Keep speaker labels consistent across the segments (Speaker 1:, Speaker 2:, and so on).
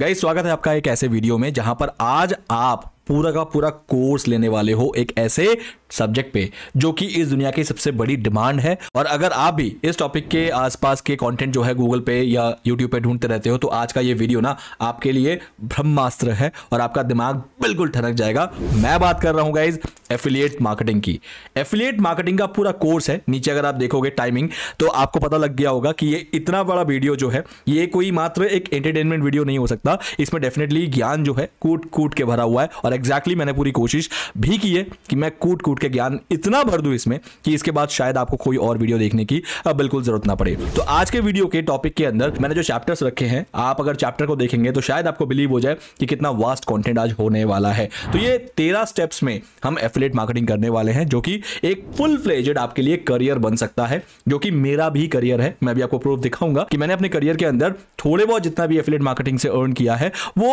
Speaker 1: गई स्वागत है आपका एक ऐसे वीडियो में जहां पर आज आप पूरा का पूरा कोर्स लेने वाले हो एक ऐसे सब्जेक्ट पे जो कि इस दुनिया की सबसे बड़ी डिमांड है और अगर आप भी इस टॉपिक के आसपास के कंटेंट जो है गूगल पे या यूट्यूब पे ढूंढते रहते हो तो आज का ये वीडियो ना आपके लिए ब्रह्मास्त्र है और आपका दिमाग बिल्कुल ठनक जाएगा मैं बात कर रहा हूँ गाइज एफिलिएट मार्केटिंग की एफिलिएट मार्केटिंग का पूरा कोर्स है नीचे अगर आप देखोगे टाइमिंग तो आपको पता लग गया होगा कि ये इतना बड़ा वीडियो जो है ये कोई मात्र एक एंटरटेनमेंट वीडियो नहीं हो सकता इसमें डेफिनेटली ज्ञान जो है कूट कूट के भरा हुआ है और एग्जैक्टली मैंने पूरी कोशिश भी की है कि मैं कूट कूट के ज्ञान इतना भर दूँ इसमें कि इसके बाद शायद आपको कोई और वीडियो देखने की बिल्कुल जरूरत ना पड़े तो आज के वीडियो के टॉपिक के अंदर मैंने जो चैप्टर्स रखे हैं आप अगर चैप्टर को देखेंगे तो शायद आपको बिलीव हो जाए कि कितना वास्ट कॉन्टेंट आज होने वाला है तो ये तेरह स्टेप्स में हम एफिलेट मार्केटिंग करने वाले हैं जो कि एक फुल फ्लेजेड आपके लिए करियर बन सकता है जो कि मेरा भी करियर है मैं भी आपको प्रूफ दिखाऊंगा कि मैंने अपने करियर के अंदर थोड़े बहुत जितना भी एफिलेट मार्केटिंग से अर्न किया है वो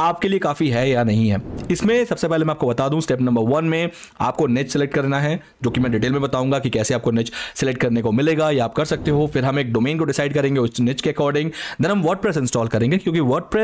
Speaker 1: आपके लिए काफ़ी है या नहीं है इसमें सबसे पहले मैं आपको बता दूं स्टेप नंबर वन में आपको नेच सेलेक्ट करना है जो कि मैं डिटेल में बताऊंगा कि कैसे आपको नेच सेलेक्ट करने को मिलेगा या आप कर सकते हो फिर हम एक डोमेन को डिसाइड करेंगे उस नेच के अकॉर्डिंग देन हम वर्ड इंस्टॉल करेंगे क्योंकि वर्ड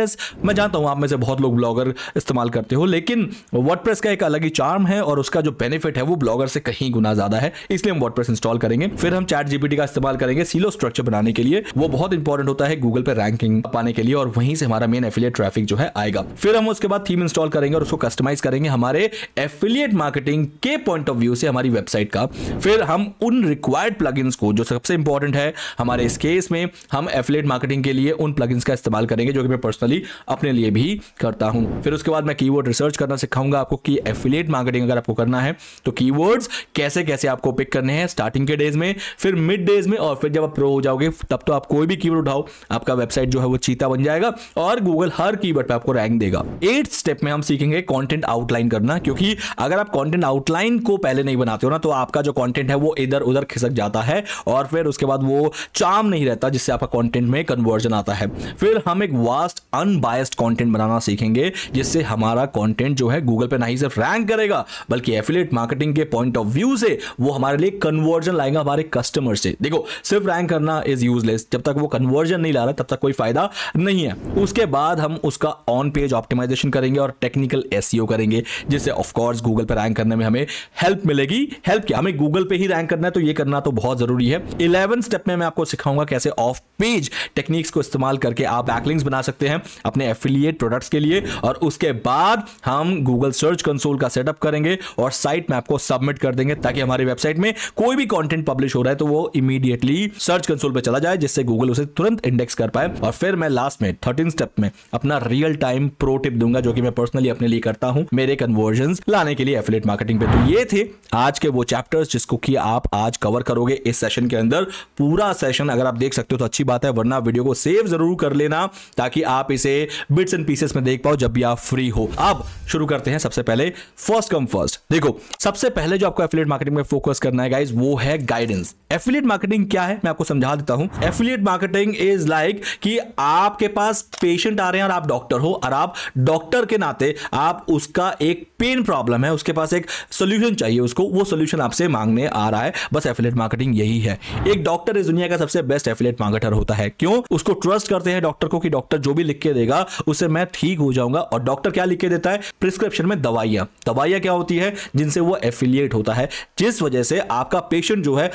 Speaker 1: मैं जानता हूं आप में से बहुत लोग ब्लॉगर इस्तेमाल करते हो लेकिन वर्ड का एक अलग ही चार्म है और उसका जो बेनिफिट है वो ब्लॉगर से कहीं गुना ज़्यादा है इसलिए हम वर्ड इंस्टॉल करेंगे फिर हम चैट जीपीटी का इस्तेमाल करेंगे सीलो स्ट्रक्चर बनाने के लिए वो बहुत इंपॉर्टेंट होता है गूगल पर रैंकिंग पाने के लिए और वहीं से हमारा मेन एफिलियट ट्रैफिक जो है आएगा फिर हम उसके बाद थीम इंस्टॉल करेंगे और उसको कस्टमाइज करेंगे हमारे एफिलिएट मार्केटिंग के पॉइंट ऑफ व्यू से हमारी वेबसाइट का फिर हम उन रिक्वायर्ड प्लग को जो सबसे इंपॉर्टेंट है हमारे इस केस में हम एफिलिएट मार्केटिंग के लिए उन प्लग का इस्तेमाल करेंगे जो कि मैं पर्सनली अपने लिए भी करता हूं फिर उसके बाद मैं कीवर्ड रिसर्च करना सिखाऊंगा आपको कि एफिलिएट मार्केटिंग अगर आपको करना है तो कीवर्ड्स कैसे कैसे आपको पिक करने हैं स्टार्टिंग के डेज में फिर मिड डेज में और फिर जब आप प्रो हो जाओगे तब तो आप कोई भी कीवर्ड उठाओ आपका वेबसाइट जो है वो चीता बन जाएगा और गूगल हर कीवर्ड पे आपको रैंक देगा एट स्टेप में हम सीखेंगे करेंगे कंटेंट आउटलाइन करना क्योंकि अगर आप कंटेंट आउटलाइन को पहले नहीं बनाते हो ना तो आपका जो कंटेंट है वो इधर उधर खिसक जाता है और फिर उसके बाद वो चाम नहीं रहता जिससे आपका कंटेंट में कन्वर्जन आता है फिर हम एक वास्ट अनबायस्ड कंटेंट बनाना सीखेंगे जिससे हमारा कॉन्टेंट जो है गूगल पर ना ही सिर्फ रैंक करेगा बल्कि एफिलेट मार्केटिंग के पॉइंट ऑफ व्यू से वो हमारे लिए कन्वर्जन लाएगा हमारे कस्टमर से देखो सिर्फ रैंक करना इज यूजलेस जब तक वो कन्वर्जन नहीं ला रहा तब तक कोई फायदा नहीं है उसके बाद हम उसका ऑन पेज ऑप्टिमाइजेशन करेंगे और टेक्निकल एस e करेंगे जिससे ऑफकोर्स गूगल पर रैंक करने में हमें हेल्प मिलेगी हेल्प क्या हमें गूगल पे ही रैंक करना है तो ये करना तो बहुत जरूरी है इलेवन स्टेप में मैं आपको सिखाऊंगा कैसे ऑफ पेज टेक्निक्स को इस्तेमाल करके आप बैकलिंग्स बना सकते हैं अपने एफिलियट प्रोडक्ट्स के लिए और उसके बाद हम गूगल सर्च कंसोल का सेटअप करेंगे और साइट में आपको सबमिट कर देंगे ताकि हमारी वेबसाइट में कोई भी कॉन्टेंट पब्लिश हो रहा है तो वो इमीडिएटली सर्च कंसोल पर चला जाए जिससे गूगल उसे तुरंत इंडेक्स कर पाए और फिर मैं लास्ट में थर्टीन स्टेप में अपना रियल टाइम प्रो टिप दूंगा जो कि मैं पर्सनली अपने अपने लिए करता हूँ मेरे कन्वर्जन लाने के लिए एफिलेट मार्केटिंग पे तो ये थे आज के वो चैप्टर्स जिसको कि आप आज कवर करोगे इस सेशन के अंदर पूरा सेशन अगर आप देख सकते हो तो अच्छी बात है वरना वीडियो को सेव जरूर कर लेना ताकि आप इसे बिट्स एंड पीसेस में देख पाओ जब भी आप फ्री हो अब शुरू करते हैं सबसे पहले फर्स्ट कम फर्स्ट देखो सबसे पहले जो आपको एफिलेट मार्केटिंग में फोकस करना है गाइज वो है गाइडेंस एफिलेट मार्केटिंग क्या है मैं आपको समझा देता हूं एफिलेट मार्केटिंग इज लाइक कि आपके पास पेशेंट आ रहे हैं और आप डॉक्टर हो और आप डॉक्टर के नाते आप उसका एक पेन प्रॉब्लम है उसके पास एक सोल्यूशन चाहिए उसको वो सोल्यूशन आपसे मांगने आ रहा है बस एफिलेट मार्केटिंग यही है एक डॉक्टर इस दुनिया का सबसे बेस्ट एफिलेट मार्केटर होता है क्यों उसको ट्रस्ट करते हैं डॉक्टर को कि डॉक्टर जो भी लिख के देगा उससे मैं ठीक हो जाऊंगा और डॉक्टर क्या लिख के देता है प्रिस्क्रिप्शन में दवाइयां दवाइयां क्या होती है जिनसे वो एफिलिएट होता है जिस वजह से आपका पेशेंट जो है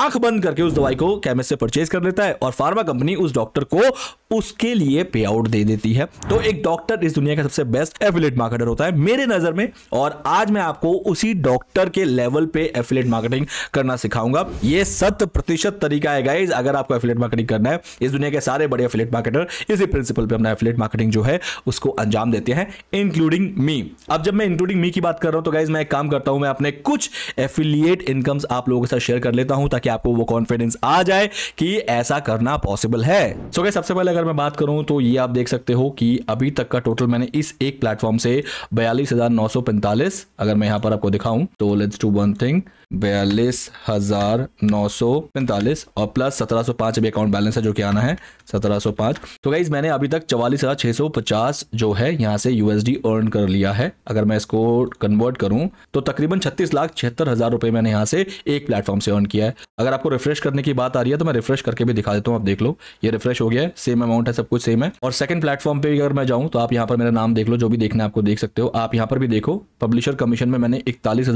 Speaker 1: आंख बंद करके उस दवाई को केमिस्ट से परचेज कर लेता है और फार्मा कंपनी उस डॉक्टर को उसके लिए पे आउट दे देती है तो एक डॉक्टर इस दुनिया का सबसे बेस्ट एफिलेट मार्केटर होता है मेरे नज़र में और आज मैं आपको उसी डॉक्टर के लेवल पे एफिलेट मार्केटिंग करना सिखाऊंगा ये शत प्रतिशत तरीका है गाइज अगर आपको एफिलेट मार्केटिंग करना है इस दुनिया के सारे बड़े एफिलेट मार्केटर इसी प्रिंसिपल पे अपना एफिलेट मार्केटिंग जो है उसको अंजाम देते हैं इंक्लूडिंग मी अब जब मैं इंक्लूडिंग मी की बात कर रहा हूं तो गाइज मैं एक काम करता हूं मैं अपने कुछ एफिलियट इनकम्स आप लोगों के साथ शेयर कर लेता हूं ताकि आपको वो कॉन्फिडेंस आ जाए कि ऐसा करना पॉसिबल है सो so, सबसे पहले अगर मैं बात करूं तो ये आप देख सकते हो कि अभी तक का टोटल मैंने इस एक प्लेटफॉर्म से से बयालीस अगर मैं यहाँ पर आपको दिखाऊं तो लेट्स टू वन थिंग बयालीस हजार नौ सौ पैंतालीस और प्लस सत्रह सौ पांच अभी अकाउंट बैलेंस है जो कि आना है सत्रह सौ पांच तो गाइज मैंने अभी तक चवालीस हजार छह सौ पचास जो है यहाँ से यूएसडी अर्न कर लिया है अगर मैं इसको कन्वर्ट करूं तो तकरीबन छत्तीस लाख छिहत्तर हजार रुपए मैंने यहाँ से एक प्लेटफॉर्म से अर्न किया है अगर आपको रिफ्रेश करने की बात आ रही है तो मैं रिफ्रेश करके भी दिखा देता हूँ आप देख लो ये रिफ्रेश हो गया है सेम अमाउंट है सब कुछ सेम है और सेकंड प्लेटफॉर्म पे अगर मैं जाऊँ तो आप यहाँ पर मेरा नाम देख लो जो भी देखना आपको देख सकते हो आप यहाँ पर भी देखो पब्लिशर कमीशन में मैंने इकतालीस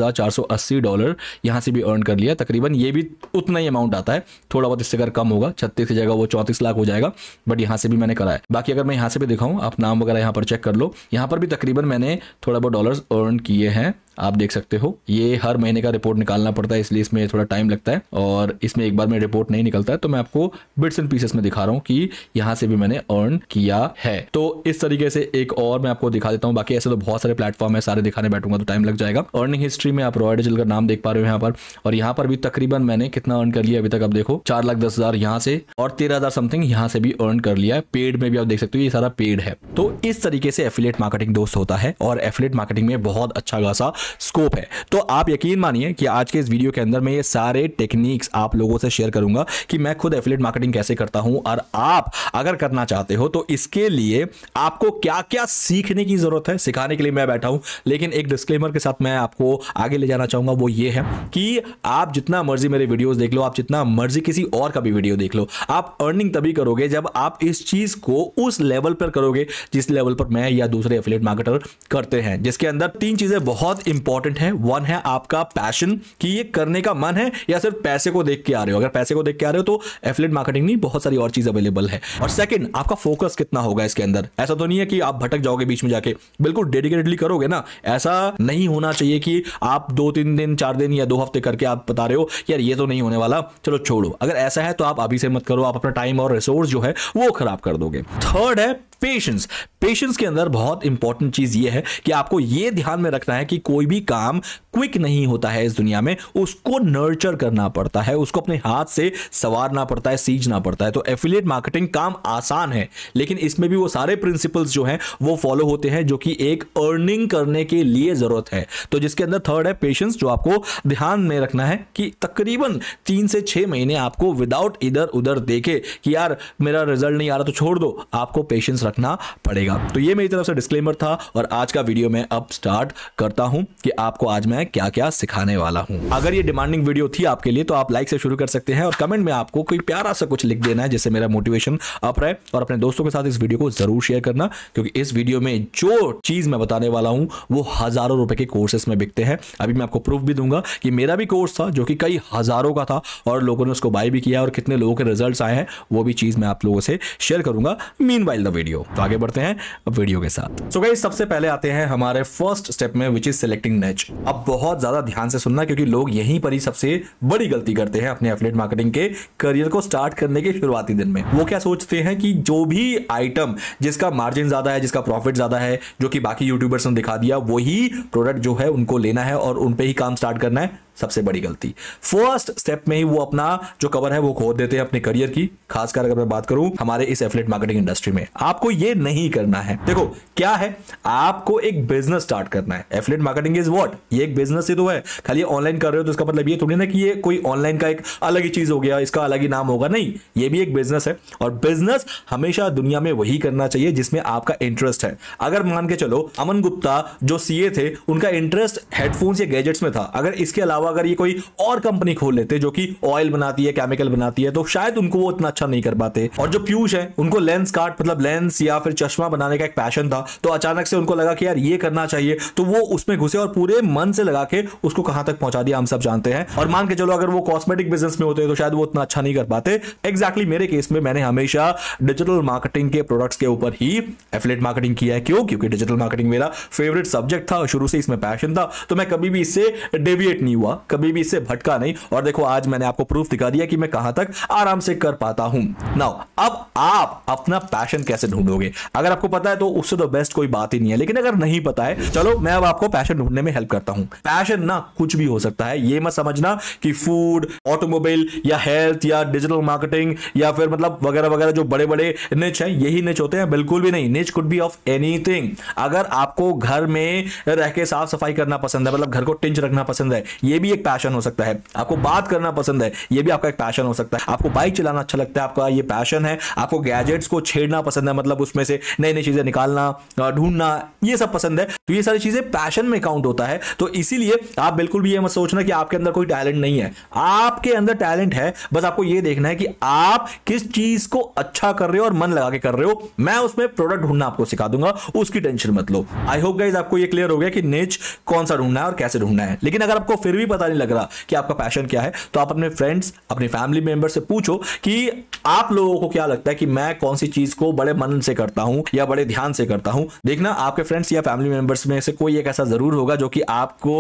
Speaker 1: डॉलर यहाँ से भी अर्न कर लिया तकरीबन ये भी उतना ही अमाउंट आता है थोड़ा बहुत इससे अगर कम होगा छत्तीस की जगह वो चौंतीस लाख हो जाएगा बट यहाँ से भी मैंने कराया बाकी अगर मैं यहाँ से भी दिखाऊँ आप नाम वगैरह यहाँ पर चेक कर लो यहाँ पर भी तकरीबन मैंने थोड़ा बहुत डॉलर अर्न किए हैं आप देख सकते हो ये हर महीने का रिपोर्ट निकालना पड़ता है इसलिए इसमें थोड़ा टाइम लगता है और इसमें एक बार में रिपोर्ट नहीं निकलता है तो मैं आपको बिट्स एंड पीसेस में दिखा रहा हूँ कि यहाँ से भी मैंने अर्न किया है तो इस तरीके से एक और मैं आपको दिखा देता हूँ बाकी ऐसे तो बहुत सारे प्लेटफॉर्म है सारे दिखाने बैठूंगा तो टाइम लग जाएगा अर्निंग हिस्ट्री में आप रॉयड जल का नाम देख पा रहे हो यहाँ पर और यहाँ पर भी तकरीबन मैंने कितना अर्न कर लिया अभी तक आप देखो चार लाख दस हजार यहाँ से और तेरह हजार समथिंग यहाँ से भी अर्न कर लिया है पेड में भी आप देख सकते हो ये सारा पेड है तो इस तरीके से एफिलेट मार्केटिंग दोस्त होता है और एफिलेट मार्केटिंग में बहुत अच्छा खासा स्कोप है तो आप यकीन मानिए कि आज के इस वीडियो के अंदर मैं ये सारे टेक्निक्स आप लोगों से शेयर करूंगा कि मैं खुद एफिलेट मार्केटिंग कैसे करता हूं और आप अगर करना चाहते हो तो इसके लिए आपको क्या क्या सीखने की जरूरत है सिखाने के लिए मैं बैठा हूं लेकिन एक डिस्क्लेमर के साथ मैं आपको आगे ले जाना चाहूंगा वो ये है कि आप जितना मर्जी मेरे वीडियोस देख लो आप जितना मर्जी किसी और का भी वीडियो देख लो आप अर्निंग तभी करोगे जब आप इस चीज को उस लेवल पर करोगे जिस लेवल पर मैं या दूसरे एफिलेट मार्केटर करते हैं जिसके अंदर तीन चीजें बहुत इंपॉर्टेंट है वन है आपका पैशन कि ये करने का मन है या सिर्फ पैसे को देख के आ रहे हो अगर पैसे को देख के आ रहे हो तो एफिलेट मार्केटिंग नहीं बहुत सारी और चीज अवेलेबल है और सेकंड आपका फोकस कितना होगा इसके अंदर ऐसा तो नहीं है कि आप भटक जाओगे बीच में जाके बिल्कुल डेडिकेटेडली करोगे ना ऐसा नहीं होना चाहिए कि आप दो तीन दिन चार दिन या दो हफ्ते करके आप बता रहे हो यार ये तो नहीं होने वाला चलो छोड़ो अगर ऐसा है तो आप अभी से मत करो आप अपना टाइम और रिसोर्स जो है वो खराब कर दोगे थर्ड है पेशेंस पेशेंस के अंदर बहुत इंपॉर्टेंट चीज़ ये है कि आपको ये ध्यान में रखना है कि कोई भी काम क्विक नहीं होता है इस दुनिया में उसको नर्चर करना पड़ता है उसको अपने हाथ से संवारना पड़ता है सींचना पड़ता है तो एफिलिएट मार्केटिंग काम आसान है लेकिन इसमें भी वो सारे प्रिंसिपल्स जो हैं वो फॉलो होते हैं जो कि एक अर्निंग करने के लिए ज़रूरत है तो जिसके अंदर थर्ड है पेशेंस जो आपको ध्यान में रखना है कि तकरीबन तीन से छह महीने आपको विदाउट इधर उधर देखे कि यार मेरा रिजल्ट नहीं आ रहा तो छोड़ दो आपको पेशेंस रखना रखना पड़ेगा तो ये मेरी तरफ से डिस्क्लेमर था और आज का वीडियो मैं अब स्टार्ट करता हूँ कि आपको आज मैं क्या क्या सिखाने वाला हूँ अगर ये डिमांडिंग वीडियो थी आपके लिए तो आप लाइक से शुरू कर सकते हैं और कमेंट में आपको कोई प्यारा सा कुछ लिख देना है जिससे मेरा मोटिवेशन अप रहे और अपने दोस्तों के साथ इस वीडियो को जरूर शेयर करना क्योंकि इस वीडियो में जो चीज़ मैं बताने वाला हूँ वो हज़ारों रुपए के कोर्सेस में बिकते हैं अभी मैं आपको प्रूफ भी दूंगा कि मेरा भी कोर्स था जो कि कई हज़ारों का था और लोगों ने उसको बाय भी किया और कितने लोगों के रिजल्ट आए हैं वो भी चीज़ मैं आप लोगों से शेयर करूंगा मीन द वीडियो वीडियो तो आगे बढ़ते हैं वीडियो के साथ सो so सबसे पहले आते हैं हमारे फर्स्ट स्टेप में विच इज सिलेक्टिंग नेच अब बहुत ज्यादा ध्यान से सुनना क्योंकि लोग यहीं पर ही सबसे बड़ी गलती करते हैं अपने एफलेट मार्केटिंग के करियर को स्टार्ट करने के शुरुआती दिन में वो क्या सोचते हैं कि जो भी आइटम जिसका मार्जिन ज्यादा है जिसका प्रॉफिट ज्यादा है जो कि बाकी यूट्यूबर्स ने दिखा दिया वही प्रोडक्ट जो है उनको लेना है और उन पर ही काम स्टार्ट करना है सबसे बड़ी गलती फर्स्ट स्टेप में ही वो अपना जो कवर है वो खो देते हैं अपने करियर की खासकर अगर मैं बात करूं हमारे इस एफलेट मार्केटिंग इंडस्ट्री में आपको ये नहीं करना है देखो क्या है आपको एक बिजनेस स्टार्ट करना है एफलेट मार्केटिंग इज वॉट ये एक बिजनेस ही तो है खाली ऑनलाइन कर रहे हो तो इसका मतलब ये थोड़ी ना कि ये कोई ऑनलाइन का एक अलग ही चीज हो गया इसका अलग ही नाम होगा नहीं ये भी एक बिजनेस है और बिजनेस हमेशा दुनिया में वही करना चाहिए जिसमें आपका इंटरेस्ट है अगर मान के चलो अमन गुप्ता जो सीए थे उनका इंटरेस्ट हेडफोन्स या गैजेट्स में था अगर इसके अलावा अलावा अगर ये कोई और कंपनी खोल लेते जो कि ऑयल बनाती है केमिकल बनाती है तो शायद उनको वो इतना अच्छा नहीं कर पाते और जो पीयूष है उनको लेंस कार्ड मतलब लेंस या फिर चश्मा बनाने का एक पैशन था तो अचानक से उनको लगा कि यार ये करना चाहिए तो वो उसमें घुसे और पूरे मन से लगा के उसको कहां तक पहुंचा दिया हम सब जानते हैं और मान के चलो अगर वो कॉस्मेटिक बिजनेस में होते तो शायद वो उतना अच्छा नहीं कर पाते एग्जैक्टली exactly मेरे केस में मैंने हमेशा डिजिटल मार्केटिंग के प्रोडक्ट्स के ऊपर ही एफिलेट मार्केटिंग किया है क्यों क्योंकि डिजिटल मार्केटिंग मेरा फेवरेट सब्जेक्ट था शुरू से इसमें पैशन था तो मैं कभी भी इससे डेविएट नहीं हुआ हुआ कभी भी इससे भटका नहीं और देखो आज मैंने आपको प्रूफ दिखा दिया कि मैं कहां तक आराम से कर पाता हूं नाउ अब आप अपना पैशन कैसे ढूंढोगे अगर आपको पता है तो उससे तो बेस्ट कोई बात ही नहीं है लेकिन अगर नहीं पता है चलो मैं अब आपको पैशन ढूंढने में हेल्प करता हूं पैशन ना कुछ भी हो सकता है ये मत समझना कि फूड ऑटोमोबाइल या हेल्थ या डिजिटल मार्केटिंग या फिर मतलब वगैरह वगैरह जो बड़े बड़े निच है यही निच होते हैं बिल्कुल भी नहीं निच कुड बी ऑफ एनी अगर आपको घर में रह के साफ सफाई करना पसंद है मतलब घर को टिंच रखना पसंद है ये भी एक पैशन हो सकता है आपको बात करना पसंद है ये भी आपका एक पैशन हो सकता है आपको बाइक चलाना अच्छा लगता है आपका ये पैशन है आपको गैजेट्स को छेड़ना पसंद है मतलब उसमें से नई नई चीज़ें निकालना ढूंढना ये सब पसंद है तो ये सारी चीज़ें पैशन में काउंट होता है तो इसीलिए आप बिल्कुल भी ये मत सोचना कि आपके अंदर कोई टैलेंट नहीं है आपके अंदर टैलेंट है बस आपको ये देखना है कि आप किस चीज़ को अच्छा कर रहे हो और मन लगा के कर रहे हो मैं उसमें प्रोडक्ट ढूंढना आपको सिखा दूंगा उसकी टेंशन मत लो आई होप गाइज आपको ये क्लियर हो गया कि नेच कौन सा ढूंढना है और कैसे ढूंढना है लेकिन अगर आपको फिर भी पता नहीं लग रहा कि आपका पैशन क्या है तो आप अपने फ्रेंड्स अपने फैमिली मेंबर से पूछो कि आप लोगों को क्या लगता है कि मैं कौन सी चीज को बड़े मन से करता हूं या बड़े ध्यान से करता हूं देखना आपके फ्रेंड्स या फैमिली मेंबर्स में से कोई एक ऐसा जरूर होगा जो कि आपको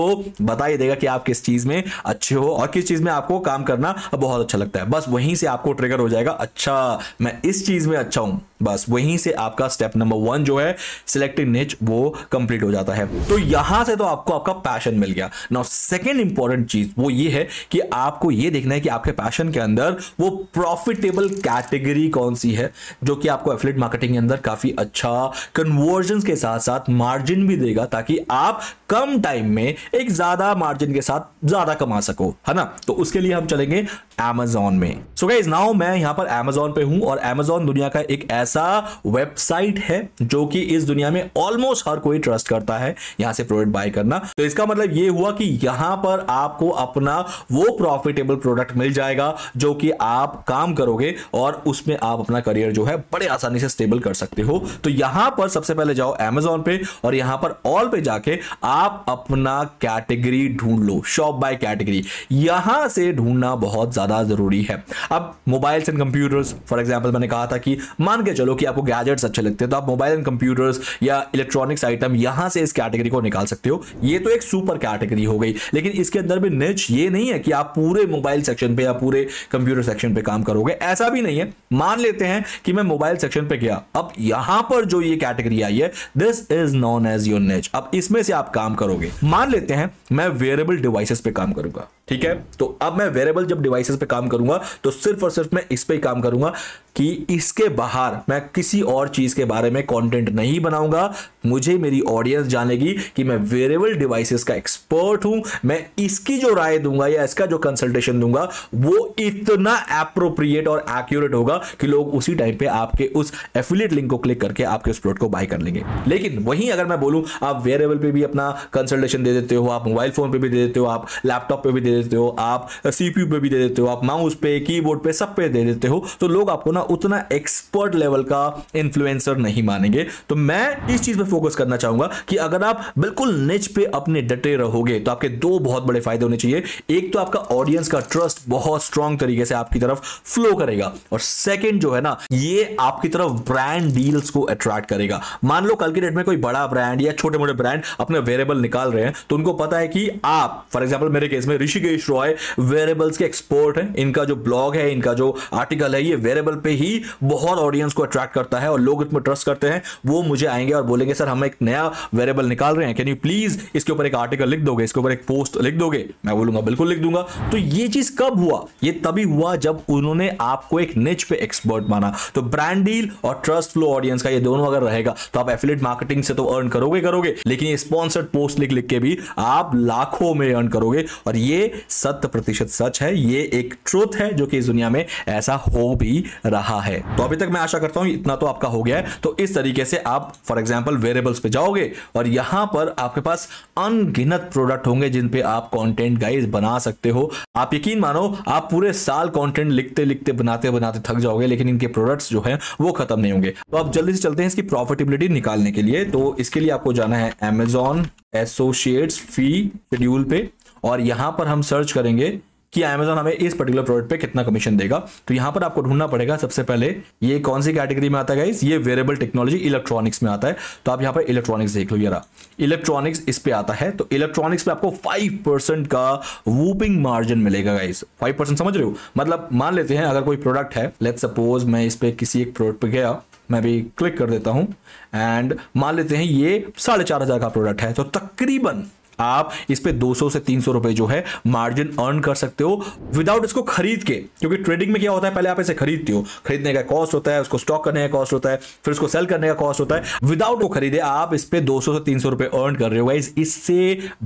Speaker 1: बता ही देगा कि आप किस चीज में अच्छे हो और किस चीज में आपको काम करना बहुत अच्छा लगता है बस वहीं से आपको ट्रिगर हो जाएगा अच्छा मैं इस चीज में अच्छा हूं बस वहीं से आपका स्टेप नंबर वन जो है सिलेक्टिंग निच वो कंप्लीट हो जाता है तो यहां से तो आपको आपका पैशन मिल गया नाउ सेकेंड इंपॉर्टेंट इंपॉर्टेंट चीज वो ये है कि आपको ये देखना है कि आपके पैशन के अंदर वो प्रॉफिटेबल कैटेगरी कौन सी है जो कि आपको एफिलेट मार्केटिंग के अंदर काफी अच्छा कन्वर्जन के साथ साथ मार्जिन भी देगा ताकि आप कम टाइम में एक ज्यादा मार्जिन के साथ ज्यादा कमा सको है ना तो उसके लिए हम चलेंगे एमेजॉन में सो गाइज नाउ मैं यहां पर एमेजॉन पे हूं और एमेजॉन दुनिया का एक ऐसा वेबसाइट है जो कि इस दुनिया में ऑलमोस्ट हर कोई ट्रस्ट करता है यहां से प्रोडक्ट बाय करना तो इसका मतलब ये हुआ कि यहां पर आपको अपना वो प्रॉफिटेबल प्रोडक्ट मिल जाएगा जो कि आप काम करोगे और उसमें आप अपना करियर जो है बड़े आसानी से स्टेबल कर सकते हो तो यहां पर सबसे पहले जाओ एमेजॉन पे और यहां पर ऑल पे जाके आप अपना कैटेगरी ढूंढ लो शॉप बाय कैटेगरी यहां से ढूंढना बहुत ज्यादा जरूरी है अब mobiles and computers for example मैंने कहा था कि मान के चलो कि आपको गैजेट्स अच्छे लगते हैं तो आप मोबाइल एंड कंप्यूटर्स या इलेक्ट्रॉनिक्स आइटम यहां से इस कैटेगरी को निकाल सकते हो ये तो एक सुपर कैटेगरी हो गई लेकिन इस इसके अंदर भी निच ये नहीं है कि आप पूरे मोबाइल सेक्शन पे या पूरे कंप्यूटर सेक्शन पे काम करोगे ऐसा भी नहीं है मान लेते हैं कि मैं मोबाइल सेक्शन पे गया अब यहां पर जो ये कैटेगरी आई है this is known as your niche अब इसमें से आप काम करोगे मान लेते हैं मैं वेरेबल डिवाइसेस पे काम करूंगा ठीक है तो अब मैं वेरेबल जब डिवाइसेस पे काम करूंगा तो सिर्फ और सिर्फ मैं इस पे ही काम करूंगा कि इसके बाहर मैं किसी और चीज के बारे में कंटेंट नहीं बनाऊंगा मुझे मेरी ऑडियंस जानेगी कि मैं वेरेबल डिवाइसेस का एक्सपर्ट हूं मैं इसकी जो राय दूंगा या इसका जो कंसल्टेशन दूंगा वो इतना अप्रोप्रिएट और एक्यूरेट होगा कि लोग उसी टाइम पे आपके उस एफिलेट लिंक को क्लिक करके आपके उस प्रोडक्ट को बाय कर लेंगे लेकिन वहीं अगर मैं बोलूँ आप वेरेबल पे भी अपना कंसल्टेशन दे देते हो आप मोबाइल फोन पे भी दे देते हो आप लैपटॉप पे भी दे देते हो आप सीपीयू पे भी दे देते हो आप माउस पे कीबोर्ड पे सब पे दे देते हो तो लोग आपको ना उतना एक्सपर्ट लेवल का इन्फ्लुएंसर नहीं मानेंगे तो मैं इस चीज पे फोकस करना चाहूंगा कि अगर आप बिल्कुल निच पे अपने डटे रहोगे तो आपके दो बहुत बड़े फायदे होने चाहिए एक तो आपका ऑडियंस का ट्रस्ट बहुत स्ट्रांग तरीके से आपकी तरफ फ्लो करेगा और सेकेंड जो है ना ये आपकी तरफ ब्रांड डील्स को अट्रैक्ट करेगा मान लो कल के डेट में कोई बड़ा ब्रांड या छोटे मोटे ब्रांड अपने वेरिएबल निकाल रहे हैं तो उनको पता है कि आप फॉर एग्जाम्पल मेरे केस में ऋषि ऋषिकेश रॉय वेरेबल्स के एक्सपर्ट हैं इनका जो ब्लॉग है इनका जो आर्टिकल है ये वेरेबल पे ही बहुत ऑडियंस को अट्रैक्ट करता है और लोग इसमें ट्रस्ट करते हैं वो मुझे आएंगे और बोलेंगे सर हम एक नया वेरेबल निकाल रहे हैं कैन यू प्लीज इसके ऊपर एक आर्टिकल लिख दोगे इसके ऊपर एक पोस्ट लिख दोगे मैं बोलूंगा बिल्कुल लिख दूंगा तो ये चीज कब हुआ ये तभी हुआ जब उन्होंने आपको एक निच पे एक्सपर्ट माना तो ब्रांड डील और ट्रस्ट फ्लो ऑडियंस का ये दोनों अगर रहेगा तो आप एफिलेट मार्केटिंग से तो अर्न करोगे करोगे लेकिन ये स्पॉन्सर्ड पोस्ट लिख लिख के भी आप लाखों में अर्न करोगे और ये सत्य प्रतिशत सच है ये एक ट्रूथ है जो कि इस दुनिया में ऐसा हो भी रहा है तो अभी तक मैं आशा करता हूं इतना तो आपका हो गया है तो इस तरीके से आप फॉर एग्जाम्पल वेरिएबल्स पे जाओगे और यहां पर आपके पास अनगिनत प्रोडक्ट होंगे जिन पे आप कंटेंट गाइज बना सकते हो आप यकीन मानो आप पूरे साल कंटेंट लिखते लिखते बनाते बनाते थक जाओगे लेकिन इनके प्रोडक्ट्स जो है वो खत्म नहीं होंगे तो आप जल्दी से चलते हैं इसकी प्रॉफिटेबिलिटी निकालने के लिए तो इसके लिए आपको जाना है एमेजॉन एसोसिएट्स फी शेड्यूल पे और यहां पर हम सर्च करेंगे कि Amazon हमें इस पर्टिकुलर प्रोडक्ट पे कितना कमीशन देगा तो यहां पर आपको ढूंढना पड़ेगा सबसे पहले ये कौन सी कैटेगरी में आता है गाइस ये वेरेबल टेक्नोलॉजी इलेक्ट्रॉनिक्स में आता है तो आप यहाँ पर इलेक्ट्रॉनिक्स देख लो यारा इलेक्ट्रॉनिक्स इस पे आता है तो इलेक्ट्रॉनिक्स पे आपको फाइव परसेंट का वूपिंग मार्जिन मिलेगा गाइस 5% समझ रहे हो मतलब मान लेते हैं अगर कोई प्रोडक्ट है लेट्स सपोज मैं इस पर किसी एक प्रोडक्ट पे गया मैं भी क्लिक कर देता हूं एंड मान लेते हैं ये साढ़े चार हजार का प्रोडक्ट है तो तकरीबन आप इस पर 200 से 300 रुपए जो है मार्जिन अर्न कर सकते हो विदाउट इसको खरीद के क्योंकि ट्रेडिंग में क्या होता है पहले आप इसे खरीदते हो खरीदने का कॉस्ट होता है उसको स्टॉक करने का कॉस्ट होता है फिर उसको सेल करने का कॉस्ट होता है विदाउट वो खरीदे आप इस पर दो से तीन रुपए अर्न कर रहे हो वाइज इससे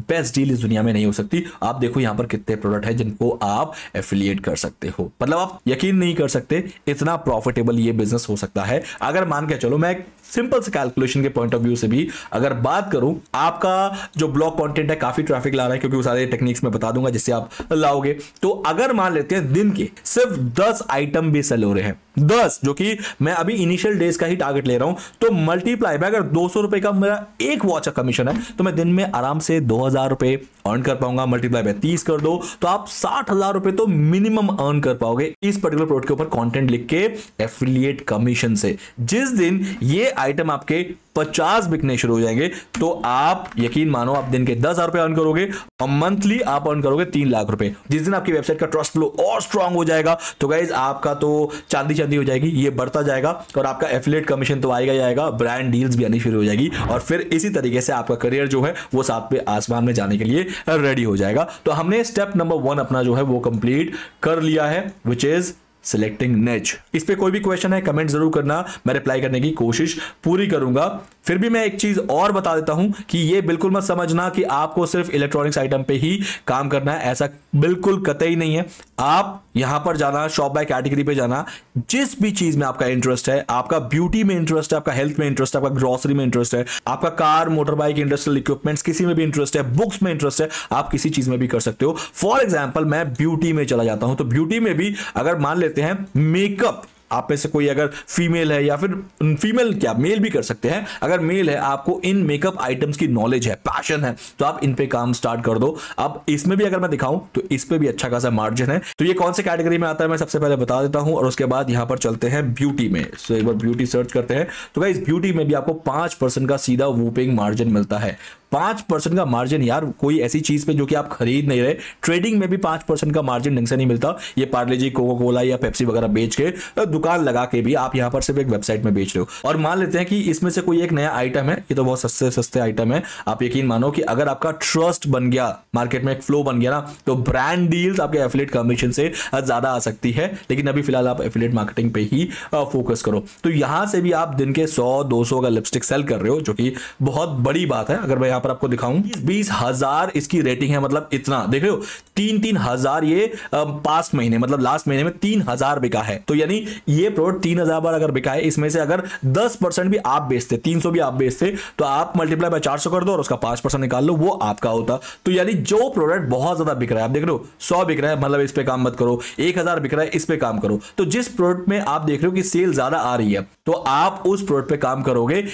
Speaker 1: बेस्ट डील इस दुनिया में नहीं हो सकती आप देखो यहां पर कितने प्रोडक्ट है जिनको आप एफिलिएट कर सकते हो मतलब आप यकीन नहीं कर सकते इतना प्रॉफिटेबल ये बिजनेस हो सकता है अगर मान के चलो मैं सिंपल से कैलकुलेशन के पॉइंट ऑफ व्यू से भी अगर बात करूं आपका जो ब्लॉग कंटेंट है काफी ट्रैफिक ला रहा है क्योंकि वो सारे टेक्निक्स मैं बता दूंगा जिससे आप लाओगे तो अगर मान लेते हैं दिन के सिर्फ दस आइटम भी सेल हो रहे हैं दस जो कि मैं अभी इनिशियल डेज का ही टारगेट ले रहा हूं तो मल्टीप्लाई में अगर दो सौ रुपए का मेरा एक वॉच का कमीशन है तो मैं दिन में आराम से दो हजार रुपए अर्न कर पाऊंगा मल्टीप्लाई बाय तीस कर दो तो आप साठ हजार रुपए तो मिनिमम अर्न कर पाओगे इस पर्टिकुलर प्रोडक्ट के ऊपर कॉन्टेंट लिख के एफिलियट कमीशन से जिस दिन ये आइटम आपके 50 बिकने शुरू हो जाएंगे तो आप यकीन मानो आप दिन के दस हजार रुपए अर्न करोगे और मंथली आप अर्न करोगे तीन लाख रुपए जिस दिन आपकी वेबसाइट का ट्रस्ट फ्लो और स्ट्रांग हो जाएगा तो गाइज आपका तो चांदी चांदी हो जाएगी ये बढ़ता जाएगा और आपका एफिलेट कमीशन तो आएगा ही आएगा ब्रांड डील्स भी आनी शुरू हो जाएगी और फिर इसी तरीके से आपका करियर जो है वो साथ पे आसमान में जाने के लिए रेडी हो जाएगा तो हमने स्टेप नंबर वन अपना जो है वो कंप्लीट कर लिया है विच इज़ सिलेक्टिंग नेच इस पर कोई भी क्वेश्चन है कमेंट जरूर करना मैं रिप्लाई करने की कोशिश पूरी करूंगा फिर भी मैं एक चीज और बता देता हूं कि ये बिल्कुल मत समझना कि आपको सिर्फ इलेक्ट्रॉनिक्स आइटम पे ही काम करना है ऐसा बिल्कुल कतई नहीं है आप यहां पर जाना शॉप बाय कैटेगरी पे जाना जिस भी चीज में आपका इंटरेस्ट है आपका ब्यूटी में इंटरेस्ट है आपका हेल्थ में इंटरेस्ट है आपका ग्रोसरी में इंटरेस्ट है आपका car motorbike industrial equipments किसी में भी इंटरेस्ट है बुक्स में इंटरेस्ट है आप किसी चीज में भी कर सकते हो फॉर एग्जाम्पल मैं ब्यूटी में चला जाता हूं तो ब्यूटी में भी अगर मान लेते हैं मेकअप आप में से कोई अगर फीमेल है या फिर फीमेल क्या मेल भी कर सकते हैं अगर मेल है आपको इन मेकअप आइटम्स की नॉलेज है पैशन है तो आप इन पे काम स्टार्ट कर दो अब इसमें भी अगर मैं दिखाऊं तो इस पर भी अच्छा खासा मार्जिन है तो ये कौन से कैटेगरी में आता है मैं सबसे पहले बता देता हूं और उसके बाद यहां पर चलते हैं ब्यूटी में सो एक बार ब्यूटी सर्च करते हैं तो इस ब्यूटी में भी आपको पांच का सीधा वूपिंग मार्जिन मिलता है पांच परसेंट का मार्जिन यार कोई ऐसी चीज पे जो कि आप खरीद नहीं रहे ट्रेडिंग में भी पांच परसेंट का मार्जिन ढंग से नहीं मिलता ये पार्ले जी कोको कोला या पेप्सी वगैरह बेच के तो दुकान लगा के भी आप यहाँ पर सिर्फ एक वेबसाइट में बेच रहे हो और मान लेते हैं कि इसमें से कोई एक नया आइटम है ये तो बहुत सस्ते सस्ते आइटम है आप यकीन मानो कि अगर आपका ट्रस्ट बन गया मार्केट में एक फ्लो बन गया ना तो ब्रांड डील्स आपके एफिलेट कमीशन से ज्यादा आ सकती है लेकिन अभी फिलहाल आप एफिलेट मार्केटिंग पे ही फोकस करो तो यहां से भी आप दिन के सौ दो का लिपस्टिक सेल कर रहे हो जो कि बहुत बड़ी बात है अगर मैं यहां पर आपको दिखाऊं बीस हजार इसकी रेटिंग है मतलब इतना देख रहे हो तीन तीन हजार ये पास्ट महीने मतलब लास्ट महीने में तीन हजार बिका है तो यानी ये प्रोडक्ट तीन हजार बार अगर बिका है इसमें से अगर दस परसेंट भी आप बेचते तीन सौ भी आप बेचते तो आप मल्टीप्लाई बाय चार सौ कर दो और उसका पांच परसेंट निकाल लो वो आपका होता तो यानी जो प्रोडक्ट बहुत ज्यादा बिक रहा है आप देख रहे हो सौ बिक रहा है मतलब इस पर काम मत करो एक हजार बिक रहा है इस पर काम करो तो जिस प्रोडक्ट में आप देख रहे हो कि सेल ज्यादा आ रही है तो आप उस प्रोडक्ट पर काम करोगे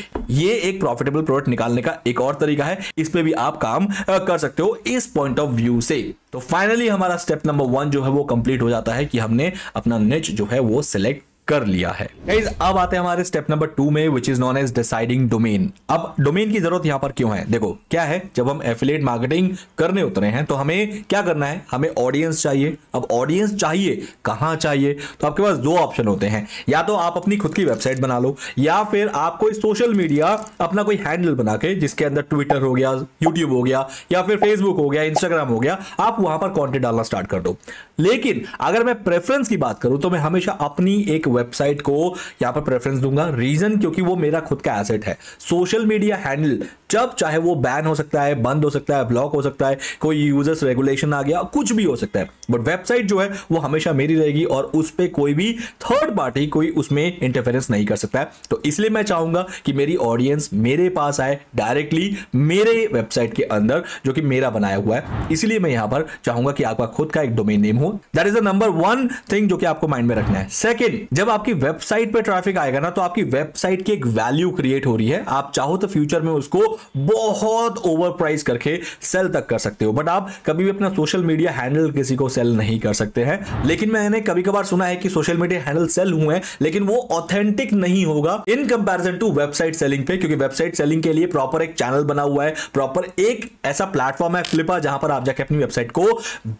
Speaker 1: ये एक प्रॉफिटेबल प्रोडक्ट निकालने का एक और तरीका है इस पर भी आप काम कर सकते हो इस पॉइंट ऑफ व्यू से तो फाइनली हमारा स्टेप नंबर वन जो है वो कंप्लीट हो जाता है कि हमने अपना नेच जो है वो सिलेक्ट कर लिया है गाइस अब आते हैं हमारे स्टेप नंबर टू में which is known as deciding domain अब डोमेन की जरूरत यहां पर क्यों है देखो क्या है जब हम एफिलेट मार्केटिंग करने उतरे हैं तो हमें क्या करना है हमें ऑडियंस चाहिए अब ऑडियंस चाहिए कहां चाहिए तो आपके पास दो ऑप्शन होते हैं या तो आप अपनी खुद की वेबसाइट बना लो या फिर आप कोई सोशल मीडिया अपना कोई हैंडल बना के जिसके अंदर ट्विटर हो गया यूट्यूब हो गया या फिर फेसबुक हो गया इंस्टाग्राम हो गया आप वहां पर कॉन्टेंट डालना स्टार्ट कर दो लेकिन अगर मैं प्रेफरेंस की बात करूं तो मैं हमेशा अपनी एक वेबसाइट को यहां पर प्रेफरेंस दूंगा रीजन क्योंकि वो मेरा खुद का एसेट है सोशल मीडिया हैंडल जब चाहे वो बैन हो सकता है बंद हो सकता है ब्लॉक हो सकता है कोई यूजर्स रेगुलेशन आ गया कुछ भी हो सकता है बट वेबसाइट जो है वो हमेशा मेरी रहेगी और उस पर कोई भी थर्ड पार्टी कोई उसमें इंटरफेरेंस नहीं कर सकता है तो इसलिए मैं चाहूंगा कि मेरी ऑडियंस मेरे पास आए डायरेक्टली मेरे वेबसाइट के अंदर जो कि मेरा बनाया हुआ है इसलिए मैं यहां पर चाहूंगा कि आपका खुद का एक डोमेन नेम हो that is the number one thing जो कि आपको माइंड में रखना है सेकेंड जब आपकी वेबसाइट पे ट्रैफिक आएगा ना तो आपकी वेबसाइट की एक वैल्यू क्रिएट हो रही है आप चाहो तो फ्यूचर में उसको बहुत ओवर प्राइस करके सेल तक कर सकते हो बट आप कभी भी अपना सोशल मीडिया हैंडल किसी को सेल नहीं कर सकते हैं लेकिन मैंने कभी कभार सुना है कि सोशल मीडिया हैंडल सेल हुए हैं लेकिन वो ऑथेंटिक नहीं होगा in comparison to website selling पे क्योंकि वेबसाइट सेलिंग के लिए प्रॉपर एक चैनल बना हुआ है प्रॉपर एक ऐसा प्लेटफॉर्म है फ्लिपा जहां पर आप जाके अपनी वेबसाइट को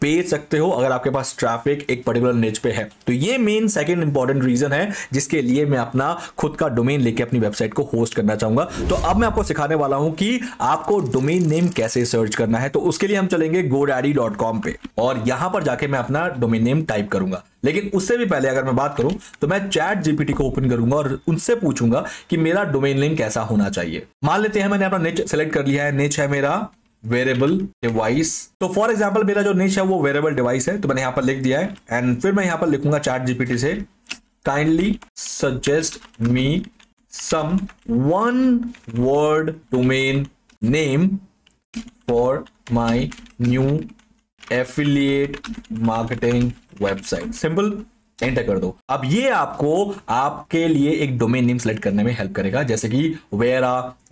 Speaker 1: बेच सकते हो अगर आपके पास ट्रैफिक एक पर्टिकुलर नेच पे है तो ये मेन सेकेंड इंपॉर्टेंट रीजन है जिसके लिए मैं अपना खुद का डोमेन लेके अपनी वेबसाइट को होस्ट करना चाहूंगा तो अब मैं आपको सिखाने वाला हूं कि आपको डोमेन नेम कैसे सर्च करना है तो उसके लिए हम चलेंगे गोडाडी पे और यहां पर जाके मैं अपना डोमेन नेम टाइप करूंगा लेकिन उससे भी पहले अगर मैं बात करूं तो मैं चैट जीपीटी को ओपन करूंगा और उनसे पूछूंगा कि मेरा डोमेन नेम कैसा होना चाहिए मान लेते हैं मैंने अपना नेच सेलेक्ट कर लिया है नेच है मेरा वेरेबल डिवाइस तो फॉर एग्जाम्पल मेरा जो नेच है वो वेरेबल डिवाइस है तो मैंने यहाँ पर लिख दिया है एंड फिर मैं यहाँ पर लिखूंगा चैट जीपीटी से kindly suggest me some one word domain name for my new affiliate marketing website simple enter कर दो अब ये आपको आपके लिए एक डोमेन नेम सेलेक्ट करने में हेल्प करेगा जैसे कि वेरा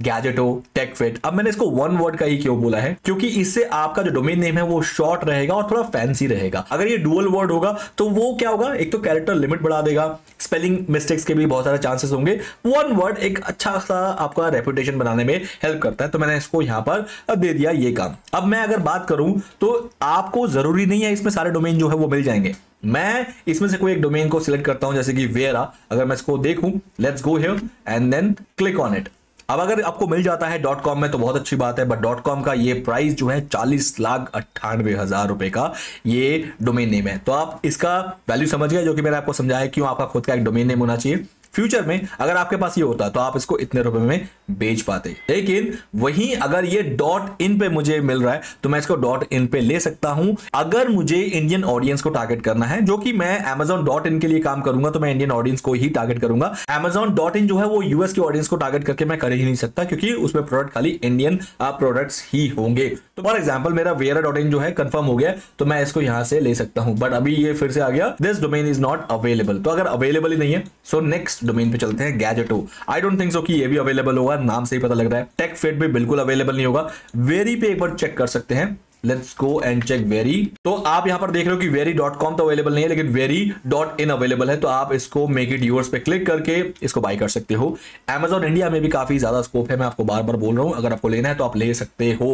Speaker 1: गैजेटो टेकफिट अब मैंने इसको वन वर्ड का ही क्यों बोला है क्योंकि इससे आपका जो डोमेन नेम है वो शॉर्ट रहेगा और थोड़ा फैंसी रहेगा अगर ये डुअल वर्ड होगा तो वो क्या होगा एक तो कैरेक्टर लिमिट बढ़ा देगा स्पेलिंग मिस्टेक्स के भी बहुत सारे चांसेस होंगे वन वर्ड एक अच्छा सा आपका रेपुटेशन बनाने में हेल्प करता है तो मैंने इसको यहाँ पर दे दिया ये काम अब मैं अगर बात करूं तो आपको जरूरी नहीं है इसमें सारे डोमेन जो है वो मिल जाएंगे मैं इसमें से कोई एक डोमेन को सिलेक्ट करता हूं जैसे कि वेरा अगर मैं इसको देखूं let's go here and then click on it अब अगर आपको मिल जाता है डॉट कॉम में तो बहुत अच्छी बात है बट डॉट कॉम का ये प्राइस जो है चालीस लाख अट्ठानवे हजार रुपए का ये डोमेन नेम है तो आप इसका वैल्यू समझ गए जो कि मैंने आपको समझाया क्यों आपका खुद का एक डोमेन नेम होना चाहिए फ्यूचर में अगर आपके पास ये होता तो आप इसको इतने रुपए में बेच पाते लेकिन वहीं अगर ये डॉट इन पे मुझे मिल रहा है तो मैं इसको डॉट इन पे ले सकता हूं अगर मुझे इंडियन ऑडियंस को टारगेट करना है जो कि मैं अमेजोन डॉट इन के लिए काम करूंगा तो मैं इंडियन ऑडियंस को ही टारगेट करूंगा एमेजोन डॉट इन जो है वो यूएस की ऑडियंस को टारगेट करके मैं कर ही नहीं सकता क्योंकि उसमें प्रोडक्ट खाली इंडियन प्रोडक्ट्स ही होंगे तो फॉर एग्जाम्पल मेरा वेयर डॉट इन जो है कंफर्म हो गया तो मैं इसको यहां से ले सकता हूं बट अभी ये फिर से आ गया this domain is not available तो अगर अवेलेबल ही नहीं है सो नेक्स्ट डोमेन पे चलते हैं गैजेटो आई डोंट थिंक सो कि ये भी अवेलेबल होगा नाम से ही पता लग रहा है टेक फेट भी बिल्कुल अवेलेबल नहीं होगा वेरी पे एक बार चेक कर सकते हैं let's go and check very तो आप यहां पर देख रहे हो कि वेरी डॉट कॉम तो अवेलेबल नहीं है लेकिन वेरी डॉट इन अवेलेबल है तो आप इसको मेक इट यूर्स पे क्लिक करके इसको बाई कर सकते हो एमेजॉन इंडिया में भी काफी ज्यादा स्कोप है मैं आपको बार बार बोल रहा हूं अगर आपको लेना है तो आप ले सकते हो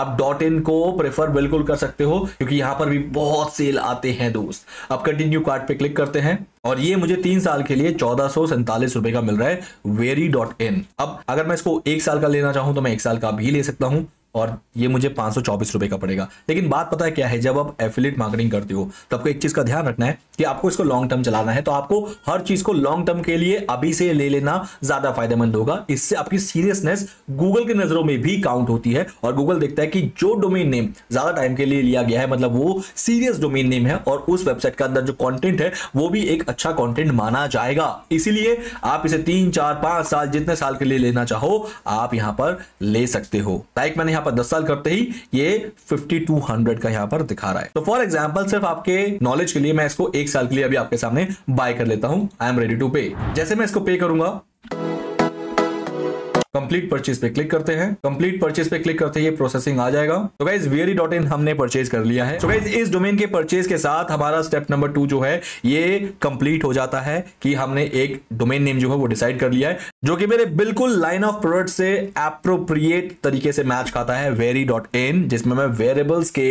Speaker 1: आप डॉट इन को प्रेफर बिल्कुल कर सकते हो क्योंकि यहां पर भी बहुत सेल आते हैं दोस्त आप कंटिन्यू कार्ड पे क्लिक करते हैं और ये मुझे तीन साल के लिए चौदह सौ सैंतालीस रुपए का मिल रहा है वेरी डॉट इन अब अगर मैं इसको एक साल का लेना चाहूं तो मैं एक साल का भी ले सकता हूं और ये मुझे पांच सौ चौबीस रुपए का पड़ेगा लेकिन बात पता है क्या है जब आप एफिलेट मार्केटिंग करते हो तो आपको एक चीज़ का ध्यान रखना है कि आपको इसको लॉन्ग टर्म चलाना है तो आपको हर चीज़ को लॉन्ग टर्म के लिए अभी से ले लेना ज़्यादा फायदेमंद होगा इससे आपकी सीरियसनेस गूगल की नज़रों में भी काउंट होती है और गूगल देखता है कि जो डोमेन नेम ज़्यादा टाइम के लिए लिया गया है मतलब वो सीरियस डोमेन नेम है और उस वेबसाइट के अंदर जो कॉन्टेंट है वो भी एक अच्छा कॉन्टेंट माना जाएगा इसीलिए आप इसे तीन चार पांच साल जितने साल के लिए लेना चाहो आप यहां पर ले सकते हो लाइक मैंने यहाँ पर दस साल करते ही ये फिफ्टी टू हंड्रेड का यहाँ पर दिखा रहा है तो फॉर एग्जाम्पल सिर्फ आपके नॉलेज के लिए मैं इसको एक साल के लिए अभी आपके सामने बाय कर लेता हूँ आई एम रेडी टू पे जैसे मैं इसको पे करूंगा कंप्लीट परचेज पे क्लिक करते हैं कंप्लीट परचेज पे क्लिक करते ही प्रोसेसिंग आ जाएगा तो गाइज वेरी डॉट इन हमने परचेज कर लिया है तो गाइज इस डोमेन के परचेज के साथ हमारा स्टेप नंबर टू जो है ये कंप्लीट हो जाता है कि हमने एक डोमेन नेम जो है वो डिसाइड कर लिया है जो कि मेरे बिल्कुल लाइन ऑफ प्रोडक्ट से अप्रोप्रिएट तरीके से मैच खाता है वेरी डॉट इन जिसमें मैं वेरिएबल्स के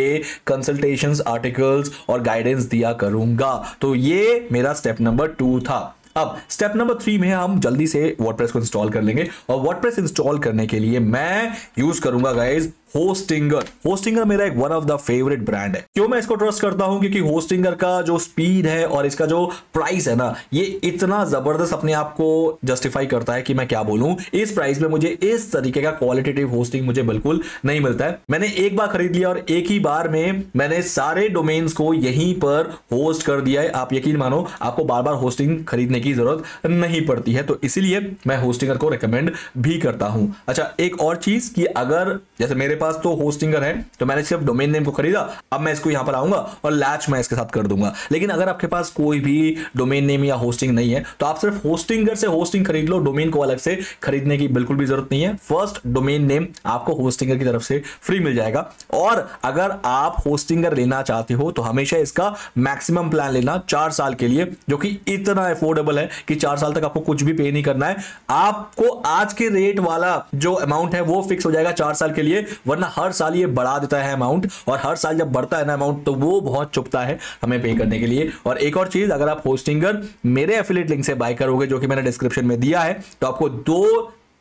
Speaker 1: कंसल्टेशन आर्टिकल्स और गाइडेंस दिया करूंगा तो ये मेरा स्टेप नंबर टू था अब स्टेप नंबर थ्री में हम जल्दी से वर्डप्रेस को इंस्टॉल कर लेंगे और वर्डप्रेस इंस्टॉल करने के लिए मैं यूज करूंगा गाइज होस्टिंगर होस्टिंगर मेरा एक one of the favourite brand है क्यों मैं इसको ट्रस्ट करता हूं क्योंकि होस्टिंगर का जो स्पीड है और इसका जो प्राइस है ना ये इतना जबरदस्त अपने आप को जस्टिफाई करता है कि मैं क्या बोलूं इस प्राइस में मुझे इस तरीके का क्वालिटेटिव होस्टिंग मुझे बिल्कुल नहीं मिलता है मैंने एक बार खरीद लिया और एक ही बार में मैंने सारे डोमेन्स को यहीं पर होस्ट कर दिया है आप यकीन मानो आपको बार बार होस्टिंग खरीदने की जरूरत नहीं पड़ती है तो इसीलिए मैं होस्टिंगर को रिकमेंड भी करता हूं अच्छा एक और चीज कि अगर जैसे मेरे पास तो होस्टिंगर है तो मैंने सिर्फ डोमेन नेम को खरीदा अब मैं इसको यहां पर आऊंगा और लैच मैं इसके साथ कर दूंगा लेकिन अगर आपके पास कोई भी डोमेन नेम या होस्टिंग नहीं है तो आप सिर्फ होस्टिंगर से होस्टिंग खरीद लो डोमेन को अलग से खरीदने की बिल्कुल भी जरूरत नहीं है फर्स्ट डोमेन नेम आपको होस्टिंगर की तरफ से फ्री मिल जाएगा और अगर आप होस्टिंगर लेना चाहते हो तो हमेशा इसका मैक्सिमम प्लान लेना चार साल के लिए जो कि इतना अफोर्डेबल है कि चार साल तक आपको कुछ भी पे नहीं करना है आपको आज के रेट वाला जो अमाउंट है वो फिक्स हो जाएगा चार साल के लिए वरना हर साल ये बढ़ा देता है अमाउंट और हर साल जब बढ़ता है ना अमाउंट तो वो बहुत चुपता है हमें पे करने के लिए और एक और चीज़ अगर आप होस्टिंगर मेरे एफिलेट लिंक से बाय करोगे जो कि मैंने डिस्क्रिप्शन में दिया है तो आपको दो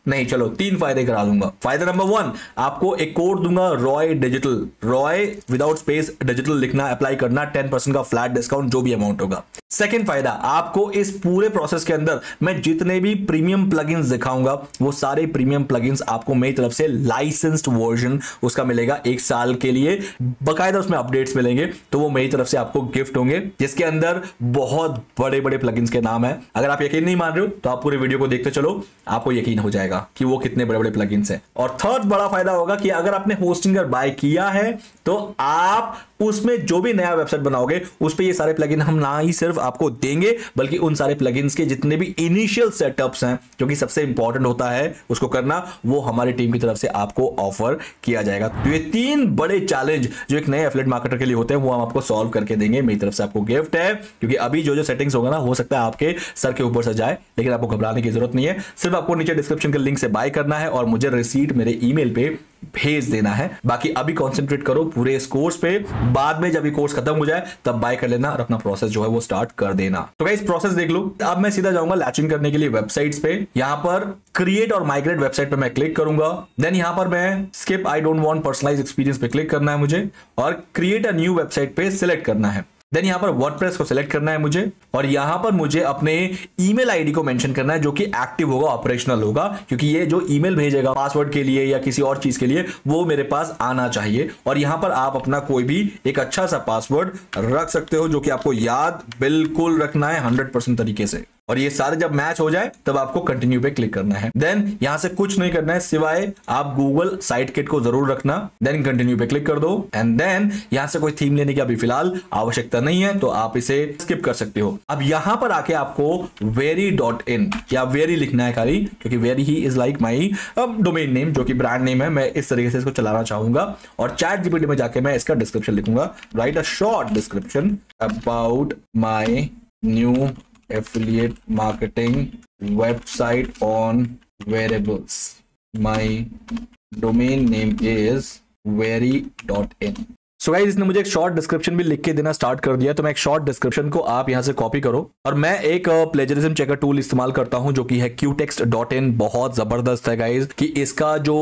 Speaker 1: नहीं चलो तीन फायदे करा दूंगा फायदा नंबर वन आपको एक कोड दूंगा Roy digital Roy without space digital लिखना अप्लाई करना टेन परसेंट का फ्लैट डिस्काउंट जो भी अमाउंट होगा सेकेंड फायदा आपको इस पूरे प्रोसेस के अंदर मैं जितने भी प्रीमियम प्लगइन्स दिखाऊंगा वो सारे प्रीमियम प्लगइन्स आपको मेरी तरफ से लाइसेंस्ड वर्जन उसका मिलेगा एक साल के लिए बकायदा उसमें अपडेट्स मिलेंगे तो वो मेरी तरफ से आपको गिफ्ट होंगे जिसके अंदर बहुत बड़े बड़े प्लगइन्स के नाम है अगर आप यकीन नहीं मान रहे हो तो आप पूरे वीडियो को देखते चलो आपको यकीन हो जाएगा जाएगा कि वो कितने बड़े बड़े प्लगइन्स हैं और थर्ड बड़ा फायदा होगा कि अगर आपने होस्टिंगर बाय किया है तो आप उसमें जो भी नया वेबसाइट बनाओगे उस पर ये सारे प्लगइन हम ना ही सिर्फ आपको देंगे बल्कि उन सारे प्लगइन्स के जितने भी इनिशियल सेटअप्स हैं जो कि सबसे इंपॉर्टेंट होता है उसको करना वो हमारी टीम की तरफ से आपको ऑफर किया जाएगा तो ये तीन बड़े चैलेंज जो एक नए एफलेट मार्केटर के लिए होते हैं वो हम आपको सॉल्व करके देंगे मेरी तरफ से आपको गिफ्ट है क्योंकि अभी जो जो सेटिंग्स होगा ना हो सकता है आपके सर के ऊपर से जाए लेकिन आपको घबराने की जरूरत नहीं है सिर्फ आपको नीचे डिस्क्रिप्शन के लिंक से बाय करना है और मुझे रिसीट मेरे ईमेल पे भेज देना है बाकी अभी कॉन्सेंट्रेट करो पूरे इस कोर्स पे बाद में जब ये कोर्स खत्म हो जाए तब बाय कर लेना और अपना प्रोसेस जो है वो स्टार्ट कर देना तो क्या प्रोसेस देख लो अब मैं सीधा जाऊंगा लैचिंग करने के लिए वेबसाइट्स पे यहाँ पर क्रिएट और माइग्रेट वेबसाइट पे मैं क्लिक करूंगा देन यहाँ पर मैं skip I don't want personalize experience पे क्लिक करना है मुझे और क्रिएट अ न्यू वेबसाइट पे सिलेक्ट करना है देन यहां पर वर्डप्रेस को सिलेक्ट करना है मुझे और यहाँ पर मुझे अपने ईमेल आईडी को मेंशन करना है जो कि एक्टिव होगा ऑपरेशनल होगा क्योंकि ये जो ईमेल भेजेगा पासवर्ड के लिए या किसी और चीज के लिए वो मेरे पास आना चाहिए और यहाँ पर आप अपना कोई भी एक अच्छा सा पासवर्ड रख सकते हो जो कि आपको याद बिल्कुल रखना है हंड्रेड तरीके से और ये सारे जब मैच हो जाए तब आपको कंटिन्यू पे क्लिक करना है देन यहां से कुछ नहीं करना है सिवाय आप गूगल साइट किट को जरूर रखना देन कंटिन्यू पे क्लिक कर दो एंड देन यहां से कोई थीम लेने की अभी फिलहाल आवश्यकता नहीं है तो आप इसे स्किप कर सकते हो अब यहां पर आके आपको वेरी डॉट इन या वेरी लिखना है खाली क्योंकि वेरी ही is like my domain name जो कि ब्रांड नेम है मैं इस तरीके से इसको चलाना चाहूंगा और चैट जीपीटी में जाके मैं इसका डिस्क्रिप्शन लिखूंगा write a short description about my new affiliate marketing website on variables my domain name is very.in so guys इसने मुझे एक शॉर्ट डिस्क्रिप्शन भी लिख के देना स्टार्ट कर दिया तो मैं एक शॉर्ट डिस्क्रिप्शन को आप यहाँ से कॉपी करो और मैं एक प्लेजरिज्म चेकर टूल इस्तेमाल करता हूँ जो कि है क्यूटेक्स्ट डॉट इन बहुत जबरदस्त है गाइज कि इसका जो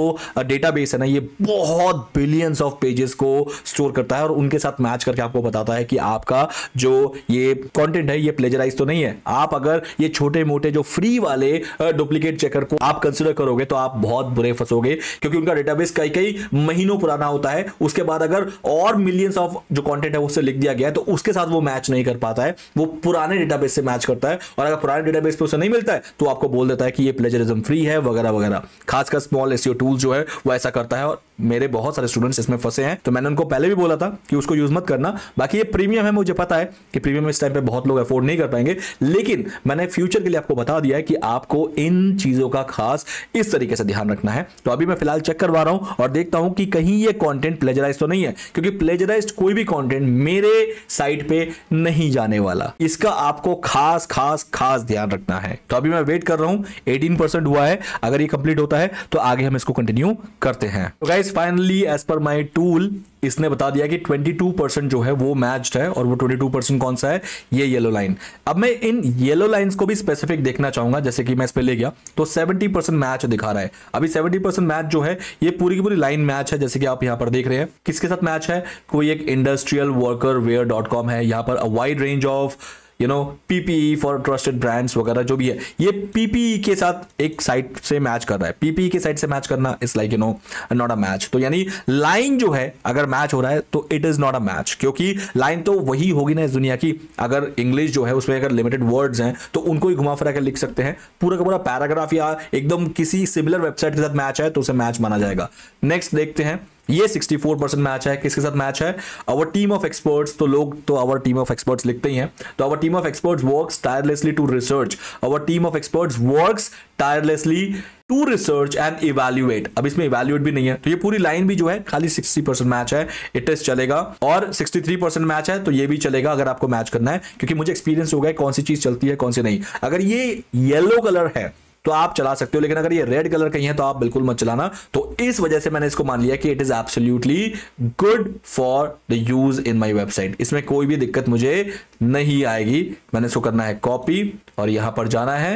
Speaker 1: डेटाबेस है ना ये बहुत बिलियंस ऑफ पेजेस को स्टोर करता है और उनके साथ मैच करके आपको बताता है कि आपका जो ये कॉन्टेंट है ये प्लेजराइज तो नहीं है आप अगर ये छोटे मोटे जो फ्री वाले डुप्लीकेट चेकर को आप कंसिडर करोगे तो आप बहुत बुरे फंसोगे क्योंकि उनका डेटाबेस कई कई महीनों पुराना होता है उसके बाद अगर और और मिलियंस ऑफ जो कंटेंट है उससे लिख दिया गया है तो उसके साथ वो मैच नहीं कर पाता है वो पुराने डेटाबेस से मैच करता है और अगर पुराने डेटाबेस पे उसे नहीं मिलता है तो आपको बोल देता है कि ये प्लेजरिज्म फ्री है वगैरह वगैरह खासकर स्मॉल एसियो टूल जो है वो ऐसा करता है और मेरे बहुत सारे स्टूडेंट्स इसमें फंसे हैं तो मैंने उनको पहले भी बोला था कि उसको यूज मत करना बाकी ये प्रीमियम है मुझे पता है कि प्रीमियम इस टाइम पे बहुत लोग अफोर्ड नहीं कर पाएंगे लेकिन मैंने फ्यूचर के लिए आपको बता दिया है कि आपको इन चीजों का खास इस तरीके से ध्यान रखना है तो अभी मैं फिलहाल चेक करवा रहा हूं और देखता हूं कि कहीं ये कॉन्टेंट प्लेजराइज तो नहीं है क्योंकि प्लेजराइज कोई भी कॉन्टेंट मेरे साइट पे नहीं जाने वाला इसका आपको खास खास खास ध्यान रखना है तो अभी मैं वेट कर रहा हूं एटीन परसेंट हुआ है अगर ये कंप्लीट होता है तो आगे हम इसको कंटिन्यू करते हैं तो गाइज फाइनली एज पर माई टूल इसने बता दिया कि 22 जो है वो मैच्ड है और वो 22 कौन सा है ये येलो लाइन अब मैं इन येलो लाइंस को भी स्पेसिफिक देखना चाहूंगा जैसे कि मैं इस पे ले गया तो 70 मैच दिखा रहा है अभी 70 मैच जो है ये पूरी की पूरी लाइन मैच है जैसे कि आप यहां पर देख रहे हैं किसके साथ मैच है कोई एक industrial worker wear dot com है यहाँ पर wide range of you know PPE for trusted brands वगैरह जो भी है ये पीपीई e के साथ एक साइट से मैच कर रहा है पीपीई e के साइट से मैच करना is like you know not a match तो यानी लाइन जो है अगर मैच हो रहा है तो it is not a match क्योंकि लाइन तो वही होगी ना इस दुनिया की अगर इंग्लिश जो है उसमें अगर लिमिटेड वर्ड्स हैं तो उनको ही घुमा फिरा कर लिख सकते हैं पूरा का पूरा पैराग्राफ या एकदम किसी सिमिलर वेबसाइट के साथ मैच है तो उसे मैच माना जाएगा नेक्स्ट देखते हैं ये 64 परसेंट मैच है किसके साथ मैच है अवर टीम ऑफ एक्सपर्ट्स तो लोग तो अवर टीम ऑफ एक्सपर्ट्स लिखते ही हैं तो our team of experts works tirelessly to research our team of experts works tirelessly to research and evaluate अब इसमें इवेल्यूएट भी नहीं है तो ये पूरी लाइन भी जो है खाली 60 परसेंट मैच है इट इज चलेगा और 63 परसेंट मैच है तो ये भी चलेगा अगर आपको मैच करना है क्योंकि मुझे एक्सपीरियंस हो गया कौन सी चीज चलती है कौन सी नहीं अगर ये येलो कलर है तो आप चला सकते हो लेकिन अगर ये रेड कलर कहीं है तो आप बिल्कुल मत चलाना तो इस वजह से मैंने इसको मान लिया कि it is absolutely good for the use in my website इसमें कोई भी दिक्कत मुझे नहीं आएगी मैंने इसको करना है कॉपी और यहां पर जाना है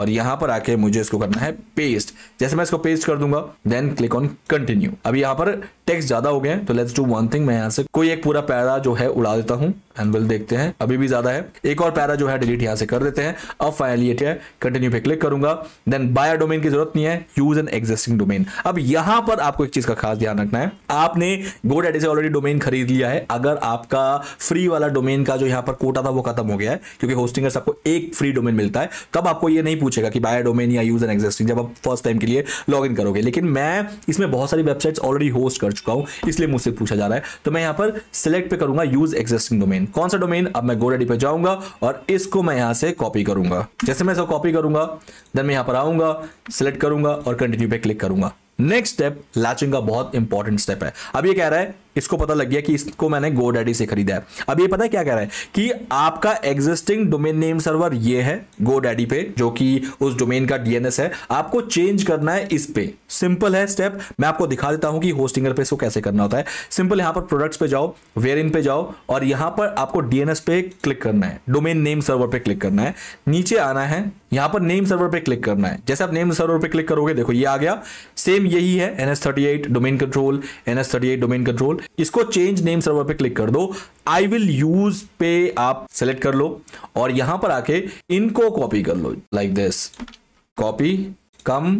Speaker 1: और यहां पर आके मुझे इसको करना है पेस्ट जैसे मैं इसको पेस्ट कर दूंगा देन क्लिक ऑन कंटिन्यू अब यहां पर टेक्स्ट ज्यादा हो गए तो लेट्स डू वन थिंग मैं यहां से कोई एक पूरा पैरा जो है उड़ा देता हूं एंड विल देखते हैं अभी भी ज्यादा है एक और पैरा जो है डिलीट यहां से कर देते हैं अब फाइनली है कंटिन्यू पे क्लिक करूंगा देन बाय डोमेन की जरूरत नहीं है यूज एन एग्जिस्टिंग डोमेन अब यहां पर आपको एक चीज का खास ध्यान रखना है आपने गोड एडी से ऑलरेडी डोमेन खरीद लिया है अगर आपका फ्री वाला डोमेन का जो यहां पर कोटा था वो खत्म हो गया है क्योंकि होस्टिंग सबको एक फ्री डोमेन मिलता है तब आपको ये नहीं पूछेगा कि बाय डोमेन या यूज एन एग्जिस्टिंग जब आप फर्स्ट टाइम के लिए लॉग इन करोगे लेकिन मैं इसमें बहुत सारी वेबसाइट्स ऑलरेडी होस्ट कर चुका हूं इसलिए मुझसे पूछा जा रहा है तो मैं यहां पर सिलेक्ट पे करूंगा यूज एग्जिस्टिंग डोमेन कौन सा डोमेन अब मैं गोरेडी पर जाऊंगा और इसको मैं यहां से कॉपी करूंगा जैसे मैं इसको कॉपी करूंगा देन मैं यहां पर आऊंगा सिलेक्ट करूंगा और कंटिन्यू पे क्लिक करूंगा नेक्स्ट स्टेप लैचिंग का बहुत इंपॉर्टेंट स्टेप है अब ये कह रहा है इसको पता लग गया कि इसको मैंने गो डैडी से खरीदा है अब ये पता है क्या कह रहा है कि आपका एग्जिस्टिंग डोमेन नेम सर्वर ये है गो डैडी पे जो कि उस डोमेन का डीएनएस है आपको चेंज करना है इस पे सिंपल है स्टेप मैं आपको दिखा देता हूं कि होस्टिंगर पे इसको कैसे करना होता है सिंपल यहां पर प्रोडक्ट्स पे जाओ वेयर इन पे जाओ और यहां पर आपको डीएनएस पे क्लिक करना है डोमेन नेम सर्वर पे क्लिक करना है नीचे आना है यहां पर नेम सर्वर पे क्लिक करना है जैसे आप नेम सर्वर पे क्लिक करोगे देखो ये आ गया सेम यही है NS thirty eight domain control NS thirty eight domain control इसको चेंज नेम सर्वर पे क्लिक कर दो आई विल यूज पे आप सेलेक्ट कर लो और यहां पर आके इनको कॉपी कर लो like this copy come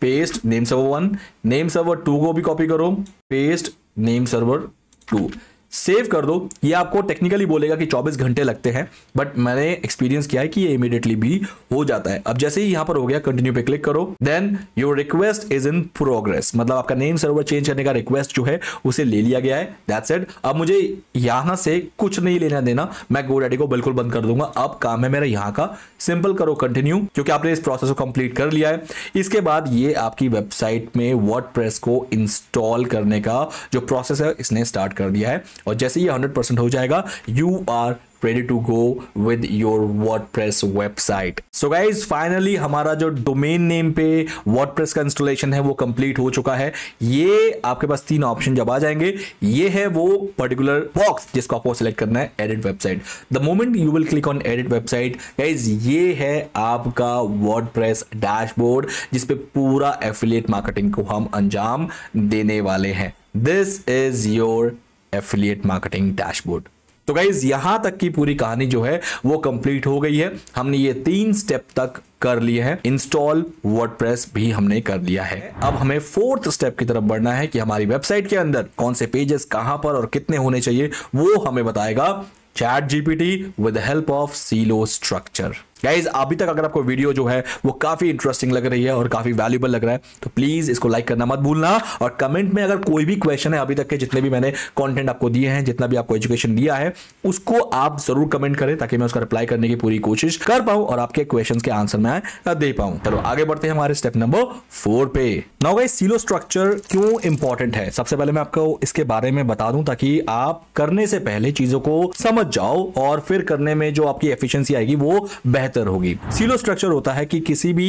Speaker 1: paste name server one name server two को भी कॉपी करो paste name server two save कर दो ये आपको टेक्निकली बोलेगा कि 24 घंटे लगते हैं बट मैंने एक्सपीरियंस किया है कि ये इमीडिएटली भी हो जाता है अब जैसे ही यहां पर हो गया कंटिन्यू पे क्लिक करो then your request is in progress मतलब आपका नेम सर्वर चेंज करने का रिक्वेस्ट जो है उसे ले लिया गया है दैट सेट अब मुझे यहां से कुछ नहीं लेना देना मैं गो को बिल्कुल बंद कर दूंगा अब काम है मेरा यहाँ का सिंपल करो कंटिन्यू क्योंकि आपने इस प्रोसेस को कंप्लीट कर लिया है इसके बाद ये आपकी वेबसाइट में वर्ड को इंस्टॉल करने का जो प्रोसेस है इसने स्टार्ट कर दिया है और जैसे ये हंड्रेड परसेंट हो जाएगा you are ready to go with your WordPress website so guys finally हमारा जो डोमेन नेम पे वर्ड प्रेस का इंस्टॉलेशन है वो कंप्लीट हो चुका है ये आपके पास तीन ऑप्शन जब आ जाएंगे ये है वो पर्टिकुलर बॉक्स जिसको आपको सिलेक्ट करना है edit website the moment you will click on edit website guys ये है आपका वर्ड प्रेस डैशबोर्ड जिसपे पूरा एफिलियट मार्केटिंग को हम अंजाम देने वाले हैं this is your affiliate marketing dashboard तो गाइज यहां तक की पूरी कहानी जो है वो कंप्लीट हो गई है हमने ये तीन स्टेप तक कर लिए हैं इंस्टॉल वर्डप्रेस भी हमने कर लिया है अब हमें फोर्थ स्टेप की तरफ बढ़ना है कि हमारी वेबसाइट के अंदर कौन से पेजेस कहां पर और कितने होने चाहिए वो हमें बताएगा chat GPT with help of silo structure guys अभी तक अगर आपको वीडियो जो है वो काफ़ी इंटरेस्टिंग लग रही है और काफ़ी वैल्यूबल लग रहा है तो प्लीज़ इसको लाइक करना मत भूलना और कमेंट में अगर कोई भी क्वेश्चन है अभी तक के जितने भी मैंने कंटेंट आपको दिए हैं जितना भी आपको एजुकेशन दिया है उसको आप ज़रूर कमेंट करें ताकि मैं उसका रिप्लाई करने की पूरी कोशिश कर पाऊं और आपके क्वेश्चन के आंसर में दे पाऊँ चलो आगे बढ़ते हैं हमारे स्टेप नंबर फोर पे नौ गाइज सीलो स्ट्रक्चर क्यों इंपॉर्टेंट है सबसे पहले मैं आपको इसके बारे में बता दूं ताकि आप करने से पहले चीज़ों को समझ जाओ और फिर करने में जो आपकी एफिशियंसी आएगी वो बेहतर बेहतर होगी सीलो स्ट्रक्चर होता है कि किसी भी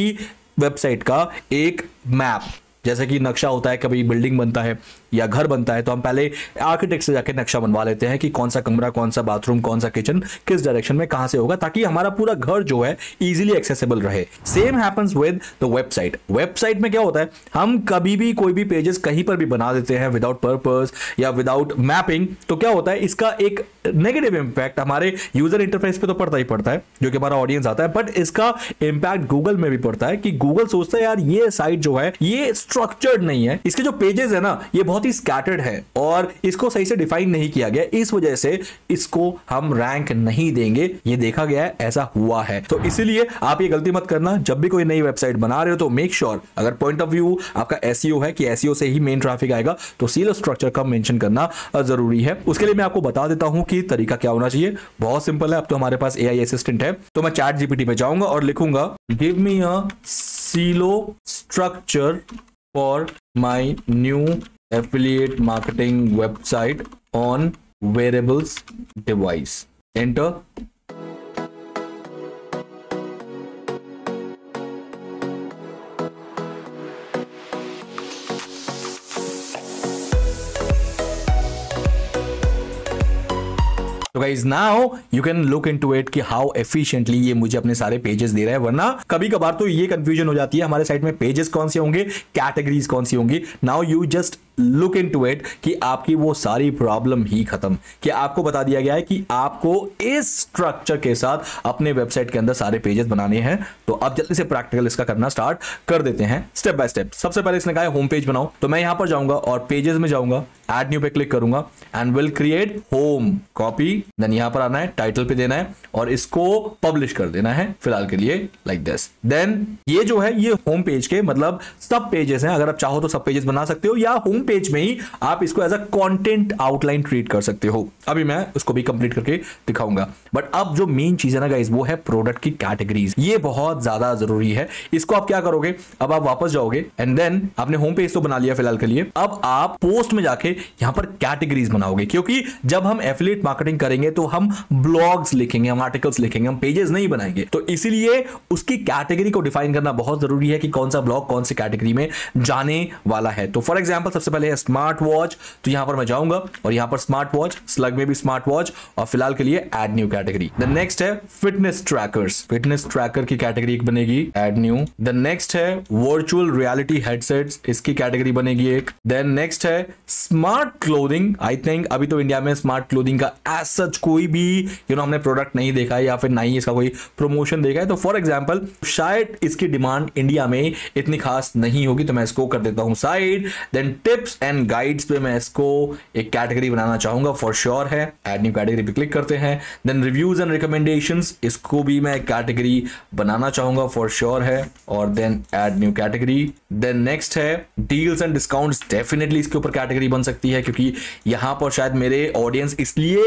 Speaker 1: वेबसाइट का एक मैप जैसे कि नक्शा होता है कभी बिल्डिंग बनता है या घर बनता है तो हम पहले आर्किटेक्ट से जाके नक्शा बनवा लेते हैं कि कौन सा कमरा कौन सा बाथरूम कौन सा किचन किस डायरेक्शन में कहां से होगा ताकि हमारा पूरा घर जो है इजिली एक्सेसिबल रहे same happens with the website website में क्या होता है हम कभी भी कोई भी पेजेस कहीं पर भी बना देते हैं विदाउट पर्पज या विदाउट मैपिंग तो क्या होता है इसका एक नेगेटिव इंपैक्ट हमारे यूजर इंटरफेस पे तो पड़ता ही पड़ता है जो कि हमारा ऑडियंस आता है बट इसका इंपैक्ट गूगल में भी पड़ता है कि गूगल सोचता है यार ये साइट जो है ये स्ट्रक्चर्ड नहीं है इसके जो पेजेस है ना ये बहुत बहुत ही स्कैटर्ड है और इसको सही से डिफाइन नहीं किया गया इस वजह से इसको हम रैंक नहीं देंगे ये देखा गया है ऐसा हुआ है तो इसीलिए आप ये गलती मत करना जब भी कोई नई वेबसाइट बना रहे हो तो मेक श्योर sure, अगर पॉइंट ऑफ व्यू आपका एस e है कि एस e से ही मेन ट्रैफिक आएगा तो सील स्ट्रक्चर का मेंशन करना जरूरी है उसके लिए मैं आपको बता देता हूं कि तरीका क्या होना चाहिए बहुत सिंपल है अब तो हमारे पास एआई असिस्टेंट है तो मैं चैट जीपीटी में जाऊंगा और लिखूंगा give me a silo structure for my new affiliate marketing website on wearables device enter तो guys now you can look in to it की हाउ एफिशियंटली ये मुझे अपने सारे पेजेस दे रहा है वरना कभी कभार तो ये कंफ्यूजन हो जाती है हमारे साइट में पेजेस कौन से होंगे कैटेगरीज कौन सी होंगी now you just look in to it कि आपकी वो सारी प्रॉब्लम ही खत्म कि आपको बता दिया गया है कि आपको इस स्ट्रक्चर के साथ अपने वेबसाइट के अंदर सारे पेजेस बनाने हैं तो अब जल्दी से प्रैक्टिकल इसका करना स्टार्ट कर देते हैं स्टेप बाय स्टेप सबसे पहले इसने कहा होम पेज बनाओ तो मैं यहां पर जाऊंगा और पेजेस में जाऊंगा एड न्यू पे क्लिक करूंगा and will create home copy then यहां पर आना है टाइटल पे देना है और इसको पब्लिश कर देना है फिलहाल के लिए लाइक दिस देन ये जो है ये होम पेज के मतलब सब पेजेस हैं अगर आप चाहो तो सब पेजेस बना सकते हो या होम पेज में ही आप इसको as a content outline treat कर सकते हो अभी मैं उसको भी कंप्लीट करके दिखाऊंगा बट अब जो मेन चीज है ना गाइज वो है प्रोडक्ट की कैटेगरीज ये बहुत ज्यादा जरूरी है इसको आप क्या करोगे अब आप वापस जाओगे एंड देन आपने होम पेज तो बना लिया फिलहाल के लिए अब आप पोस्ट में जाके यहां पर कैटेगरीज बनाओगे क्योंकि जब हम एफिलेट मार्केटिंग करें करेंगे तो हम ब्लॉग्स लिखेंगे हम आर्टिकल्स लिखेंगे हम पेजेस नहीं बनाएंगे तो इसीलिए उसकी कैटेगरी को डिफाइन करना बहुत जरूरी है कि कौन सा ब्लॉग कौन सी कैटेगरी में जाने वाला है तो फॉर एग्जाम्पल सबसे पहले है स्मार्ट वॉच तो यहां पर मैं जाऊंगा और यहां पर स्मार्ट वॉच स्लग में भी स्मार्ट वॉच और फिलहाल के लिए add new category the next है फिटनेस ट्रैकर्स फिटनेस ट्रैकर की कैटेगरी बनेगी एड न्यू द नेक्स्ट है वर्चुअल रियालिटी हेडसेट्स इसकी कैटेगरी बनेगी एक देन नेक्स्ट है स्मार्ट क्लोदिंग आई थिंक अभी तो इंडिया में स्मार्ट क्लोदिंग का एस सच कोई भी यू you नो know, हमने प्रोडक्ट नहीं देखा है या फिर ना ही इसका कोई प्रमोशन देखा है तो फॉर एग्जाम्पल शायद इसकी डिमांड इंडिया में इतनी खास नहीं होगी तो मैं इसको कर देता हूँ side then tips and guides पे मैं इसको एक कैटेगरी बनाना चाहूंगा फॉर श्योर sure है एड न्यू कैटेगरी पे क्लिक करते हैं देन रिव्यूज एंड रिकमेंडेशन इसको भी मैं कैटेगरी बनाना चाहूंगा फॉर श्योर sure है और then add new category then next है डील्स एंड डिस्काउंट डेफिनेटली इसके ऊपर कैटेगरी बन सकती है क्योंकि यहां पर शायद मेरे ऑडियंस इसलिए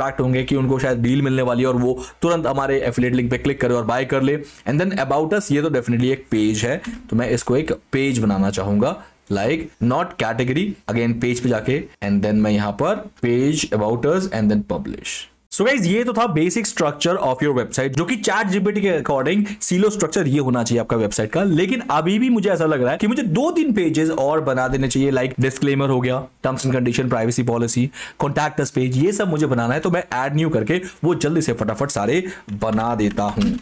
Speaker 1: अट्रैक्ट होंगे कि उनको शायद डील मिलने वाली है और वो तुरंत हमारे एफिलेट लिंक पे क्लिक करें और बाय कर ले एंड देन अबाउट अस ये तो डेफिनेटली एक पेज है तो मैं इसको एक पेज बनाना चाहूंगा like not category again page पे जाके एंड देन मैं यहाँ पर page about us and then publish so so guys ये तो था basic structure of your website जो कि चैट जीबीटी के अकॉर्डिंग सीलो स्ट्रक्चर ये होना चाहिए आपका वेबसाइट का लेकिन अभी भी मुझे ऐसा लग रहा है कि मुझे दो तीन पेजेस और बना देने चाहिए लाइक like डिस्क्लेमर हो गया terms and condition privacy policy contact page ये सब मुझे बनाना है तो मैं एड न्यू करके वो जल्दी से फटाफट सारे बना देता हूँ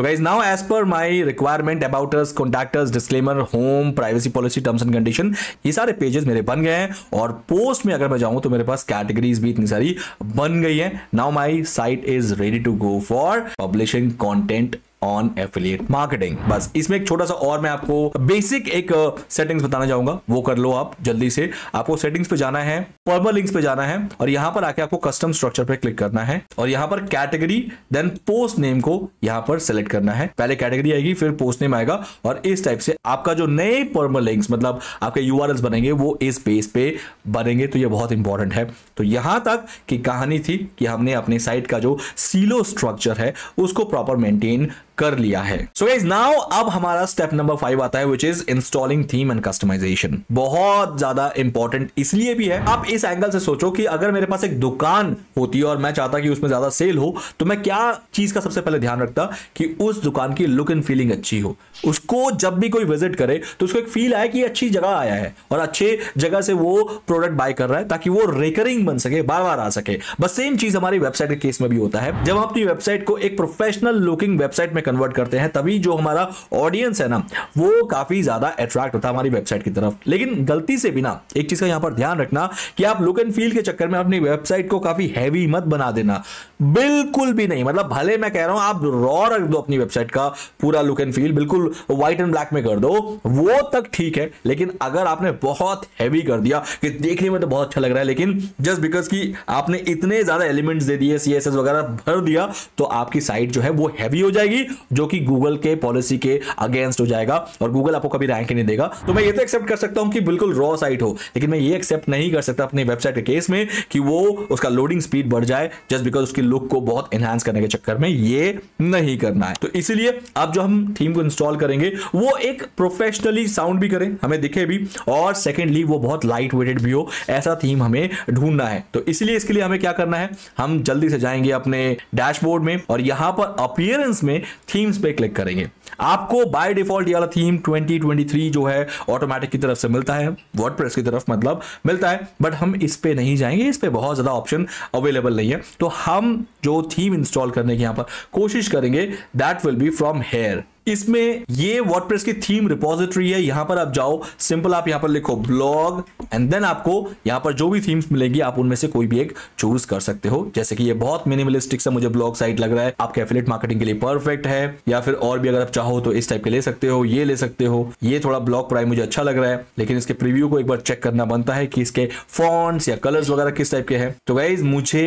Speaker 1: सो guys now as per my requirement about us contact us disclaimer home privacy policy terms and condition ये सारे पेजेस मेरे बन गए हैं और पोस्ट में अगर मैं जाऊँ तो मेरे पास कैटेगरीज भी इतनी सारी बन गई है now my site is ready to go for publishing content on affiliate marketing बस इसमें एक छोटा सा और मैं आपको बेसिक एक सेटिंग्स uh, बताना चाहूंगा वो कर लो आप जल्दी से आपको सेटिंग्स पे जाना है पर्मल लिंक्स पे जाना है और यहां पर आके आपको कस्टम स्ट्रक्चर पे क्लिक करना है और यहां पर कैटेगरी देन पोस्ट नेम को यहां पर सेलेक्ट करना है पहले कैटेगरी आएगी फिर पोस्ट नेम आएगा और इस टाइप से आपका जो नए पर्मल लिंक्स मतलब आपके यू बनेंगे वो इस पेज पे बनेंगे तो ये बहुत इंपॉर्टेंट है तो यहां तक की कहानी थी कि हमने अपने साइट का जो सीलो स्ट्रक्चर है उसको प्रॉपर मेंटेन कर लिया है सो गाइज नाउ अब हमारा स्टेप नंबर फाइव आता है which is installing theme and customization बहुत ज्यादा इंपॉर्टेंट इसलिए भी है आप इस एंगल से सोचो कि अगर मेरे पास एक दुकान होती है और मैं चाहता कि उसमें ज्यादा सेल हो तो मैं क्या चीज का सबसे पहले ध्यान रखता कि उस दुकान की लुक एंड फीलिंग अच्छी हो उसको जब भी कोई विजिट करे तो उसको एक फील आए कि अच्छी जगह आया है और अच्छे जगह से वो प्रोडक्ट बाय कर रहा है ताकि वो रिकरिंग बन सके बार बार आ सके बस सेम चीज हमारी वेबसाइट के केस में भी होता है जब हम अपनी वेबसाइट को एक प्रोफेशनल लुकिंग वेबसाइट में कन्वर्ट करते हैं तभी जो हमारा ऑडियंस है ना वो काफी ज्यादा अट्रैक्ट होता है हमारी वेबसाइट की तरफ लेकिन गलती से भी ना एक चीज का यहाँ पर ध्यान रखना कि आप लुक एंड फील के चक्कर में अपनी वेबसाइट को काफी हैवी मत बना देना बिल्कुल भी नहीं मतलब भले मैं कह रहा हूं आप रॉ रख दो अपनी वेबसाइट का पूरा लुक एंड फील बिल्कुल व्हाइट एंड ब्लैक में कर दो वो तक ठीक है लेकिन अगर आपने बहुत हैवी कर दिया कि देखने में तो बहुत अच्छा लग रहा है लेकिन जस्ट बिकॉज कि आपने इतने ज्यादा एलिमेंट्स दे दिए सी वगैरह भर दिया तो आपकी साइट जो है वो हैवी हो जाएगी जो कि गूगल के पॉलिसी के अगेंस्ट हो जाएगा और गूगल आपको कभी रैंक नहीं देगा तो मैं ये तो एक्सेप्ट कर सकता हूं कि बिल्कुल रॉ साइट हो लेकिन मैं ये एक्सेप्ट नहीं कर सकता अपनी वेबसाइट के केस में कि वो उसका लोडिंग स्पीड बढ़ जाए जस्ट बिकॉज उसकी लुक को बहुत एनहांस करने के चक्कर में ये नहीं करना है तो इसीलिए अब जो हम थीम को इंस्टॉल करेंगे वो एक प्रोफेशनली साउंड भी करें हमें दिखे भी और सेकेंडली वो बहुत लाइट वेटेड भी हो ऐसा थीम हमें ढूंढना है तो इसलिए इसके लिए हमें क्या करना है हम जल्दी से जाएंगे अपने डैशबोर्ड में और यहां पर अपियरेंस में थीम्स पे क्लिक करेंगे आपको बाय डिफॉल्ट वाला थीम 2023 जो है ऑटोमेटिक की तरफ से मिलता है वर्डप्रेस की तरफ मतलब मिलता है बट हम इस पे नहीं जाएंगे इस पे बहुत ज़्यादा ऑप्शन अवेलेबल नहीं है तो हम जो थीम इंस्टॉल करने की यहां पर कोशिश करेंगे that will be from here इसमें ये वर्डप्रेस की थीम रिपोजिटरी है यहां पर आप जाओ सिंपल आप यहां पर लिखो ब्लॉग एंड देन आपको यहां पर जो भी थीम्स मिलेगी आप उनमें से कोई भी एक चूज कर सकते हो जैसे कि ये बहुत मिनिमलिस्टिक सा मुझे ब्लॉग साइट लग रहा है आपके एफिलेट मार्केटिंग के लिए परफेक्ट है या फिर और भी अगर आप चाहो तो इस टाइप के ले सकते हो ये ले सकते हो ये थोड़ा ब्लॉग प्राइम मुझे अच्छा लग रहा है लेकिन इसके प्रीव्यू को एक बार चेक करना बनता है कि इसके फॉन्ट्स या कलर्स वगैरह किस टाइप के हैं तो गाइज मुझे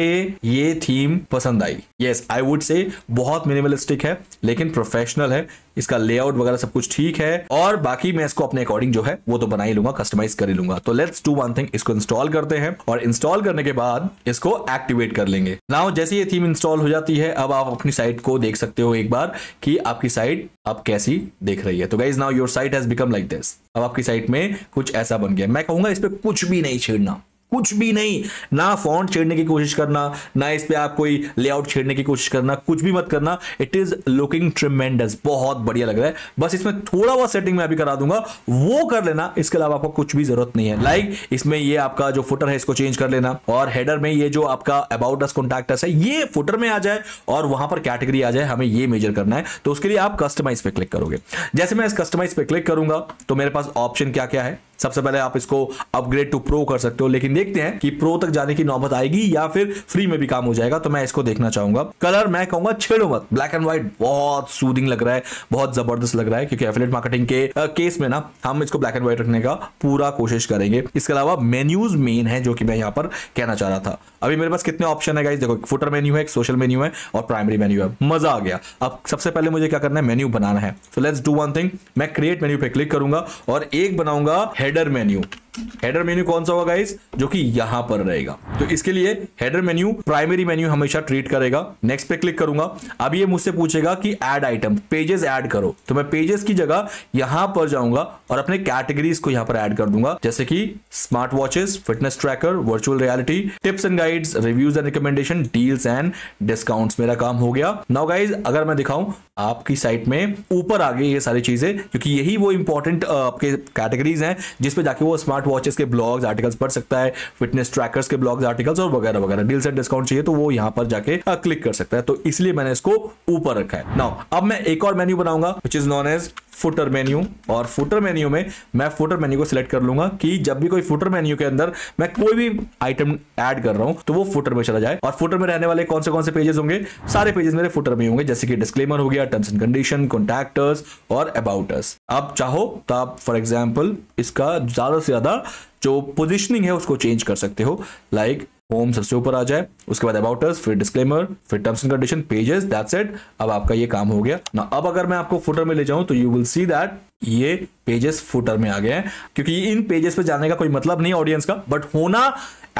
Speaker 1: ये थीम पसंद आई यस आई वुड से बहुत मिनिमलिस्टिक है लेकिन प्रोफेशनल है इसका लेआउट वगैरह सब कुछ ठीक है और बाकी मैं इसको अपने अकॉर्डिंग जो है वो तो बना ही लूंगा कस्टमाइज कर ही लूंगा तो लेट्स डू वन थिंग इसको इंस्टॉल करते हैं और इंस्टॉल करने के बाद इसको एक्टिवेट कर लेंगे नाउ जैसे ये थीम इंस्टॉल हो जाती है अब आप अपनी साइट को देख सकते हो एक बार कि आपकी साइट अब कैसी देख रही है तो guys now your site has become like this अब आपकी साइट में कुछ ऐसा बन गया मैं कहूंगा इस पर कुछ भी नहीं छेड़ना कुछ भी नहीं ना फॉन्ट छेड़ने की कोशिश करना ना इस पे आप कोई लेआउट छेड़ने की कोशिश करना कुछ भी मत करना इट इज लुकिंग ट्रिमेंडस बहुत बढ़िया लग रहा है बस इसमें थोड़ा बहुत सेटिंग मैं अभी करा दूंगा वो कर लेना इसके अलावा आपको कुछ भी जरूरत नहीं है लाइक like, इसमें ये आपका जो फुटर है इसको चेंज कर लेना और हेडर में ये जो आपका अबाउट अस कॉन्टैक्ट है ये फुटर में आ जाए और वहां पर कैटेगरी आ जाए हमें ये मेजर करना है तो उसके लिए आप कस्टमाइज पे क्लिक करोगे जैसे मैं इस कस्टमाइज पे क्लिक करूंगा तो मेरे पास ऑप्शन क्या क्या है सबसे पहले आप इसको अपग्रेड टू प्रो कर सकते हो लेकिन देखते हैं कि प्रो तक जाने की नौबत आएगी या फिर फ्री में भी काम हो जाएगा तो मैं इसको देखना चाहूंगा कलर मैं कहूंगा छेड़ो मत ब्लैक एंड व्हाइट बहुत सूदिंग लग रहा है बहुत जबरदस्त लग रहा है क्योंकि एफिलेट मार्केटिंग के केस में ना हम इसको ब्लैक एंड व्हाइट रखने का पूरा कोशिश करेंगे इसके अलावा मेन्यूज मेन है जो कि मैं यहाँ पर कहना चाह रहा था अभी मेरे पास कितने ऑप्शन है देखो फुटर मेन्यू है एक सोशल मेन्यू है और प्राइमरी मेन्यू है मजा आ गया अब सबसे पहले मुझे क्या करना है मेन्यू बनाना है so let's do one thing मैं क्रिएट मेन्यू पे क्लिक करूंगा और एक बनाऊंगा head slider menu header menu कौन सा होगा गाइस जो कि यहां पर रहेगा तो इसके लिए हेडर मेन्यू प्राइमरी मेन्यू हमेशा ट्रीट करेगा नेक्स्ट पे क्लिक करूंगा अब ये मुझसे पूछेगा कि एड आइटम पेजेस एड करो तो मैं पेजेस की जगह यहां पर जाऊंगा और अपने कैटेगरीज को यहां पर एड कर दूंगा जैसे कि smart watches fitness tracker virtual reality tips and guides reviews and recommendation deals and discount मेरा काम हो गया नाउ गाइज अगर मैं दिखाऊं आपकी साइट में ऊपर आ गई ये सारी चीजें क्योंकि यही वो इंपॉर्टेंट आपके कैटेगरीज हैं जिसपे जाके वो स्मार्ट स्मार्ट वॉचेस के ब्लॉग्स आर्टिकल्स पढ़ सकता है फिटनेस ट्रैकर्स के ब्लॉग्स आर्टिकल्स और वगैरह वगैरह डील सेट डिस्काउंट चाहिए तो वो यहाँ पर जाके क्लिक कर सकता है तो इसलिए मैंने इसको ऊपर रखा है नाउ अब मैं एक और मेन्यू बनाऊंगा which is known as footer menu और फुटर मेन्यू में मैं फुटर मेन्यू को सिलेक्ट कर लूंगा कि जब भी कोई फुटर मेन्यू के अंदर मैं कोई भी आइटम ऐड कर रहा हूं तो वो फुटर में चला जाए और फुटर में रहने वाले कौन से कौन से पेजेस होंगे सारे पेजेस मेरे फुटर में होंगे जैसे कि डिस्क्लेमर हो गया टर्म्स एंड कंडीशन कॉन्टैक्टर्स और अबाउटर्स आप चाहो तो आप फॉर एग्जाम्पल इसका ज्यादा से ज्यादा जो पोजिशनिंग है उसको चेंज कर सकते हो लाइक होम सबसे ऊपर आ जाए उसके बाद अबाउट फिर डिस्क्लेमर फिर terms and condition pages that's it अब आपका ये काम हो गया ना अब अगर मैं आपको फुटर में ले जाऊं तो यू विल सी दैट ये पेजेस फुटर में आ गए हैं क्योंकि इन पेजेस पे जाने का कोई मतलब नहीं ऑडियंस का बट होना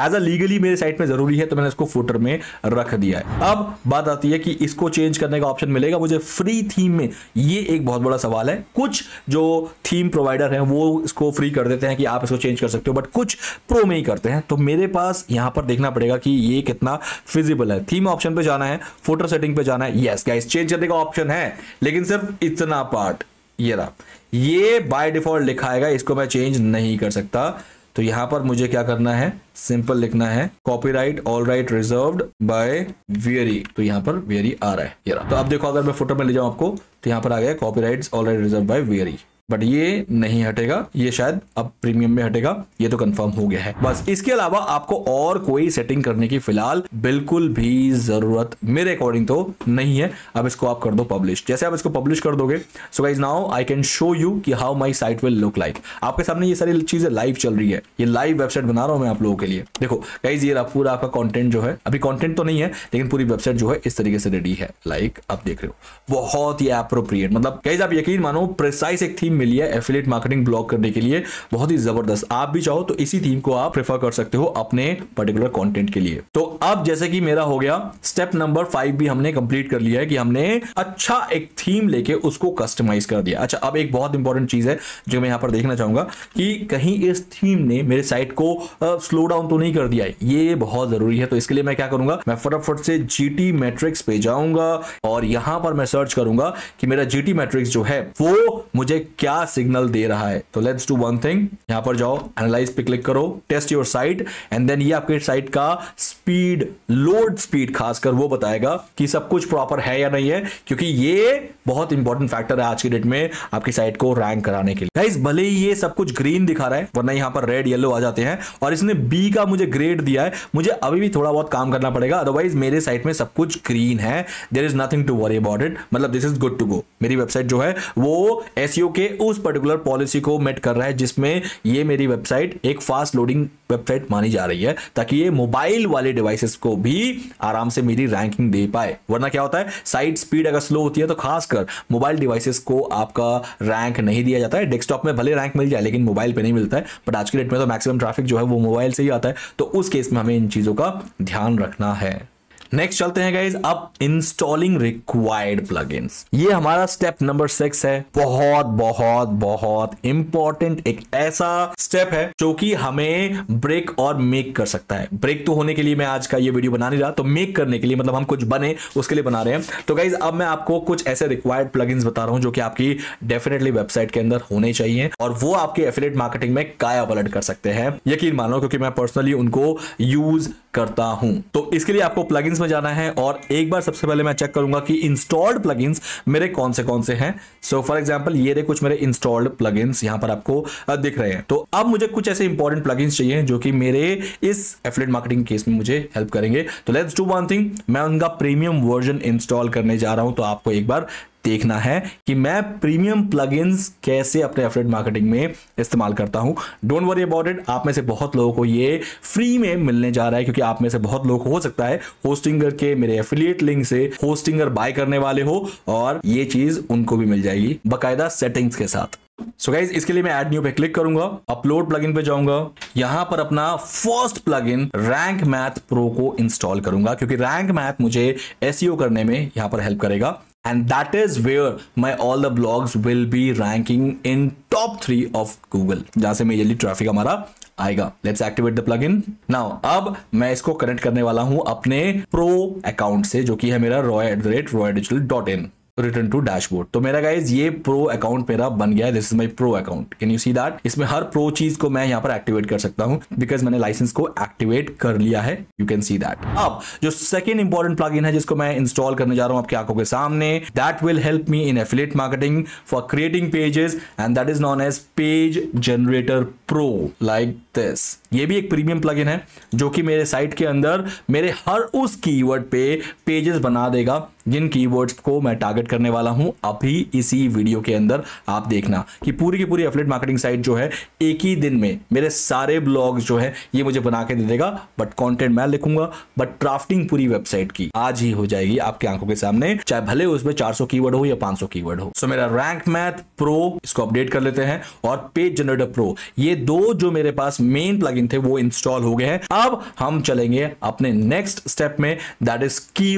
Speaker 1: एज अ लीगली मेरे साइट में जरूरी है तो मैंने इसको फोटर में रख दिया है अब बात आती है कि इसको चेंज करने का ऑप्शन मिलेगा मुझे फ्री थीम में ये एक बहुत बड़ा सवाल है कुछ जो थीम प्रोवाइडर हैं वो इसको फ्री कर देते हैं कि आप इसको चेंज कर सकते हो बट कुछ प्रो में ही करते हैं तो मेरे पास यहां पर देखना पड़ेगा कि ये कितना फिजिबल है थीम ऑप्शन पे जाना है फोटो सेटिंग पे जाना है यस गाइस चेंज करने का ऑप्शन है लेकिन सिर्फ इतना पार्ट ये रहा ये बाय डिफॉल्ट लिखा है इसको मैं चेंज नहीं कर सकता तो यहाँ पर मुझे क्या करना है सिंपल लिखना है copyright all right reserve by वियरी तो यहां पर वियरी आ रहा है ये रहा। तो अब देखो अगर मैं फोटो में ले जाऊं आपको तो यहाँ पर आ गया right all right reserve by वियरी बट ये नहीं हटेगा ये शायद अब प्रीमियम में हटेगा ये तो कंफर्म हो गया है बस इसके अलावा आपको और कोई सेटिंग करने की फिलहाल बिल्कुल भी जरूरत मेरे अकॉर्डिंग तो नहीं है अब इसको आप कर दो पब्लिश जैसे आप इसको पब्लिश कर दोगे so guys now I can show you कि how my site will look like आपके सामने ये सारी चीजें लाइव चल रही है ये लाइव वेबसाइट बना रहा हूं मैं आप लोगों के लिए देखो गाइज ये पूरा आपका कॉन्टेंट जो है अभी कॉन्टेंट तो नहीं है लेकिन पूरी वेबसाइट जो है इस तरीके से रेडी है लाइक आप देख रहे हो बहुत ही अप्रोप्रिएट मतलब गाइज आप यकीन मानो प्रिसाइस एक थीम थीम मिली है एफिलेट मार्केटिंग ब्लॉग करने के लिए बहुत ही जबरदस्त आप भी चाहो तो इसी थीम को आप प्रेफर कर सकते हो अपने पर्टिकुलर कॉन्टेंट के लिए तो अब जैसे कि मेरा हो गया स्टेप नंबर फाइव भी हमने कंप्लीट कर लिया है कि हमने अच्छा एक थीम लेके उसको कस्टमाइज कर दिया अच्छा अब एक बहुत इंपॉर्टेंट चीज है जो मैं यहां पर देखना चाहूंगा कि कहीं इस थीम ने मेरे साइट को स्लो डाउन तो नहीं कर दिया है ये बहुत जरूरी है तो इसके लिए मैं क्या करूंगा मैं फटाफट से जीटी मैट्रिक्स पे जाऊंगा और यहां पर मैं सर्च करूंगा कि मेरा जीटी मैट्रिक्स जो है वो मुझे क्या सिग्नल दे रहा है तो लेट्स डू वन थिंग यहां पर जाओ एनालाइज पे क्लिक करो test your site and then ये आपके साइट का स्पीड लोड स्पीड खासकर वो बताएगा कि सब कुछ प्रॉपर है या नहीं है क्योंकि ये बहुत इंपॉर्टेंट फैक्टर है आज के डेट में आपकी साइट को रैंक कराने के लिए गाइस भले ही ये सब कुछ ग्रीन दिखा रहा है वरना यहां पर रेड येलो आ जाते हैं और इसने बी का मुझे ग्रेड दिया है मुझे अभी भी थोड़ा बहुत काम करना पड़ेगा अदरवाइज मेरे साइट में सब कुछ ग्रीन है there is nothing to worry about it मतलब this is good to go मेरी वेबसाइट जो है वो एस e के उस पर्टिकुलर पॉलिसी को मेट कर रहा है जिसमें ये मेरी वेबसाइट एक फास्ट लोडिंग वेबसाइट मानी जा रही है ताकि ये मोबाइल वाले डिवाइसेस को भी आराम से मेरी रैंकिंग दे पाए वरना क्या होता है साइट स्पीड अगर स्लो होती है तो खासकर मोबाइल डिवाइसेस को आपका रैंक नहीं दिया जाता है डेस्कटॉप में भले रैंक मिल जाए लेकिन मोबाइल पर नहीं मिलता है बट आज के डेट में तो मैक्सिमम ट्रैफिक जो है वो मोबाइल से ही आता है तो उस केस में हमें इन चीज़ों का ध्यान रखना है नेक्स्ट चलते हैं गाइज अब इंस्टॉलिंग रिक्वायर्ड प्लग ये हमारा स्टेप नंबर सिक्स है बहुत बहुत बहुत इंपॉर्टेंट एक ऐसा स्टेप है जो कि हमें ब्रेक और मेक कर सकता है ब्रेक तो होने के लिए मैं आज का ये वीडियो बना नहीं रहा तो मेक करने के लिए मतलब हम कुछ बने उसके लिए बना रहे हैं तो गाइज अब मैं आपको कुछ ऐसे रिक्वायर्ड प्लग बता रहा हूं जो कि आपकी डेफिनेटली वेबसाइट के अंदर होने चाहिए और वो आपके एफिलेट मार्केटिंग में काया पलट कर सकते हैं यकीन मानो क्योंकि मैं पर्सनली उनको यूज करता हूं तो इसके लिए आपको प्लग में जाना है और एक बार सबसे पहले मैं चेक करूंगा कि इंस्टॉल्ड प्लग मेरे कौन से कौन से हैं सो फॉर एग्जाम्पल ये कुछ मेरे इंस्टॉल्ड प्लगइन्स यहां पर आपको दिख रहे हैं तो अब मुझे कुछ ऐसे इंपॉर्टेंट प्लग चाहिए जो कि मेरे इस एफलेट मार्केटिंग केस में मुझे हेल्प करेंगे तो लेट्स डू वन थिंग मैं उनका प्रीमियम वर्जन इंस्टॉल करने जा रहा हूं तो आपको एक बार देखना है कि मैं प्रीमियम प्लगइन्स कैसे अपने एफिलेट मार्केटिंग में इस्तेमाल करता हूं डोंट वरी अबाउट इट आप में से बहुत लोगों को ये फ्री में मिलने जा रहा है क्योंकि आप में से बहुत लोग हो सकता है होस्टिंगर के मेरे एफिलिएट लिंक से होस्टिंगर बाय करने वाले हो और ये चीज उनको भी मिल जाएगी बाकायदा सेटिंग्स के साथ सो so गाइज इसके लिए मैं एड न्यू पे क्लिक करूंगा अपलोड प्लगइन पे जाऊंगा यहां पर अपना first plugin rank math pro को इंस्टॉल करूंगा क्योंकि रैंक मैथ मुझे एसईओ e करने में यहां पर हेल्प करेगा and that is where my all the blogs will be ranking in top three of Google जहां से मेजरली ट्रैफिक हमारा आएगा let's activate the plugin now अब मैं इसको कनेक्ट करने वाला हूं अपने प्रो अकाउंट से जो कि है मेरा Roy at the rate Roy digital dot in return to dashboard तो मेरा गाइज ये प्रो अकाउंट मेरा बन गया this is my pro account can you see that इसमें हर प्रो चीज को मैं यहाँ पर एक्टिवेट कर सकता हूँ बिकॉज मैंने लाइसेंस को एक्टिवेट कर लिया है यू कैन सी दैट अब जो सेकेंड इंपॉर्टेंट प्लग है जिसको मैं इंस्टॉल करने जा रहा हूँ आपकी आंखों के सामने that will help me in affiliate marketing for creating pages and that is known as page generator pro like this ये भी एक प्रीमियम प्लग है जो कि मेरे साइट के अंदर मेरे हर उस कीवर्ड पे पेजेस बना देगा जिन कीवर्ड्स को मैं टारगेट करने वाला हूं अभी इसी वीडियो के अंदर आप देखना कि पूरी की पूरी एफलेट मार्केटिंग साइट जो है एक ही दिन में मेरे सारे ब्लॉग्स जो है ये मुझे बना के दे देगा बट कंटेंट मैं लिखूंगा बट ड्राफ्टिंग पूरी वेबसाइट की आज ही हो जाएगी आपकी आंखों के सामने चाहे भले उसमें 400 कीवर्ड हो या 500 कीवर्ड हो सो so, मेरा रैंक मैथ प्रो इसको अपडेट कर लेते हैं और पेज जनरेटर प्रो ये दो जो मेरे पास मेन प्लग थे वो इंस्टॉल हो गए हैं अब हम चलेंगे अपने नेक्स्ट स्टेप में that is key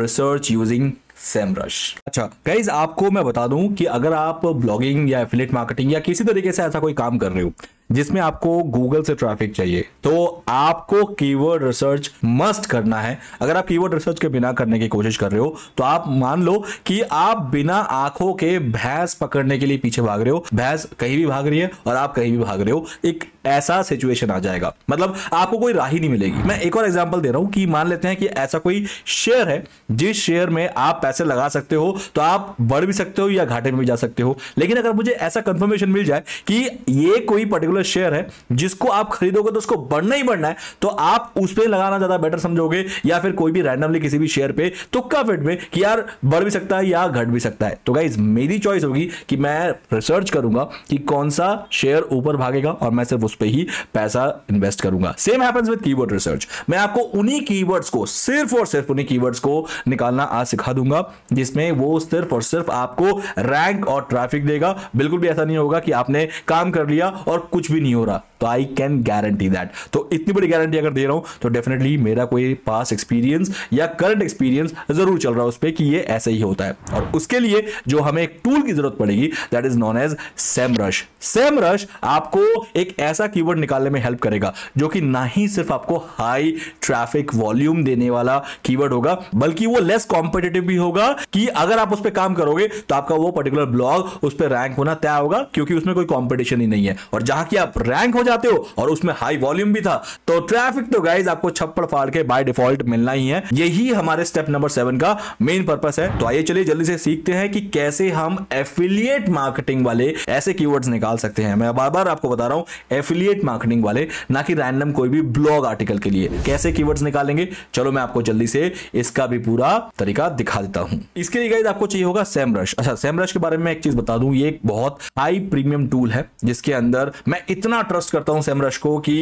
Speaker 1: research using using Semrush अच्छा गाइज आपको मैं बता दूं कि अगर आप ब्लॉगिंग या एफिलेट मार्केटिंग या किसी तरीके से ऐसा कोई काम कर रहे हो जिसमें आपको गूगल से ट्रैफिक चाहिए तो आपको कीवर्ड रिसर्च मस्ट करना है अगर आप कीवर्ड रिसर्च के बिना करने की कोशिश कर रहे हो तो आप मान लो कि आप बिना आंखों के भैंस पकड़ने के लिए पीछे भाग रहे हो भैंस कहीं भी भाग रही है और आप कहीं भी भाग रहे हो एक ऐसा सिचुएशन आ जाएगा मतलब आपको कोई ही नहीं मिलेगी मैं एक और एग्जाम्पल दे रहा हूं कि मान लेते हैं कि ऐसा कोई शेयर है जिस शेयर में आप पैसे लगा सकते हो तो आप बढ़ भी सकते हो या घाटे में भी जा सकते हो लेकिन अगर मुझे ऐसा कंफर्मेशन मिल जाए कि ये कोई पर्टिकुलर रुपए शेयर है जिसको आप खरीदोगे तो उसको बढ़ना ही बढ़ना है तो आप उस पर लगाना ज्यादा बेटर समझोगे या फिर कोई भी रैंडमली किसी भी शेयर पे तुक्का फिट में कि यार बढ़ भी सकता है या घट भी सकता है तो गाइज मेरी चॉइस होगी कि मैं रिसर्च करूंगा कि कौन सा शेयर ऊपर भागेगा और मैं सिर्फ उस पर ही पैसा इन्वेस्ट करूंगा same happens with keyword research मैं आपको उन्हीं की को सिर्फ और सिर्फ उन्हीं की को निकालना आज सिखा दूंगा जिसमें वो सिर्फ और सिर्फ आपको रैंक और ट्रैफिक देगा बिल्कुल भी ऐसा नहीं होगा कि आपने काम कर लिया और कुछ कुछ भी नहीं हो रहा तो आई कैन गारंटी दैट तो इतनी बड़ी गारंटी अगर दे रहा हूं तो डेफिनेटली मेरा कोई पास एक्सपीरियंस या करंट एक्सपीरियंस जरूर चल रहा है उस पर कि ये ऐसे ही होता है और उसके लिए जो हमें एक टूल की जरूरत पड़ेगी that is known as Semrush Semrush आपको एक ऐसा कीवर्ड निकालने में हेल्प करेगा जो कि ना ही सिर्फ आपको हाई ट्रैफिक वॉल्यूम देने वाला कीवर्ड होगा बल्कि वो लेस कॉम्पिटेटिव भी होगा कि अगर आप उस पर काम करोगे तो आपका वो पर्टिकुलर ब्लॉग उस पर रैंक होना तय होगा क्योंकि उसमें कोई कॉम्पिटिशन ही नहीं है और जहां की आप रैंक हो जाते हो और उसमें हाई वॉल्यूम भी था तो ट्रैफिक तो गाइज आपको छप्पड़ फाड़ के बाय डिफॉल्ट मिलना ही है यही हमारे स्टेप नंबर सेवन का मेन पर्पस है तो आइए चलिए जल्दी से सीखते हैं कि कैसे हम एफिलियट मार्केटिंग वाले ऐसे की निकाल सकते हैं मैं बार बार आपको बता रहा हूं एफिलियट मार्केटिंग वाले ना कि रैंडम कोई भी ब्लॉग आर्टिकल के लिए कैसे की निकालेंगे चलो मैं आपको जल्दी से इसका भी पूरा तरीका दिखा देता हूं इसके लिए गाइज आपको चाहिए होगा सेमरश अच्छा सेमरश के बारे में एक चीज बता दूं ये एक बहुत हाई प्रीमियम टूल है जिसके अंदर मैं मैं इतना ट्रस्ट करता हूं सेमरश को कि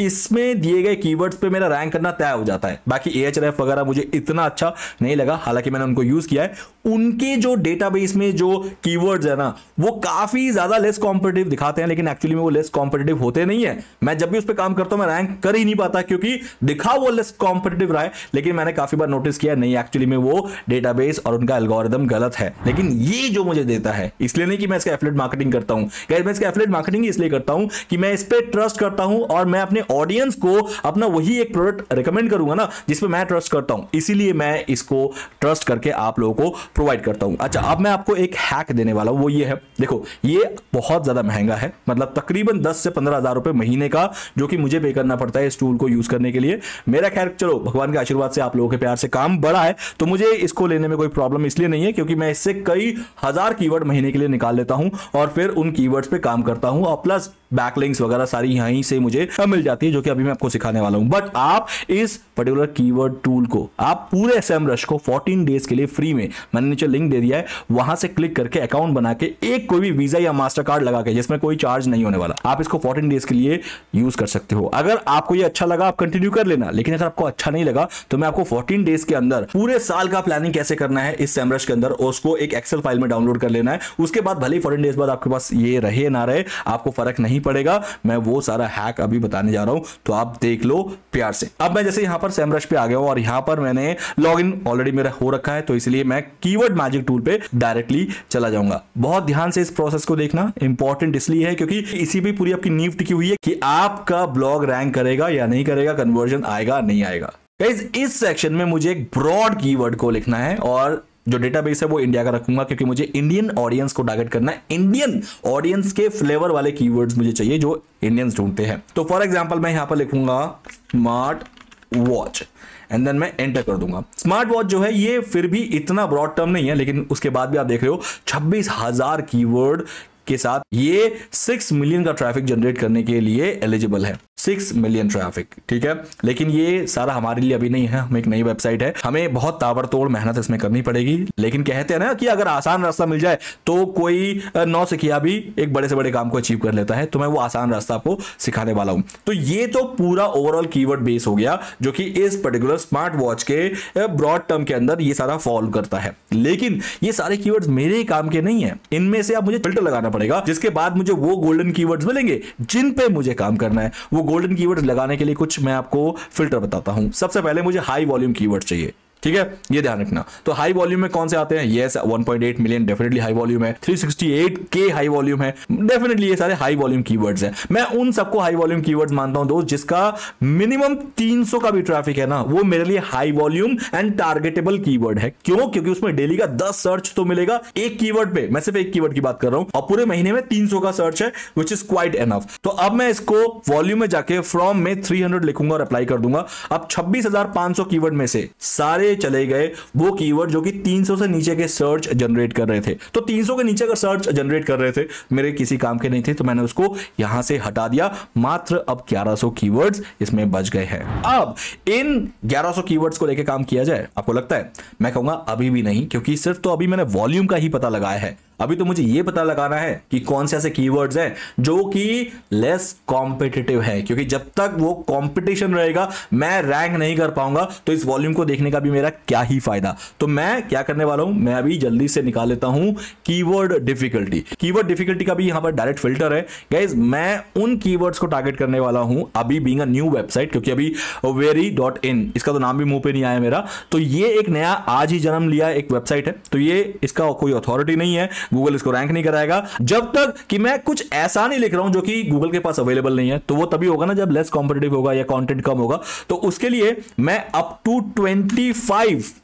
Speaker 1: इसमें दिए गए कीवर्ड्स पे मेरा रैंक करना तय हो जाता है बाकी ए एच वगैरह मुझे इतना अच्छा नहीं लगा हालांकि मैंने उनको यूज किया है उनके जो डेटाबेस में जो कीवर्ड्स है ना वो काफी ज्यादा लेस कॉम्पिटेटिव दिखाते हैं लेकिन एक्चुअली में वो लेस कॉम्पिटेटिव होते नहीं है मैं जब भी उस पर काम करता हूं मैं रैंक कर ही नहीं पाता क्योंकि दिखा वो लेस कॉम्पिटेटिव रहा है लेकिन मैंने काफी बार नोटिस किया नहीं एक्चुअली में वो डेटाबेस और उनका एल्गोरिदम गलत है लेकिन ये जो मुझे देता है इसलिए नहीं कि मैं इसका एफलेट मार्केटिंग करता हूं मैं इसका एफलेट मार्केटिंग इसलिए करता हूं हूं कि मैं इस पर ट्रस्ट करता हूं और मैं अपने ऑडियंस को अपना वही एक प्रोडक्ट रिकमेंड करूंगा ना जिसपे मैं ट्रस्ट करता हूं इसीलिए मैं इसको ट्रस्ट करके आप लोगों को प्रोवाइड करता हूं अच्छा अब मैं आपको एक हैक देने वाला हूं वो ये है देखो ये बहुत ज्यादा महंगा है मतलब तकरीबन दस से पंद्रह हजार रुपए महीने का जो कि मुझे पे करना पड़ता है इस टूल को यूज करने के लिए मेरा खैर चलो भगवान के आशीर्वाद से आप लोगों के प्यार से काम बड़ा है तो मुझे इसको लेने में कोई प्रॉब्लम इसलिए नहीं है क्योंकि मैं इससे कई हजार कीवर्ड महीने के लिए निकाल लेता हूं और फिर उन कीवर्ड्स पे काम करता हूं और प्लस बैकलिंक्स वगैरह सारी यहीं से मुझे मिल जाती है जो कि अभी मैं आपको सिखाने वाला हूं बट आप इस पर्टिकुलर कीवर्ड टूल को आप पूरे एस रश को 14 डेज के लिए फ्री में मैंने नीचे लिंक दे दिया है वहां से क्लिक करके अकाउंट बना के एक कोई भी वीजा या मास्टर कार्ड लगा के जिसमें कोई चार्ज नहीं होने वाला आप इसको फोर्टीन डेज के लिए यूज कर सकते हो अगर आपको ये अच्छा लगा आप कंटिन्यू कर लेना लेकिन अगर आपको अच्छा नहीं लगा तो मैं आपको फोर्टीन डेज के अंदर पूरे साल का प्लानिंग कैसे करना है इस सेमरश के अंदर उसको एक एक्सेल फाइल में डाउनलोड कर लेना है उसके बाद भले ही फोर्टीन डेज बाद आपके पास ये रहे ना रहे आपको फर्क नहीं नहीं पड़ेगा मैं वो सारा हैक अभी बताने जा रहा हूं तो आप देख लो प्यार से अब मैं जैसे यहां पर सैमरश पे आ गया हूं और यहां पर मैंने लॉग ऑलरेडी मेरा हो रखा है तो इसलिए मैं कीवर्ड मैजिक टूल पे डायरेक्टली चला जाऊंगा बहुत ध्यान से इस प्रोसेस को देखना इंपॉर्टेंट इसलिए है क्योंकि इसी भी पूरी आपकी नींव टिकी हुई है कि आपका ब्लॉग रैंक करेगा या नहीं करेगा कन्वर्जन आएगा नहीं आएगा इस सेक्शन में मुझे एक ब्रॉड कीवर्ड को लिखना है और जो डेटाबेस है वो इंडिया का रखूंगा क्योंकि मुझे इंडियन ऑडियंस को टारगेट करना है इंडियन ऑडियंस के फ्लेवर वाले कीवर्ड्स मुझे चाहिए जो इंडियंस ढूंढते हैं तो फॉर एग्जाम्पल मैं यहाँ पर लिखूंगा स्मार्ट वॉच एंड देन मैं एंटर कर दूंगा स्मार्ट वॉच जो है ये फिर भी इतना ब्रॉड टर्म नहीं है लेकिन उसके बाद भी आप देख रहे हो छब्बीस हजार कीवर्ड के साथ ये सिक्स मिलियन का ट्रैफिक जनरेट करने के लिए एलिजिबल है सिक्स मिलियन ट्रैफिक ठीक है लेकिन ये सारा हमारे लिए अभी नहीं है हम एक नई वेबसाइट है हमें बहुत ताबड़तोड़ मेहनत इसमें करनी पड़ेगी लेकिन कहते हैं ना कि अगर आसान रास्ता मिल जाए तो कोई नौ सिखिया भी एक बड़े से बड़े काम को अचीव कर लेता है तो मैं वो आसान रास्ता आपको सिखाने वाला हूं तो ये तो पूरा ओवरऑल की बेस हो गया जो कि इस पर्टिकुलर स्मार्ट वॉच के ब्रॉड टर्म के अंदर ये सारा फॉलो करता है लेकिन ये सारे की मेरे काम के नहीं है इनमें से आप मुझे फिल्टर लगाना पड़ेगा जिसके बाद मुझे वो गोल्डन की मिलेंगे जिन पे मुझे काम करना है वो गोल्डन कीवर्ड्स लगाने के लिए कुछ मैं आपको फिल्टर बताता हूं सबसे पहले मुझे हाई वॉल्यूम कीवर्ड चाहिए ठीक है ये ध्यान रखना तो हाई वॉल्यूम में कौन से आते हैं yes 1.8 million definitely high volume है 368 के हाई वॉल्यूम है डेफिनेटली ये सारे हाई वॉल्यूम कीवर्ड्स हैं मैं उन सबको हाई वॉल्यूम कीवर्ड्स मानता हूं दोस्त जिसका मिनिमम 300 का भी ट्रैफिक है ना वो मेरे लिए high volume and targetable keyword है क्यों क्योंकि उसमें डेली का 10 सर्च तो मिलेगा एक कीवर्ड पे मैं सिर्फ एक कीवर्ड की बात कर रहा हूं और पूरे महीने में 300 का सर्च है व्हिच इज क्वाइट एनफ तो अब मैं इसको वॉल्यूम में जाके फ्रॉम में 300 लिखूंगा और अप्लाई कर दूंगा अब 26500 कीवर्ड में से सारे चले गए वो कीवर्ड जो कि 300 से नीचे के सर्च जनरेट कर रहे थे तो 300 के नीचे अगर सर्च जनरेट कर रहे थे मेरे किसी काम के नहीं थे तो मैंने उसको यहां से हटा दिया मात्र अब 1100 कीवर्ड्स इसमें बच गए हैं अब इन 1100 कीवर्ड्स को लेकर काम किया जाए आपको लगता है मैं कहूंगा अभी भी नहीं क्योंकि सिर्फ तो अभी मैंने वॉल्यूम का ही पता लगाया है अभी तो मुझे ये पता लगाना है कि कौन से ऐसे कीवर्ड्स हैं जो कि लेस कॉम्पिटिटिव है क्योंकि जब तक वो कंपटीशन रहेगा मैं रैंक नहीं कर पाऊंगा तो इस वॉल्यूम को देखने का भी मेरा क्या ही फायदा तो मैं क्या करने वाला हूं मैं अभी जल्दी से निकाल लेता हूं कीवर्ड डिफिकल्टी कीवर्ड डिफिकल्टी का भी यहां पर डायरेक्ट फिल्टर है गाइज मैं उन कीवर्ड्स को टारगेट करने वाला हूं अभी बींग न्यू वेबसाइट क्योंकि अभी वेरी डॉट इन इसका तो नाम भी मुंह पर नहीं आया मेरा तो ये एक नया आज ही जन्म लिया एक वेबसाइट है तो ये इसका कोई अथॉरिटी नहीं है गूगल इसको रैंक नहीं कराएगा जब तक कि मैं कुछ ऐसा नहीं लिख रहा हूं जो कि गूगल के पास अवेलेबल नहीं है तो वो तभी होगा ना जब लेस कॉम्पिटेटिव होगा या कॉन्टेंट कम होगा तो उसके लिए मैं अप टू ट्वेंटी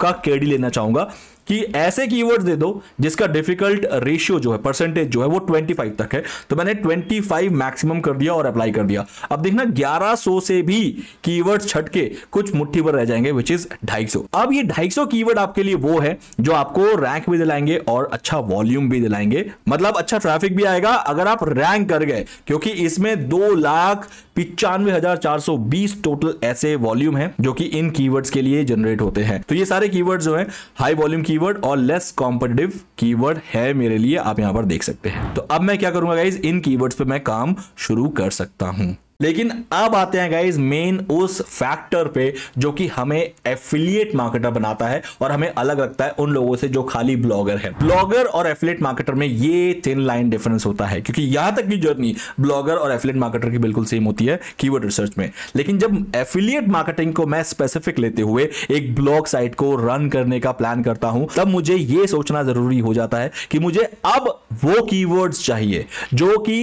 Speaker 1: का केडी लेना चाहूंगा कि ऐसे कीवर्ड्स दे दो जिसका डिफिकल्ट रेशियो जो है परसेंटेज जो है वो 25 तक है तो मैंने 25 मैक्सिमम कर दिया और अप्लाई कर दिया अब देखना 1100 से भी कीवर्ड्स छटके कुछ मुट्ठी पर रह जाएंगे विच इज 250 अब ये 250 कीवर्ड आपके लिए वो है जो आपको रैंक भी दिलाएंगे और अच्छा वॉल्यूम भी दिलाएंगे मतलब अच्छा ट्रैफिक भी आएगा अगर आप रैंक कर गए क्योंकि इसमें दो लाख पिचानवे हजार चार सौ बीस टोटल ऐसे वॉल्यूम है जो कि इन कीवर्ड्स के लिए जनरेट होते हैं तो ये सारे कीवर्ड्स जो है हाई वॉल्यूम की कीवर्ड और लेस कॉम्पिटेटिव कीवर्ड है मेरे लिए आप यहां पर देख सकते हैं तो अब मैं क्या करूंगा गाइज इन कीवर्ड्स पे मैं काम शुरू कर सकता हूं लेकिन अब आते हैं गाइज मेन उस फैक्टर पे जो कि हमें एफिलिएट मार्केटर बनाता है और हमें अलग रखता है उन लोगों से जो खाली ब्लॉगर है ब्लॉगर और एफिलिएट मार्केटर में ये थिन लाइन डिफरेंस होता है क्योंकि यहां तक की जर्नी ब्लॉगर और एफिलिएट मार्केटर की बिल्कुल सेम होती है कीवर्ड रिसर्च में लेकिन जब एफिलिएट मार्केटिंग को मैं स्पेसिफिक लेते हुए एक ब्लॉग साइट को रन करने का प्लान करता हूं तब मुझे ये सोचना जरूरी हो जाता है कि मुझे अब वो कीवर्ड्स चाहिए जो कि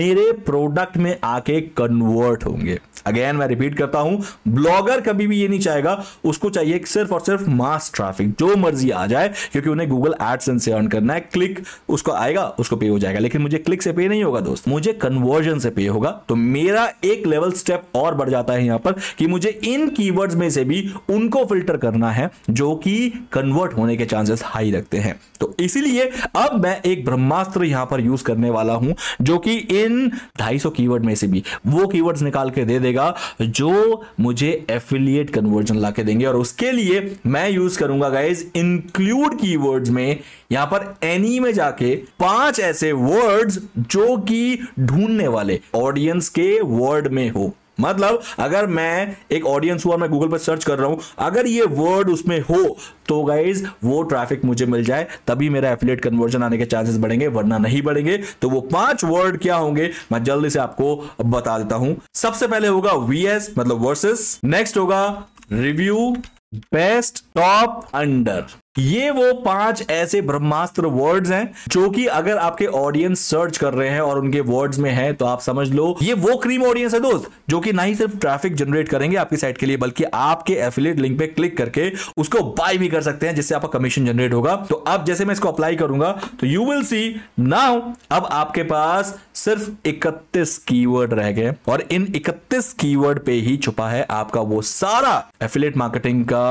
Speaker 1: मेरे प्रोडक्ट में आके कन्वर्ट कन्वर्ट होंगे अगेन मैं रिपीट करता हूं ब्लॉगर कभी भी ये नहीं चाहेगा उसको चाहिए सिर्फ और सिर्फ मास ट्रैफिक जो मर्जी आ जाए क्योंकि उन्हें गूगल एडसेंस से अर्न करना है क्लिक उसको आएगा उसको पे हो जाएगा लेकिन मुझे क्लिक से पे नहीं होगा दोस्त मुझे कन्वर्जन से पे होगा तो मेरा एक लेवल स्टेप और बढ़ जाता है यहां पर कि मुझे इन कीवर्ड्स में से भी उनको फिल्टर करना है जो कि कन्वर्ट होने के चांसेस हाई रखते हैं तो इसीलिए अब मैं एक ब्रह्मास्त्र यहां पर यूज करने वाला हूं जो कि इन 250 कीवर्ड में से भी वो कीवर्ड्स निकाल के दे देगा जो मुझे एफिलिएट कन्वर्जन ला के देंगे और उसके लिए मैं यूज करूंगा गाइज इंक्लूड कीवर्ड्स में यहां पर एनी में जाके पांच ऐसे वर्ड्स जो कि ढूंढने वाले ऑडियंस के वर्ड में हो मतलब अगर मैं एक ऑडियंस हुआ मैं गूगल पर सर्च कर रहा हूं अगर ये वर्ड उसमें हो तो गाइज वो ट्रैफिक मुझे मिल जाए तभी मेरा एफिलेट कन्वर्जन आने के चांसेस बढ़ेंगे वरना नहीं बढ़ेंगे तो वो पांच वर्ड क्या होंगे मैं जल्दी से आपको बता देता हूं सबसे पहले होगा वी एस मतलब वर्सेस नेक्स्ट होगा रिव्यू बेस्ट टॉप अंडर ये वो पांच ऐसे ब्रह्मास्त्र वर्ड्स हैं जो कि अगर आपके ऑडियंस सर्च कर रहे हैं और उनके वर्ड्स में है तो आप समझ लो ये वो क्रीम ऑडियंस है दोस्त जो कि ना ही सिर्फ ट्रैफिक जनरेट करेंगे आपकी साइट के लिए बल्कि आपके एफिलेट लिंक पे क्लिक करके उसको बाय भी कर सकते हैं जिससे आपका कमीशन जनरेट होगा तो अब जैसे मैं इसको अप्लाई करूंगा तो यू विल सी नाउ अब आपके पास सिर्फ इकतीस कीवर्ड रह गए और इन इकतीस कीवर्ड पे ही छुपा है आपका वो सारा एफिलेट मार्केटिंग का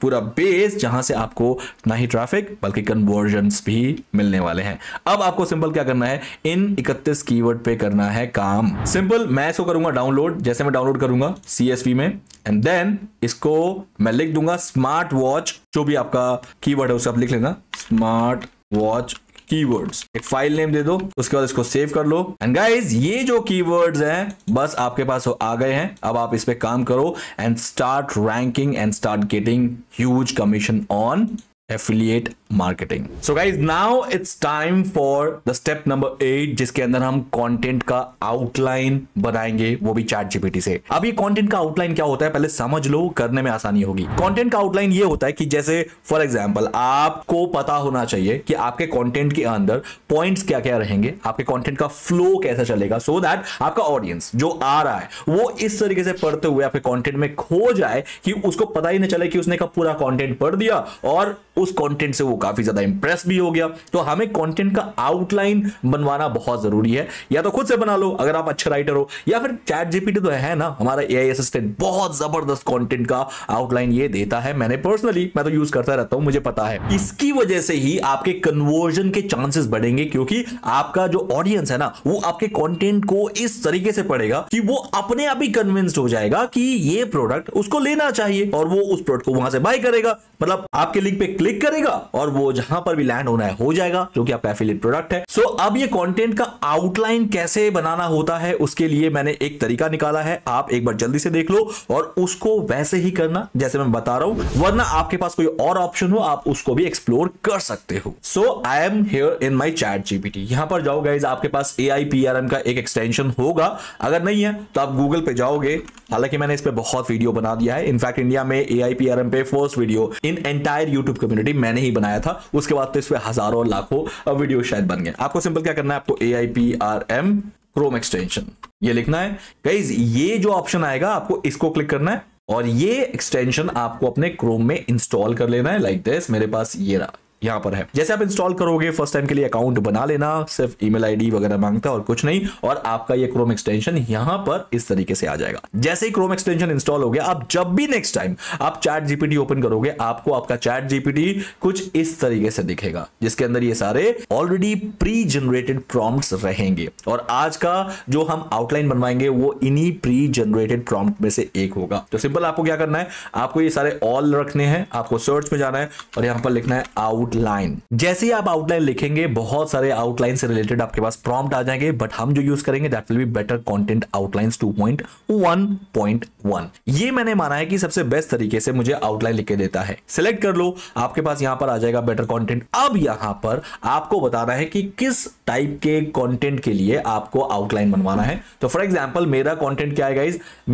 Speaker 1: पूरा बेस जहां से आपको ना ही ट्रैफिक बल्कि कन्वर्जन्स भी मिलने वाले हैं अब आपको सिंपल क्या करना है इन इकतीस कीवर्ड पे करना है काम सिंपल मैं इसको करूंगा डाउनलोड जैसे मैं डाउनलोड करूंगा सीएसवी में एंड देन इसको मैं लिख दूंगा स्मार्ट वॉच जो भी आपका की है उसे आप लिख लेना स्मार्ट वॉच कीवर्ड्स एक फाइल नेम दे दो उसके बाद इसको सेव कर लो एंड गाइस ये जो कीवर्ड्स हैं बस आपके पास आ गए हैं अब आप इस पे काम करो and start ranking and start getting huge commission on affiliate marketing so guys now it's time for the step number eight जिसके अंदर हम कॉन्टेंट का आउटलाइन बनाएंगे वो भी चार्ट जीपीटी से अब ये कॉन्टेंट का आउटलाइन क्या होता है पहले समझ लो करने में आसानी होगी कॉन्टेंट का आउटलाइन ये होता है कि जैसे फॉर एग्जाम्पल आपको पता होना चाहिए कि आपके कॉन्टेंट के अंदर पॉइंट क्या क्या रहेंगे आपके कॉन्टेंट का फ्लो कैसा चलेगा सो so दैट आपका ऑडियंस जो आ रहा है वो इस तरीके से पढ़ते हुए आपके कॉन्टेंट में खो जाए कि उसको पता ही नहीं चले कि उसने का पूरा कॉन्टेंट पढ़ दिया और उस कंटेंट से वो काफी ज्यादा इंप्रेस भी हो गया तो हमें कंटेंट का आउटलाइन बनवाना बहुत जरूरी है या तो खुद से बना लो अगर आप अच्छे राइटर हो या फिर चैट जीपीटी तो है ना हमारा ए असिस्टेंट बहुत जबरदस्त कॉन्टेंट का आउटलाइन ये देता है मैंने पर्सनली मैं तो यूज करता रहता हूं मुझे पता है इसकी वजह से ही आपके कन्वर्जन के चांसेस बढ़ेंगे क्योंकि आपका जो ऑडियंस है ना वो आपके कॉन्टेंट को इस तरीके से पढ़ेगा कि वो अपने आप ही कन्विंस्ड हो जाएगा कि ये प्रोडक्ट उसको लेना चाहिए और वो उस प्रोडक्ट को वहां से बाय करेगा मतलब आपके लिंक पे क्लिक क्लिक करेगा और वो जहां पर भी लैंड होना है हो जाएगा जो कि आपका एफिलेट प्रोडक्ट है सो अब ये कंटेंट का आउटलाइन कैसे बनाना होता है उसके लिए मैंने एक तरीका निकाला है आप एक बार जल्दी से देख लो और उसको वैसे ही करना जैसे मैं बता रहा हूं वरना आपके पास कोई और ऑप्शन हो आप उसको भी एक्सप्लोर कर सकते हो so I am here in my ChatGPT यहां पर जाओ गाइज आपके पास A I P R M का एक एक्सटेंशन होगा अगर नहीं है तो आप गूगल पे जाओगे हालांकि मैंने इस पर बहुत वीडियो बना दिया है इनफैक्ट इंडिया में A I P R M पे first video in entire YouTube community community मैंने ही बनाया था उसके बाद तो इस पर हजारों लाखों वीडियो शायद बन गए आपको सिंपल क्या करना है आपको A I P R M Chrome extension ये लिखना है गाइज ये जो ऑप्शन आएगा आपको इसको क्लिक करना है और ये एक्सटेंशन आपको अपने क्रोम में इंस्टॉल कर लेना है लाइक like दिस मेरे पास ये रहा यहाँ पर है जैसे आप इंस्टॉल करोगे फर्स्ट टाइम के लिए अकाउंट बना लेना सिर्फ ईमेल आईडी वगैरह मांगता है और कुछ नहीं और आपका ये क्रोम एक्सटेंशन यहाँ पर इस तरीके से आ जाएगा जैसे ही क्रोम एक्सटेंशन इंस्टॉल हो गया आप जब भी नेक्स्ट टाइम आप चैट जीपीटी ओपन करोगे आपको आपका चैट जीपीटी कुछ इस तरीके से दिखेगा जिसके अंदर ये सारे ऑलरेडी प्री जनरेटेड प्रॉम्प्ट रहेंगे और आज का जो हम आउटलाइन बनवाएंगे वो इन्हीं प्री जनरेटेड प्रॉम्प्ट में से एक होगा तो सिंपल आपको क्या करना है आपको ये सारे ऑल रखने हैं आपको सर्च में जाना है और यहां पर लिखना है आउट आउटलाइन जैसे ही आप आउटलाइन लिखेंगे बहुत सारे आउटलाइन से रिलेटेड आपके पास प्रॉम्प्ट आ जाएंगे बट हम जो यूज करेंगे that will be better content outlines 2.1.1 ये मैंने माना है कि सबसे बेस्ट तरीके से मुझे आउटलाइन लिख के देता है सिलेक्ट कर लो आपके पास यहां पर आ जाएगा बेटर कॉन्टेंट अब यहां पर आपको बताना है कि किस टाइप के कॉन्टेंट के लिए आपको आउटलाइन बनवाना है तो फॉर एग्जाम्पल मेरा कॉन्टेंट क्या है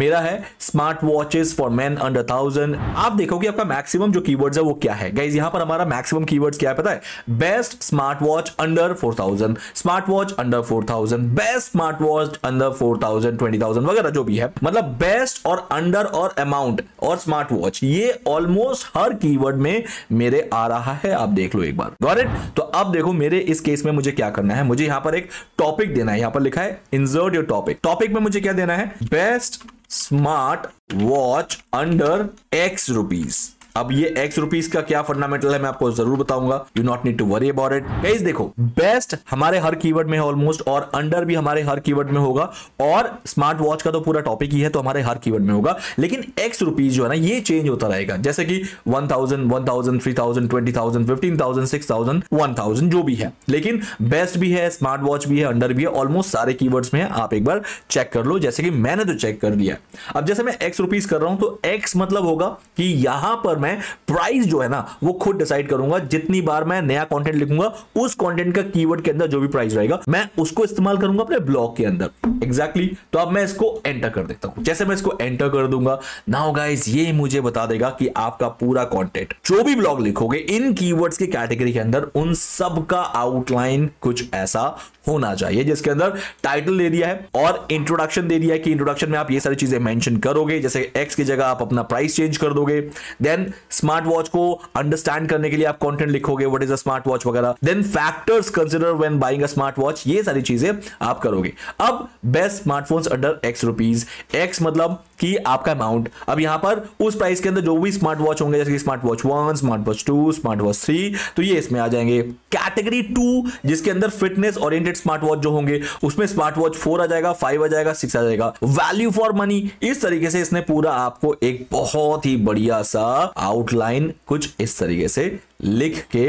Speaker 1: मेरा है smart watches for man under thousand आप देखोगे आपका मैक्सिमम जो कीवर्ड्स है वो क्या है गाइज यहां पर हमारा मैक्सिमम कीवर्ड कीवर्ड्स क्या है पता है best smart watch under 4000 smart watch under 4000 best smart watch under 4000 20000 वगैरह जो भी है मतलब बेस्ट और अंडर और अमाउंट और स्मार्ट वॉच ये ऑलमोस्ट हर कीवर्ड में मेरे आ रहा है आप देख लो एक बार गॉट इट तो अब देखो मेरे इस केस में मुझे क्या करना है मुझे यहां पर एक टॉपिक देना है यहां पर लिखा है इंसर्ट योर टॉपिक टॉपिक में मुझे क्या देना है best smart watch under X rupees अब ये एक्स रुपीज का क्या फंडामेंटल है मैं आपको जरूर बताऊंगा you not need to worry about it guys देखो बेस्ट हमारे हर कीवर्ड में है ऑलमोस्ट और अंडर भी हमारे हर कीवर्ड में होगा और स्मार्ट वॉच का तो पूरा टॉपिक ही है तो हमारे हर कीवर्ड में होगा लेकिन एक्स रुपीज जो है ना ये चेंज होता रहेगा जैसे कि one thousand one thousand three thousand twenty thousand fifteen thousand six thousand one thousand जो भी है लेकिन बेस्ट भी है स्मार्ट वॉच भी है अंडर भी है ऑलमोस्ट सारे की में है आप एक बार चेक कर लो जैसे कि मैंने तो चेक कर दिया अब जैसे मैं एक्स रुपीज कर रहा हूं तो एक्स मतलब होगा कि यहां पर मैं प्राइस जो है ना वो खुद डिसाइड करूंगा जितनी बार मैं नया कंटेंट लिखूंगा उस कंटेंट का कीवर्ड के अंदर जो भी प्राइस रहेगा मैं उसको इस्तेमाल करूंगा अपने ब्लॉग के अंदर एग्जैक्टली exactly. तो अब मैं इसको एंटर कर देता हूं जैसे मैं इसको एंटर कर दूंगा नाउ गाइस ये मुझे बता देगा कि आपका पूरा कंटेंट जो भी ब्लॉग लिखोगे इन कीवर्ड्स की कैटेगरी के अंदर उन सब का आउटलाइन कुछ ऐसा होना चाहिए जिसके अंदर टाइटल दे दिया है और इंट्रोडक्शन दे दिया है कि इंट्रोडक्शन में आप ये सारी चीजें मेंशन करोगे जैसे एक्स की जगह आप अपना प्राइस चेंज कर दोगे देन स्मार्ट वॉच को अंडरस्टैंड करने के लिए आप कंटेंट लिखोगे what is a smart watch वगैरह then factors consider when buying a smart watch ये सारी चीजें आप करोगे अब best smartphones under X rupees X मतलब कि आपका अमाउंट अब यहां पर उस प्राइस के अंदर जो भी स्मार्ट वॉच होंगे जैसे कि smart watch one smart watch two smart watch three तो ये इसमें आ जाएंगे कैटेगरी टू जिसके अंदर फिटनेस ओरिएंटेड स्मार्ट वॉच जो होंगे उसमें स्मार्ट वॉच फोर आ जाएगा फाइव आ जाएगा सिक्स आ जाएगा वैल्यू फॉर मनी इस तरीके से इसने पूरा आपको एक बहुत ही बढ़िया सा आउटलाइन कुछ इस तरीके से लिख के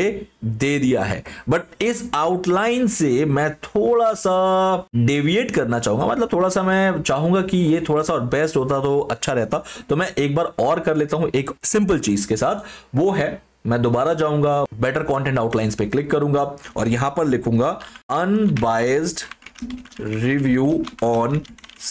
Speaker 1: दे दिया है बट इस आउटलाइन से मैं थोड़ा सा डेविएट करना चाहूंगा मतलब थोड़ा सा मैं चाहूंगा कि ये थोड़ा सा और बेस्ट होता तो अच्छा रहता तो मैं एक बार और कर लेता हूं एक सिंपल चीज के साथ वो है मैं दोबारा जाऊंगा बेटर कंटेंट आउटलाइंस पे क्लिक करूंगा और यहां पर लिखूंगा unbiased review on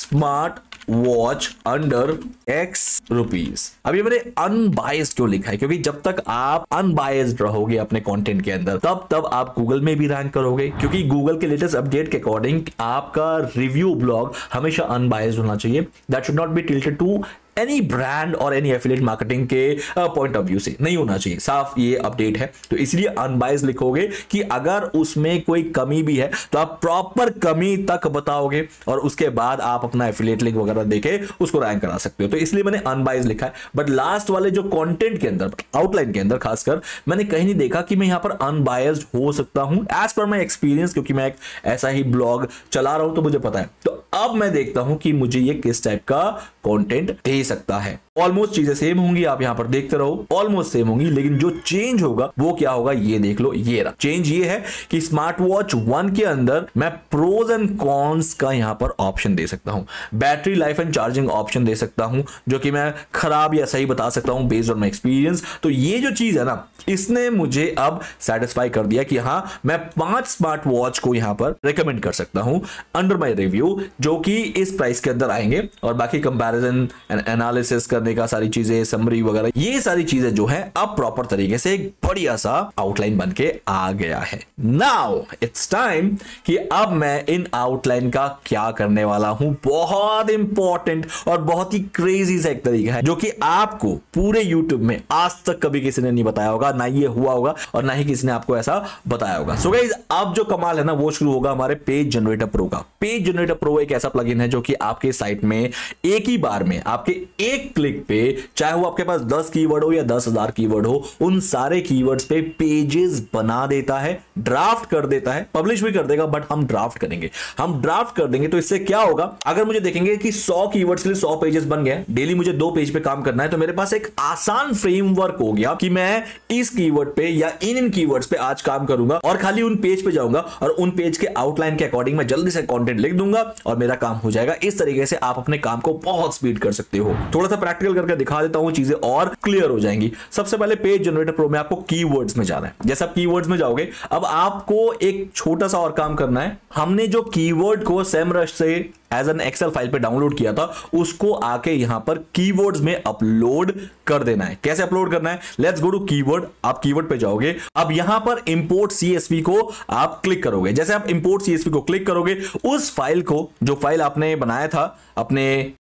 Speaker 1: smart watch under X rupees अब ये मैंने अनबायस क्यों लिखा है क्योंकि जब तक आप अनबायस्ड रहोगे अपने कंटेंट के अंदर तब तब आप गूगल में भी रैंक करोगे क्योंकि गूगल के लेटेस्ट अपडेट के अकॉर्डिंग आपका रिव्यू ब्लॉग हमेशा अनबायस्ड होना चाहिए that should not be tilted to any brand और एनी एफिलेट मार्केटिंग के पॉइंट ऑफ व्यू से नहीं होना चाहिए साफ ये अपडेट है तो इसलिए अनबाइज लिखोगे कि अगर उसमें कोई कमी भी है तो आप प्रॉपर कमी तक बताओगे और उसके बाद आप अपना एफिलेट लिंक वगैरह देके उसको रैंक करा सकते हो तो इसलिए मैंने अनबाइज लिखा है बट लास्ट वाले जो कॉन्टेंट के अंदर आउटलाइन के अंदर खासकर मैंने कहीं नहीं देखा कि मैं यहाँ पर अनबायज हो सकता हूँ एज पर माई एक्सपीरियंस क्योंकि मैं एक ऐसा ही ब्लॉग चला रहा हूं तो मुझे पता है तो अब मैं देखता हूं कि मुझे ये किस टाइप का कॉन्टेंट दे सकता है ऑलमोस्ट चीजें सेम होंगी आप यहाँ पर देखते रहो ऑलमोस्ट सेम होंगी लेकिन जो चेंज होगा वो क्या होगा ये देख लो ये रहा चेंज ये है कि स्मार्ट वॉच वन के अंदर मैं प्रोज एंड कॉन्स का यहाँ पर ऑप्शन दे सकता हूँ battery life and charging option दे सकता हूँ जो कि मैं खराब या सही बता सकता हूँ बेस्ड ऑन माई एक्सपीरियंस तो ये जो चीज है ना इसने मुझे अब सेटिस्फाई कर दिया कि हाँ मैं पांच स्मार्ट वॉच को यहाँ पर रिकमेंड कर सकता हूँ अंडर माई रिव्यू जो कि इस प्राइस के अंदर आएंगे और बाकी कंपेरिजन एंड एनालिसिस करने का सारी चीजें समरी वगैरह ये सारी चीजें जो है अब प्रॉपर तरीके से एक बढ़िया सा आउटलाइन बन के आ गया है नाउ इट्स टाइम कि अब मैं इन आउटलाइन का क्या करने वाला हूं बहुत इंपॉर्टेंट और बहुत ही क्रेजी सा एक तरीका है जो कि आपको पूरे यूट्यूब में आज तक कभी किसी ने नहीं बताया होगा ना ये हुआ होगा और ना ही किसी ने आपको ऐसा बताया होगा सो so गाइज अब जो कमाल है ना वो शुरू होगा हमारे पेज जनरेटर प्रो का पेज जनरेटर प्रो एक ऐसा प्लगइन है जो कि आपके साइट में एक ही बार में आपके एक क्लिक पे चाहे वो आपके पास दस कीवर्ड हो या दस हजार की हो उन सारे कीवर्ड्स पे पेजेस बना देता है ड्राफ्ट कर देता है पब्लिश भी कर देगा बट हम ड्राफ्ट करेंगे हम ड्राफ्ट कर देंगे तो इससे क्या होगा अगर मुझे देखेंगे कि सौ कीवर्ड्स के लिए सौ पेजेस बन गए डेली मुझे दो पेज पे काम करना है तो मेरे पास एक आसान फ्रेमवर्क हो गया कि मैं इस की पे या इन इन की पे आज काम करूंगा और खाली उन पेज पे जाऊंगा और उन पेज के आउटलाइन के अकॉर्डिंग मैं जल्दी से कॉन्टेंट लिख दूंगा और मेरा काम हो जाएगा इस तरीके से आप अपने काम को बहुत स्पीड कर सकते हो थोड़ा सा प्रैक्टिकल करके दिखा देता हूँ चीजें और क्लियर हो जाएंगी सबसे पहले पेज जनरेटर प्रो में आपको की में जाना है जैसे आप की में जाओगे अब आपको एक छोटा सा और काम करना है हमने जो की को सेमरश से एज एन एक्सेल फाइल पे डाउनलोड किया था उसको आके यहां पर कीवर्ड्स में अपलोड कर देना है कैसे अपलोड करना है लेट्स गो टू कीवर्ड आप कीवर्ड पे जाओगे अब यहां पर इंपोर्ट सीएसवी को आप क्लिक करोगे जैसे आप इंपोर्ट सीएसवी को क्लिक करोगे उस फाइल को जो फाइल आपने बनाया था अपने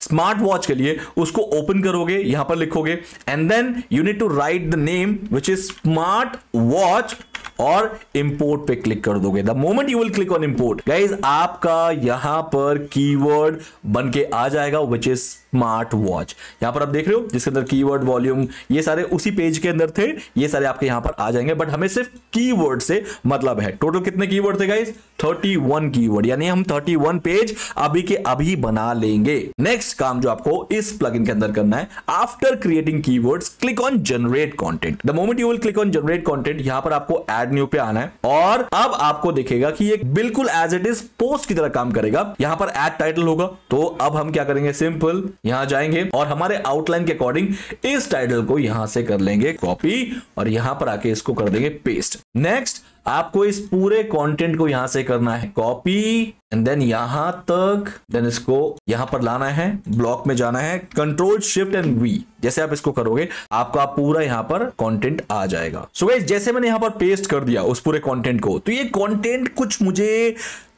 Speaker 1: स्मार्ट वॉच के लिए उसको ओपन करोगे यहां पर लिखोगे and then you need to write the name which is smart watch और इंपोर्ट पे क्लिक कर दोगे the moment you will click on import guys आपका यहां पर कीवर्ड बन के आ जाएगा विच इज स्मार्ट वॉच यहां पर आप देख रहे हो जिसके अंदर कीवर्ड वॉल्यूम ये सारे उसी पेज के अंदर थे ये सारे आपके यहां पर आ जाएंगे बट हमें सिर्फ कीवर्ड से मतलब है टोटल कितने कीवर्ड थे गाइज 31 कीवर्ड यानी हम 31 पेज अभी के अभी बना लेंगे नेक्स्ट काम जो आपको इस प्लगइन के अंदर करना है after creating keywords click on generate content the moment you will click on generate content यहां पर आपको एड न्यू पे आना है और अब आपको देखेगा कि ये बिल्कुल एज इट इज पोस्ट की तरह काम करेगा यहाँ पर एड टाइटल होगा तो अब हम क्या करेंगे सिंपल यहाँ जाएंगे और हमारे आउटलाइन के अकॉर्डिंग इस टाइटल को यहां से कर लेंगे कॉपी और यहां पर आके इसको कर देंगे पेस्ट नेक्स्ट आपको इस पूरे कंटेंट को यहां से करना है कॉपी एंड देन यहां तक देन इसको यहां पर लाना है ब्लॉक में जाना है कंट्रोल शिफ्ट एंड वी जैसे आप इसको करोगे आपका पूरा यहां पर कंटेंट आ जाएगा सो so जैसे मैंने यहां पर पेस्ट कर दिया उस पूरे कंटेंट को तो ये कंटेंट कुछ मुझे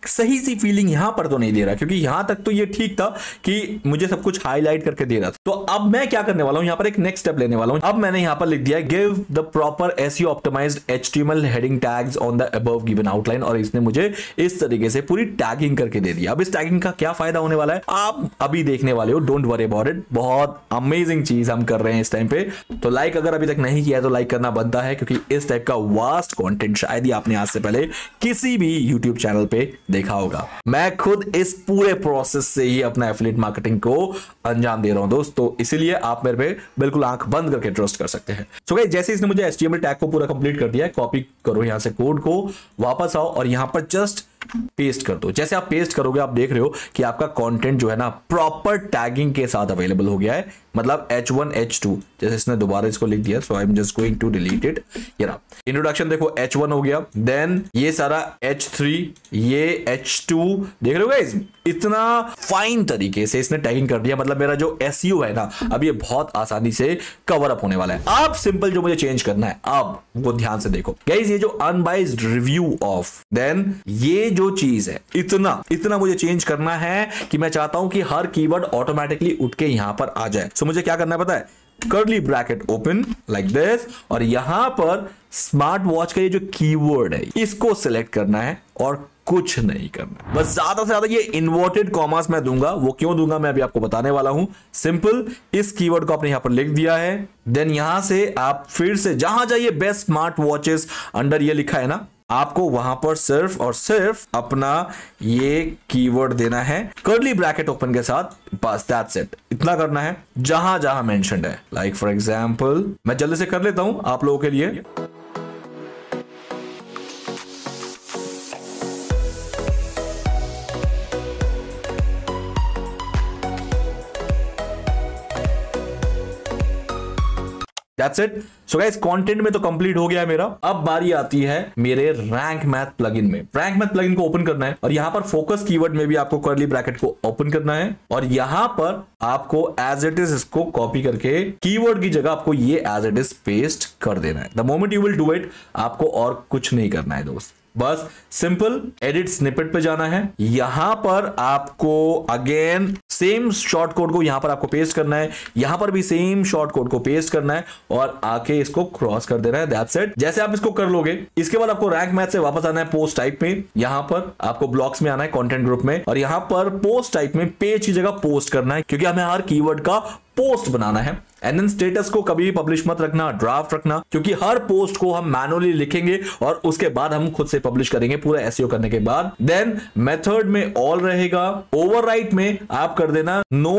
Speaker 1: सही सी फीलिंग यहां पर तो नहीं दे रहा क्योंकि यहां तक तो ये ठीक था कि मुझे सब कुछ हाईलाइट करके दे रहा था तो अब मैं क्या करने वाला हूं यहां पर एक नेक्स्ट स्टेप लेने वाला हूं अब मैंने यहां पर लिख दिया give the proper SEO optimized HTML heading tag on the above given outline और इसने मुझे इस तरीके से पूरी टैगिंग करके दे दिया अब इस टैगिंग का क्या फायदा होने वाला है आप अभी देखने वाले हो डोंट वरी अबाउट इट बहुत अमेजिंग चीज हम कर रहे हैं इस टाइम पे तो लाइक अगर अभी तक नहीं किया तो लाइक करना बनता है क्योंकि इस टाइप का वास्ट कॉन्टेंट शायद ही आपने आज से पहले किसी भी यूट्यूब चैनल पर देखा होगा मैं खुद इस पूरे प्रोसेस से ही अपना एफिलेट मार्केटिंग को अंजाम दे रहा हूं दोस्त तो इसीलिए आप मेरे पे बिल्कुल आंख बंद करके ट्रस्ट कर सकते हैं सो so जैसे इसने मुझे एच टैग को पूरा कंप्लीट कर दिया कॉपी करो यहां से कोड को वापस आओ और यहां पर जस्ट पेस्ट कर दो जैसे आप पेस्ट करोगे आप देख रहे हो कि आपका कंटेंट जो है ना प्रॉपर टैगिंग के साथ अवेलेबल हो गया है मतलब H1 H2 जैसे इसने दोबारा इसको लिख दिया so I am just going to delete it ये ना इंट्रोडक्शन देखो H1 हो गया देन ये सारा H3 ये H2 देख रहे हो गाइस इतना फाइन तरीके से इसने टैगिंग कर दिया मतलब मेरा जो SEO है ना अब ये बहुत आसानी से कवर अप होने वाला है अब सिंपल जो मुझे चेंज करना है अब वो ध्यान से देखो गाइस ये जो अनबाइज रिव्यू ऑफ देन ये जो चीज है इतना इतना मुझे चेंज करना है कि मैं चाहता हूं कि हर कीवर्ड ऑटोमेटिकली उठ के यहां पर आ जाए सो मुझे क्या करना पता है करली ब्रैकेट ओपन लाइक दिस और यहां पर स्मार्ट वॉच का ये जो कीवर्ड है इसको सिलेक्ट करना है और कुछ नहीं करना बस ज्यादा से ज्यादा ये इन्वर्टेड कॉमर्स मैं दूंगा वो क्यों दूंगा मैं अभी आपको बताने वाला हूं सिंपल इस कीवर्ड को आपने यहां पर लिख दिया है देन यहां से आप फिर से जहां जाइए बेस्ट स्मार्ट वॉचेस अंडर ये लिखा है ना आपको वहां पर सिर्फ और सिर्फ अपना ये कीवर्ड देना है कर्ली ब्रैकेट ओपन के साथ बस दैट्स इट इतना करना है जहां जहां मेंशन है लाइक फॉर एग्जांपल मैं जल्दी से कर लेता हूं आप लोगों के लिए that's it so guys content में तो कंप्लीट हो गया मेरा अब बारी आती है मेरे रैंक मैथ प्लगइन में रैंक मैथ प्लगइन को ओपन करना है और यहां पर फोकस कीवर्ड में भी आपको करली ब्रैकेट को ओपन करना है और यहां पर आपको एज इट इज इसको कॉपी करके कीवर्ड की जगह आपको ये एज इट इज पेस्ट कर देना है the moment you will do it आपको और कुछ नहीं करना है दोस्त बस सिंपल एडिट स्निपेट पे जाना है यहां पर आपको अगेन सेम शॉर्ट कोड को यहां पर आपको पेस्ट करना है यहां पर भी सेम शॉर्ट कोड को पेस्ट करना है और आके इसको क्रॉस कर देना है दैट सेट जैसे आप इसको कर लोगे इसके बाद आपको रैंक मैच से वापस आना है पोस्ट टाइप में यहां पर आपको ब्लॉक्स में आना है कॉन्टेंट ग्रुप में और यहां पर पोस्ट टाइप में पेज की जगह पोस्ट करना है क्योंकि हमें हर कीवर्ड का पोस्ट बनाना है एंड देन स्टेटस को कभी भी पब्लिश मत रखना ड्राफ्ट रखना क्योंकि हर पोस्ट को हम मैनुअली लिखेंगे और उसके बाद हम खुद से पब्लिश करेंगे पूरा एसईओ e करने के बाद देन मेथड में ऑल रहेगा ओवरराइट में आप कर देना no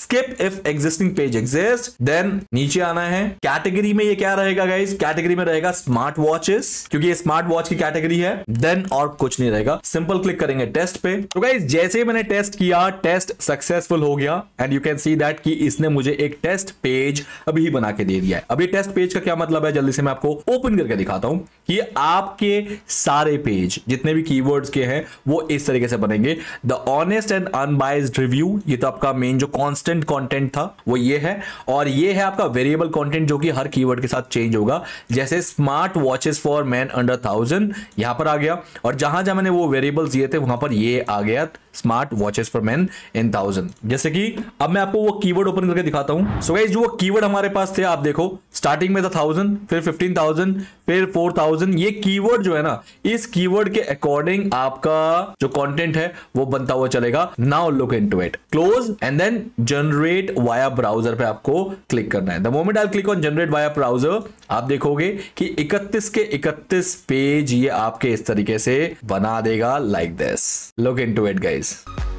Speaker 1: skip if existing page exist then नीचे आना है कैटेगरी में ये क्या रहेगा गाइज कैटेगरी में रहेगा स्मार्ट वॉचेस क्योंकि ये स्मार्ट वॉच की कैटेगरी है देन और कुछ नहीं रहेगा सिंपल क्लिक करेंगे टेस्ट पे तो गाइज जैसे ही मैंने टेस्ट किया टेस्ट सक्सेसफुल हो गया and you can see that कि इसने मुझे एक टेस्ट पेज पेज अभी ही बना के दे दिया है अभी टेस्ट पेज का क्या मतलब है जल्दी से मैं आपको ओपन करके दिखाता हूं कि आपके सारे पेज जितने भी कीवर्ड्स के हैं वो इस तरीके से बनेंगे the honest and unbiased review ये तो आपका मेन जो कॉन्स्टेंट कॉन्टेंट था वो ये है और ये है आपका वेरिएबल कॉन्टेंट जो कि हर कीवर्ड के साथ चेंज होगा जैसे smart watches for man under thousand यहां पर आ गया और जहां जहां मैंने वो वेरिएबल्स दिए थे वहां पर ये आ गया smart watches for man in thousand जैसे कि अब मैं आपको वो कीवर्ड ओपन करके दिखाता हूँ सो गाइज जो वो कीवर्ड हमारे पास थे आप देखो स्टार्टिंग में था थाउजेंड फिर फिफ्टीन थाउजेंड फिर फोर थाउजेंड ये कीवर्ड जो है ना इस कीवर्ड के अकॉर्डिंग आपका जो कंटेंट है वो बनता हुआ चलेगा now look in to it close and then generate via browser पे आपको क्लिक करना है the moment I click on generate via browser आप देखोगे कि 31 के 31 पेज ये आपके इस तरीके से बना देगा like this look in to it guys please.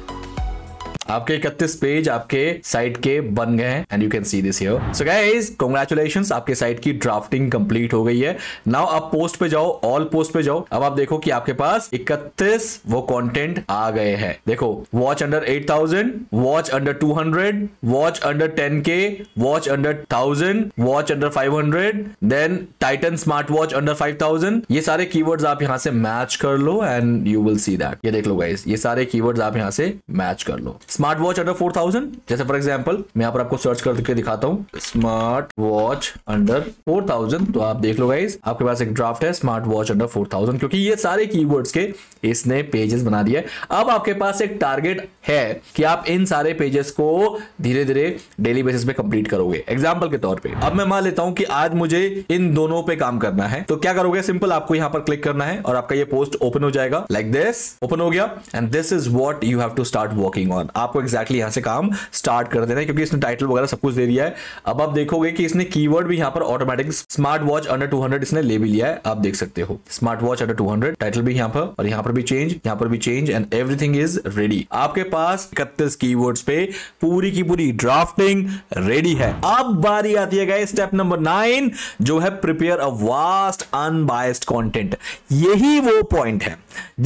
Speaker 1: आपके इकतीस पेज आपके साइट के बन गए हैं and you can see this so guys congratulation आपके साइट की ड्राफ्टिंग कंप्लीट हो गई है नाउ आप पोस्ट पे जाओ ऑल पोस्ट पे जाओ अब आप देखो कि आपके पास इकतीस वो कॉन्टेंट आ गए हैं देखो watch under eight thousand watch under two hundred watch under ten K watch under thousand watch under five hundred then Titan smart watch under five thousand ये सारे कीवर्ड्स आप यहाँ से मैच कर लो and you will see that ये देख लो guys ये सारे कीवर्ड्स आप यहाँ से मैच कर लो smart watch under four thousand जैसे फॉर एग्जाम्पल मैं यहाँ पर आपको सर्च करके दिखाता हूँ smart watch under four thousand तो आप देख लो गाइज आपके पास एक ड्राफ्ट है smart watch under four thousand क्योंकि ये सारे की के इसने पेजेस बना दिया है अब आपके पास एक टारगेट है कि आप इन सारे पेजेस को धीरे धीरे डेली बेसिस पे कंप्लीट करोगे एग्जाम्पल के तौर पर अब मैं मान लेता हूं कि आज मुझे इन दोनों पे काम करना है तो क्या करोगे सिंपल आपको यहां पर क्लिक करना है और आपका ये पोस्ट ओपन हो जाएगा लाइक दिस ओपन हो गया and this is what you have to start working on आपको एक्जैक्टली यहां से काम स्टार्ट कर देना है क्योंकि इसने टाइटल वगैरह सब कुछ दे दिया है अब आप देखोगे कि इसने कीवर्ड भी यहां पर ऑटोमेटिक स्मार्ट वॉच अंडर 200 इसने ले भी लिया है आप देख सकते हो स्मार्ट वॉच अंडर 200 टाइटल भी यहां पर और यहां पर भी चेंज यहां पर भी change and everything is ready आपके पास पास इकतीस कीवर्ड्स पे पूरी की पूरी ड्राफ्टिंग रेडी है अब बारी आती है स्टेप नंबर नाइन जो है prepare a vast unbiased content यही वो पॉइंट है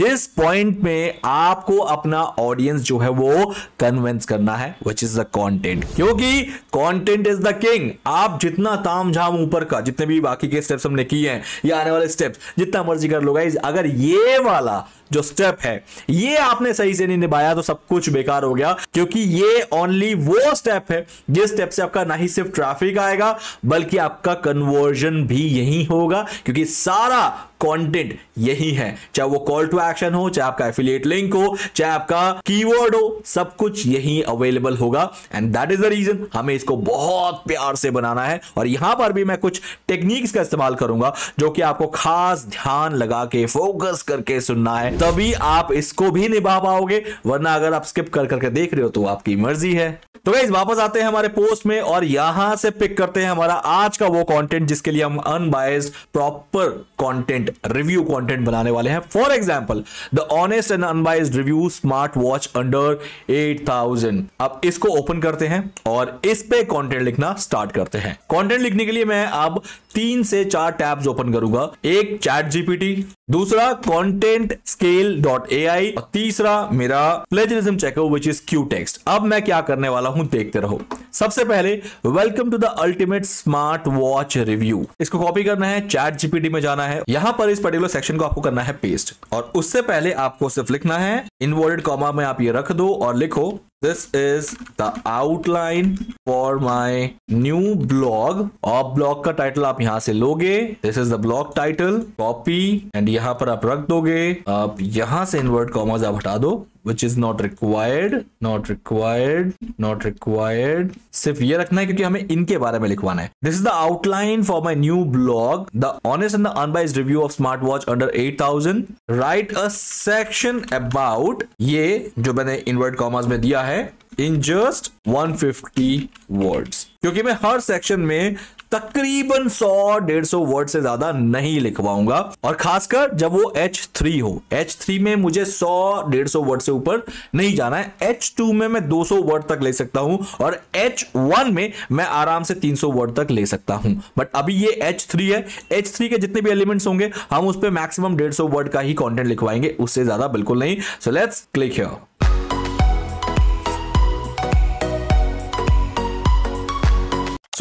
Speaker 1: जिस पॉइंट में आपको अपना ऑडियंस जो है वो कन्वेंस करना है विच इज द कंटेंट क्योंकि कंटेंट इज द किंग आप जितना ताम झाम ऊपर का जितने भी बाकी के स्टेप्स हमने किए हैं या आने वाले स्टेप्स जितना मर्जी कर लो गाइज अगर ये वाला जो स्टेप है ये आपने सही से नहीं निभाया तो सब कुछ बेकार हो गया क्योंकि ये ओनली वो स्टेप है जिस स्टेप से आपका ना ही सिर्फ ट्रैफिक आएगा बल्कि आपका कन्वर्जन भी यही होगा क्योंकि सारा कंटेंट यही है चाहे वो कॉल टू एक्शन हो चाहे आपका एफिलिएट लिंक हो चाहे आपका कीवर्ड हो सब कुछ यही अवेलेबल होगा and that is the reason हमें इसको बहुत प्यार से बनाना है और यहां पर भी मैं कुछ टेक्निक्स का इस्तेमाल करूंगा जो कि आपको खास ध्यान लगा के फोकस करके सुनना है तभी आप इसको भी निभा पाओगे वरना अगर आप स्किप कर करके देख रहे हो तो आपकी मर्जी है तो गाइज वापस आते हैं हमारे पोस्ट में और यहां से पिक करते हैं हमारा आज का वो कंटेंट जिसके लिए हम unbiased proper content review content बनाने वाले हैं for example the honest and unbiased review smart watch under 8000 अब इसको ओपन करते हैं और इस पे कंटेंट लिखना स्टार्ट करते हैं कंटेंट लिखने के लिए मैं अब तीन से चार टैब्स ओपन करूंगा एक चैट जीपीटी दूसरा content scale dot A I तीसरा मेरा plagiarism checkup which is Quetext अब मैं क्या करने वाला हूं देखते रहो सबसे पहले welcome to the ultimate smart watch review इसको कॉपी करना है चैट जीपीटी में जाना है यहां पर पर इस पर्टिकुलर सेक्शन को आपको करना है पेस्ट और उससे पहले आपको सिर्फ लिखना है इनवर्टेड कॉमा में आप ये रख दो और लिखो this is the outline for my new blog और blog का title आप यहाँ से लोगे this is the blog title copy and यहाँ पर आप रख दोगे आप यहाँ से invert commas आप हटा दो which is not required not required not required सिर्फ ये रखना है क्योंकि हमें इनके बारे में लिखवाना है this is the outline for my new blog the honest and the unbiased review of smart watch under eight thousand write a section about ये जो मैंने इन्वर्ट कॉमर्स में दिया है है इन जस्ट 150 वर्ड्स क्योंकि मैं हर सेक्शन में तकरीबन 100 डेढ़ सौ वर्ड से ज्यादा नहीं लिखवाऊंगा और खासकर जब वो H3 हो H3 में मुझे 100 डेढ़ सौ वर्ड से ऊपर नहीं जाना है H2 में मैं 200 वर्ड तक ले सकता हूं और H1 में मैं आराम से 300 वर्ड तक ले सकता हूं बट अभी ये H3 है H3 के जितने भी एलिमेंट्स होंगे हम उस पर मैक्सिमम डेढ़ वर्ड का ही कॉन्टेंट लिखवाएंगे उससे ज्यादा बिल्कुल नहीं सो लेट्स क्लिक है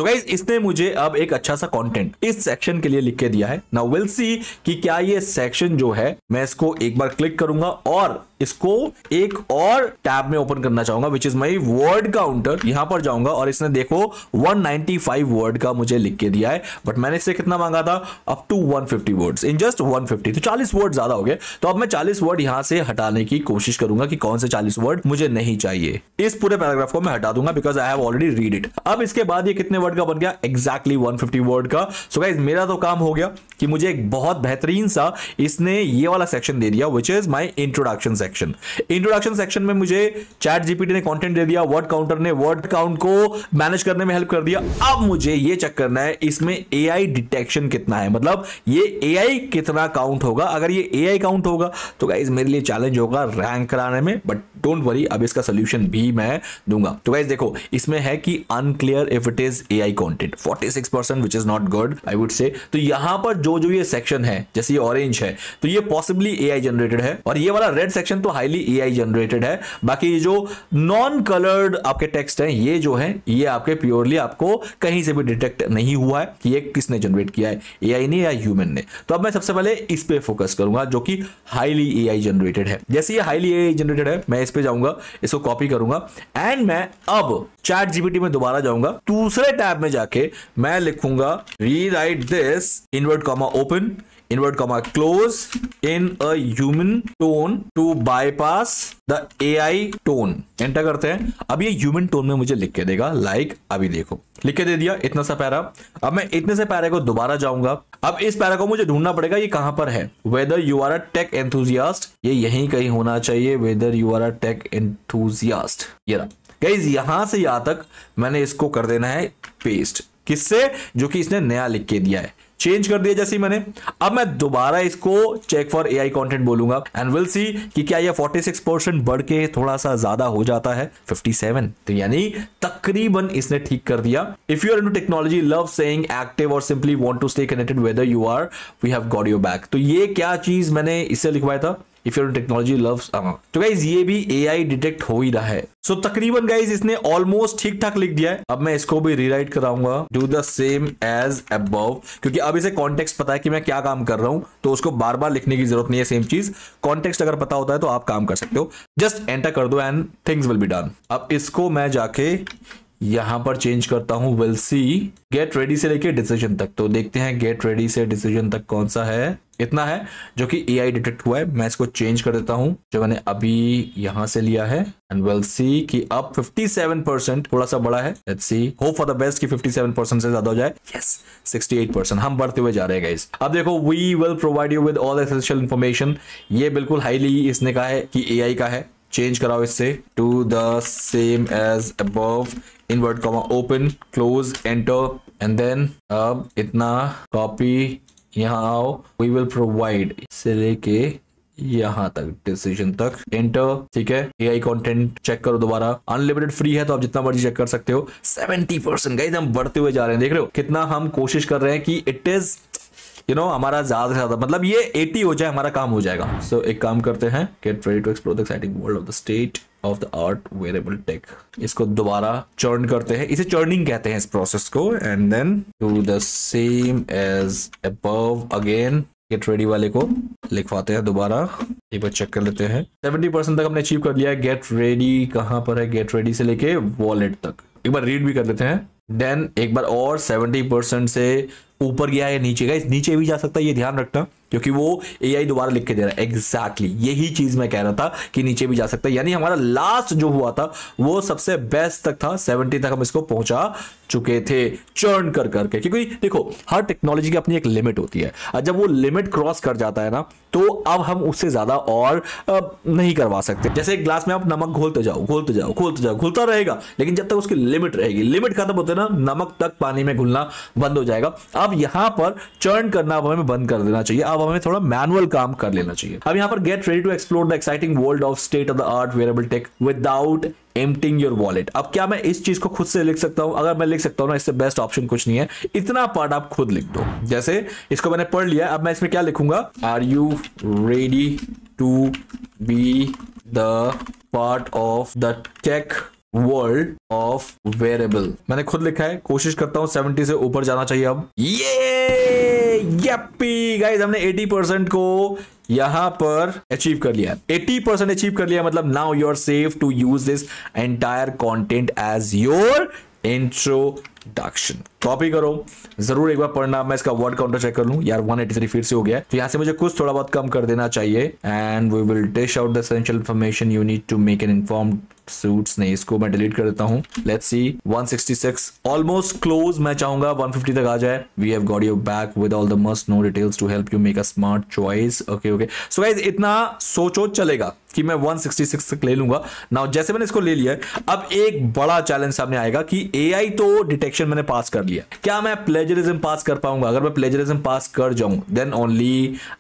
Speaker 1: सो गाइज इसने मुझे अब एक अच्छा सा कॉन्टेंट इस सेक्शन के लिए लिख के दिया है नाउ विल सी कि क्या ये सेक्शन जो है मैं इसको एक बार क्लिक करूंगा और इसको एक और टैब में ओपन करना चाहूंगा which is my word counter यहां पर जाऊंगा और इसने देखो 195 वर्ड का मुझे लिख के दिया है बट मैंने इससे कितना मांगा था up to 150 words in just 150 तो 40 वर्ड ज्यादा हो गए तो अब मैं 40 वर्ड यहां से हटाने की कोशिश करूंगा कि कौन से 40 वर्ड मुझे नहीं चाहिए इस पूरे पैराग्राफ को मैं हटा दूंगा because I have already read it अब इसके बाद ये कितने वर्ड का बन गया एक्जैक्टली वन 150 वर्ड का सो so मेरा तो काम हो गया कि मुझे एक बहुत बेहतरीन सा इसने ये वाला सेक्शन दे दिया which is my introduction section section introduction section में मुझे चैट जीपीटी ने कंटेंट दे दिया वर्ड काउंटर ने वर्ड काउंट को मैनेज करने में हेल्प कर दिया अब मुझे ये चेक करना है इसमें एआई डिटेक्शन कितना है मतलब ये एआई कितना काउंट होगा अगर ये एआई काउंट होगा तो गाइज मेरे लिए चैलेंज होगा रैंक कराने में बट डोंट वरी अब इसका सोल्यूशन भी मैं दूंगा तो गाइज देखो इसमें है कि unclear if it is A I content forty six percent which is not good I would say तो यहां पर जो जो ये सेक्शन है जैसे ये ऑरेंज है तो ये पॉसिबली ए आई जनरेटेड है और ये वाला रेड सेक्शन तो हाईली ए आई जनरेटेड है बाकी जो नॉन कलर्ड आपके टेक्स्ट हैं ये जो है ये आपके प्योरली आपको कहीं से भी डिटेक्ट नहीं हुआ है कि ये किसने जनरेट किया है ए आई ने या ह्यूमन ने तो अब मैं सबसे पहले इस पे फोकस करूंगा जो कि हाईली ए आई जनरेटेड है जैसे ये हाईली ए आई जनरेटेड है मैं इस पे जाऊंगा इसको कॉपी करूंगा एंड मैं अब चैट जीपीटी में दोबारा जाऊंगा दूसरे टैब में जाके मैं लिखूंगा rewrite this inverted comma open inward comma close in a human tone to bypass the A tone enter करते हैं अब ये ह्यूमन टोन में मुझे लिख के देगा लाइक like, अभी देखो लिख के दे दिया इतना सा पैरा अब मैं इतने से पैरा को दोबारा जाऊंगा अब इस पैरा को मुझे ढूंढना पड़ेगा ये कहां पर है whether you are a tech enthusiast ये यहीं कहीं होना चाहिए whether you are a tech enthusiast ये गाइज यहां से यहां तक मैंने इसको कर देना है पेस्ट किससे जो कि इसने नया लिख के दिया है चेंज कर दिया जैसे मैंने अब मैं दोबारा इसको check for A I content बोलूंगा एंड विल सी कि क्या ये 46 परसेंट बढ़ के थोड़ा सा ज्यादा हो जाता है 57 तो यानी तकरीबन इसने ठीक कर दिया if you are into technology love saying active और simply want to stay connected whether you are we have got your back तो ये क्या चीज मैंने इससे लिखवाया था इफ योर टेक्नोलॉजी लव तो गाइज ये भी ए आई डिटेक्ट हो ही रहा है सो so, तकरीबन गाइज इसने ऑलमोस्ट ठीक ठाक लिख दिया है अब मैं इसको भी रीराइट कराऊंगा डू द सेम एज अब क्योंकि अब इसे कॉन्टेक्स्ट पता है कि मैं क्या काम कर रहा हूं तो उसको बार बार लिखने की जरूरत नहीं है सेम चीज कॉन्टेक्स्ट अगर पता होता है तो आप काम कर सकते हो जस्ट एंटर कर दो and things will be done अब इसको मैं जाके यहां पर चेंज करता हूं विल सी गेट रेडी से लेके डिसीजन तक तो देखते हैं गेट रेडी से डिसीजन तक कौन सा है इतना है जो कि ए आई डिटेक्ट हुआ है मैं इसको चेंज कर देता हूं जो मैंने अभी यहां से लिया है एंड विल सी कि अब 57 परसेंट थोड़ा सा बड़ा है let's see hope for the best कि 57 परसेंट से ज्यादा हो जाए यस 68 परसेंट हम बढ़ते हुए जा रहे हैं गाइस अब देखो we will provide you with all essential information ये बिल्कुल हाईली इसने कहा है कि ए का है चेंज कराओ इससे to the same as above inverted comma open close enter and then अब इतना कॉपी यहाँ आओ वी विल प्रोवाइड से लेके यहाँ तक डिसीजन तक एंटर ठीक है ए आई कॉन्टेंट चेक करो दोबारा अनलिमिटेड फ्री है तो आप जितना मर्जी चेक कर सकते हो सेवेंटी परसेंट गाइज हम बढ़ते हुए जा रहे हैं देख रहे हो कितना हम कोशिश कर रहे हैं कि इट इज यू नो हमारा ज़्यादा से ज़्यादा मतलब ये एटी हो जाए हमारा काम हो जाएगा सो so, एक काम करते हैं get ready to explore the exciting world of the state of the art wearable tech इसको दोबारा चर्न करते हैं इसे चर्निंग कहते हैं इस प्रोसेस को and then to the same as above again get ready वाले को लिखवाते हैं दोबारा एक बार चेक कर लेते हैं सेवेंटी परसेंट तक हमने अचीव कर लिया है गेट रेडी कहाँ पर है गेट रेडी से लेके वॉलेट तक एक बार रीड भी कर लेते हैं देन एक बार और सेवेंटी परसेंट से ऊपर गया या नीचे गया नीचे भी जा सकता है ये ध्यान रखना क्योंकि वो आई दोबारा लिख के दे रहा है एग्जैक्टली exactly. यही चीज मैं कह रहा था कि नीचे भी जा सकता है यानी हमारा लास्ट जो हुआ था वो सबसे बेस्ट तक था सेवेंटी तक हम इसको पहुंचा चुके थे चर्न कर करके क्योंकि देखो हर टेक्नोलॉजी की अपनी एक लिमिट होती है जब वो लिमिट क्रॉस कर जाता है ना तो अब हम उससे ज़्यादा और नहीं करवा सकते जैसे एक ग्लास में आप नमक घोलते जाओ घोलते जाओ घोलते जाओ घुलता रहेगा लेकिन जब तक उसकी लिमिट रहेगी लिमिट खत्म होते ना नमक तक पानी में घुलना बंद हो जाएगा अब यहाँ पर चर्न करना अब हमें बंद कर देना चाहिए अब हमें थोड़ा मैनुअल काम कर लेना चाहिए अब यहां पर get ready to explore the exciting world of state of the art wearable tech without emptying your wallet अब क्या मैं इस चीज को खुद से लिख सकता हूं अगर मैं लिख सकता हूं ना इससे बेस्ट ऑप्शन कुछ नहीं है इतना पार्ट आप खुद लिख दो जैसे इसको मैंने पढ़ लिया अब मैं इसमें क्या लिखूंगा are you ready to be the part of the check world of wearable मैंने खुद लिखा है कोशिश करता हूँ सेवेंटी से ऊपर जाना चाहिए अब ये गाइस हमने एटी परसेंट को यहां पर अचीव कर लिया 80 परसेंट अचीव कर लिया मतलब now you are safe to use this entire content as your introduction copy करो जरूर एक बार पढ़ना मैं इसका वर्ड काउंटर चेक कर लू यार 183 फिर से हो गया तो यहाँ से मुझे कुछ थोड़ा बहुत कम कर देना चाहिए and we will test out essential information you need to make an inform suits नहीं इसको मैं डिलीट कर देता हूँ लेट्स सी 166 ऑलमोस्ट क्लोज मैं चाहूंगा 150 तक आ जाए we have got your back with all the must know details to help you make a smart choice okay okay so guys इतना सोचो चलेगा कि मैं 166 तक ले लूंगा नाउ जैसे मैंने इसको ले लिया अब एक बड़ा चैलेंज सामने आएगा कि एआई तो डिटेक्शन मैंने पास कर लिया लिया क्या मैं प्लेजरिज्म पास कर पाऊंगा अगर मैं प्लेजरिज्म पास कर जाऊं then only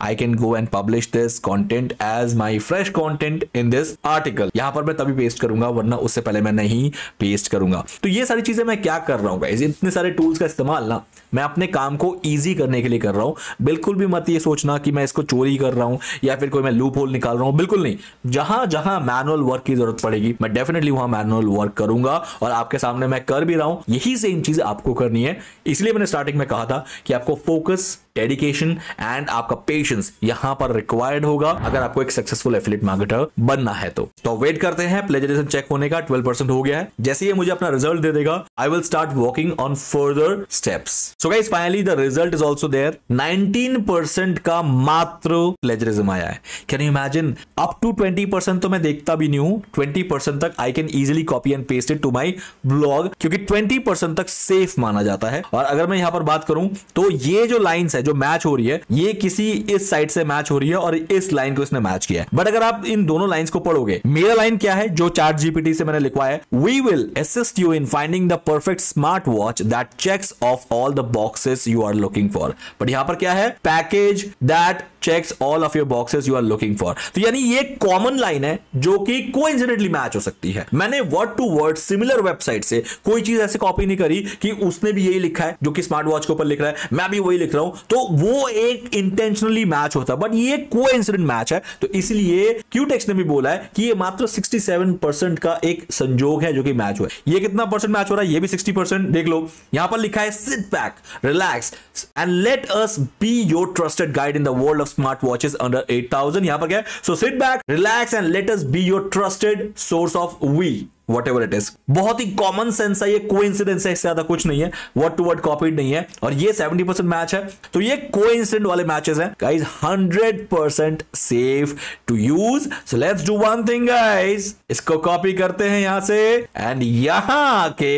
Speaker 1: I can go and publish this content as my fresh content in this article यहां पर मैं तभी पेस्ट करूंगा वरना उससे पहले मैं नहीं पेस्ट करूंगा तो ये सारी चीजें मैं क्या कर रहा हूँ इतने सारे टूल्स का इस्तेमाल ना मैं अपने काम को ईजी करने के लिए कर रहा हूँ बिल्कुल भी मत ये सोचना कि मैं इसको चोरी कर रहा हूँ या फिर कोई मैं लूप होल निकाल रहा हूँ बिल्कुल नहीं जहां जहां मैनुअल वर्क की जरूरत पड़ेगी मैं डेफिनेटली वहां मैनुअल वर्क करूंगा और आपके सामने मैं कर भी रहा हूँ यही सेम चीज आपको करनी करनी है इसलिए मैंने स्टार्टिंग में कहा था कि आपको फोकस डेडिकेशन एंड आपका पेशेंस यहां पर रिक्वायर्ड होगा अगर आपको एक सक्सेसफुल एफिलेट मार्केटर बनना है तो तो वेट करते हैं प्लेजरेशन चेक होने का 12 परसेंट हो गया है जैसे ही मुझे अपना रिजल्ट दे देगा I will start walking on further steps so guys finally the result is also there 19 का मात्र प्लेजरिज्म आया है can you imagine up to 20 तो मैं देखता भी नहीं हूं 20 तक I can easily copy and paste it to my blog क्योंकि 20 तक सेफ माना जाता जाता है और अगर मैं यहाँ पर बात करूं तो ये जो लाइन्स है जो मैच हो रही है ये किसी इस साइड से मैच हो रही है और इस लाइन को इसने मैच किया है बट अगर आप इन दोनों लाइन को पढ़ोगे मेरा लाइन क्या है जो चार्ट जीपीटी से मैंने लिखवाया है we will assist you in finding the perfect smart watch that checks of all the boxes you are looking for but यहां पर क्या है package that checks all of your boxes you are looking for तो यानी ये common line है जो कि कोइंसिडेंटली मैच हो सकती है मैंने word to word similar website से कोई चीज ऐसे कॉपी नहीं करी कि उसने भी भी यही लिखा है जो कि स्मार्ट वॉच के ऊपर लिख रहा है मैं भी वही लिख रहा हूं तो वो एक इंटेंशनली मैच होता है बट ये को इंसिडेंट मैच है तो इसलिए क्यूटेक्स ने भी बोला है कि ये मात्र 67% का एक संजोग है जो कि मैच हुआ ये कितना परसेंट मैच हो रहा है ये भी 60% देख लो यहां पर लिखा है sit back relax and let us be your trusted guide in the world of smart watches under 8000 यहां पर क्या है so sit back relax and let us be your trusted source of we whatever it is बहुत ही common sense है ये को incidence है इससे ज्यादा कुछ नहीं है वर्ड टू वर्ड कॉपीड नहीं है और ये सेवेंटी परसेंट मैच है तो ये को इंसिडेंट वाले मैचेस हैं guys hundred percent safe to use so let's do one thing guys इसको कॉपी करते हैं यहां से एंड यहां के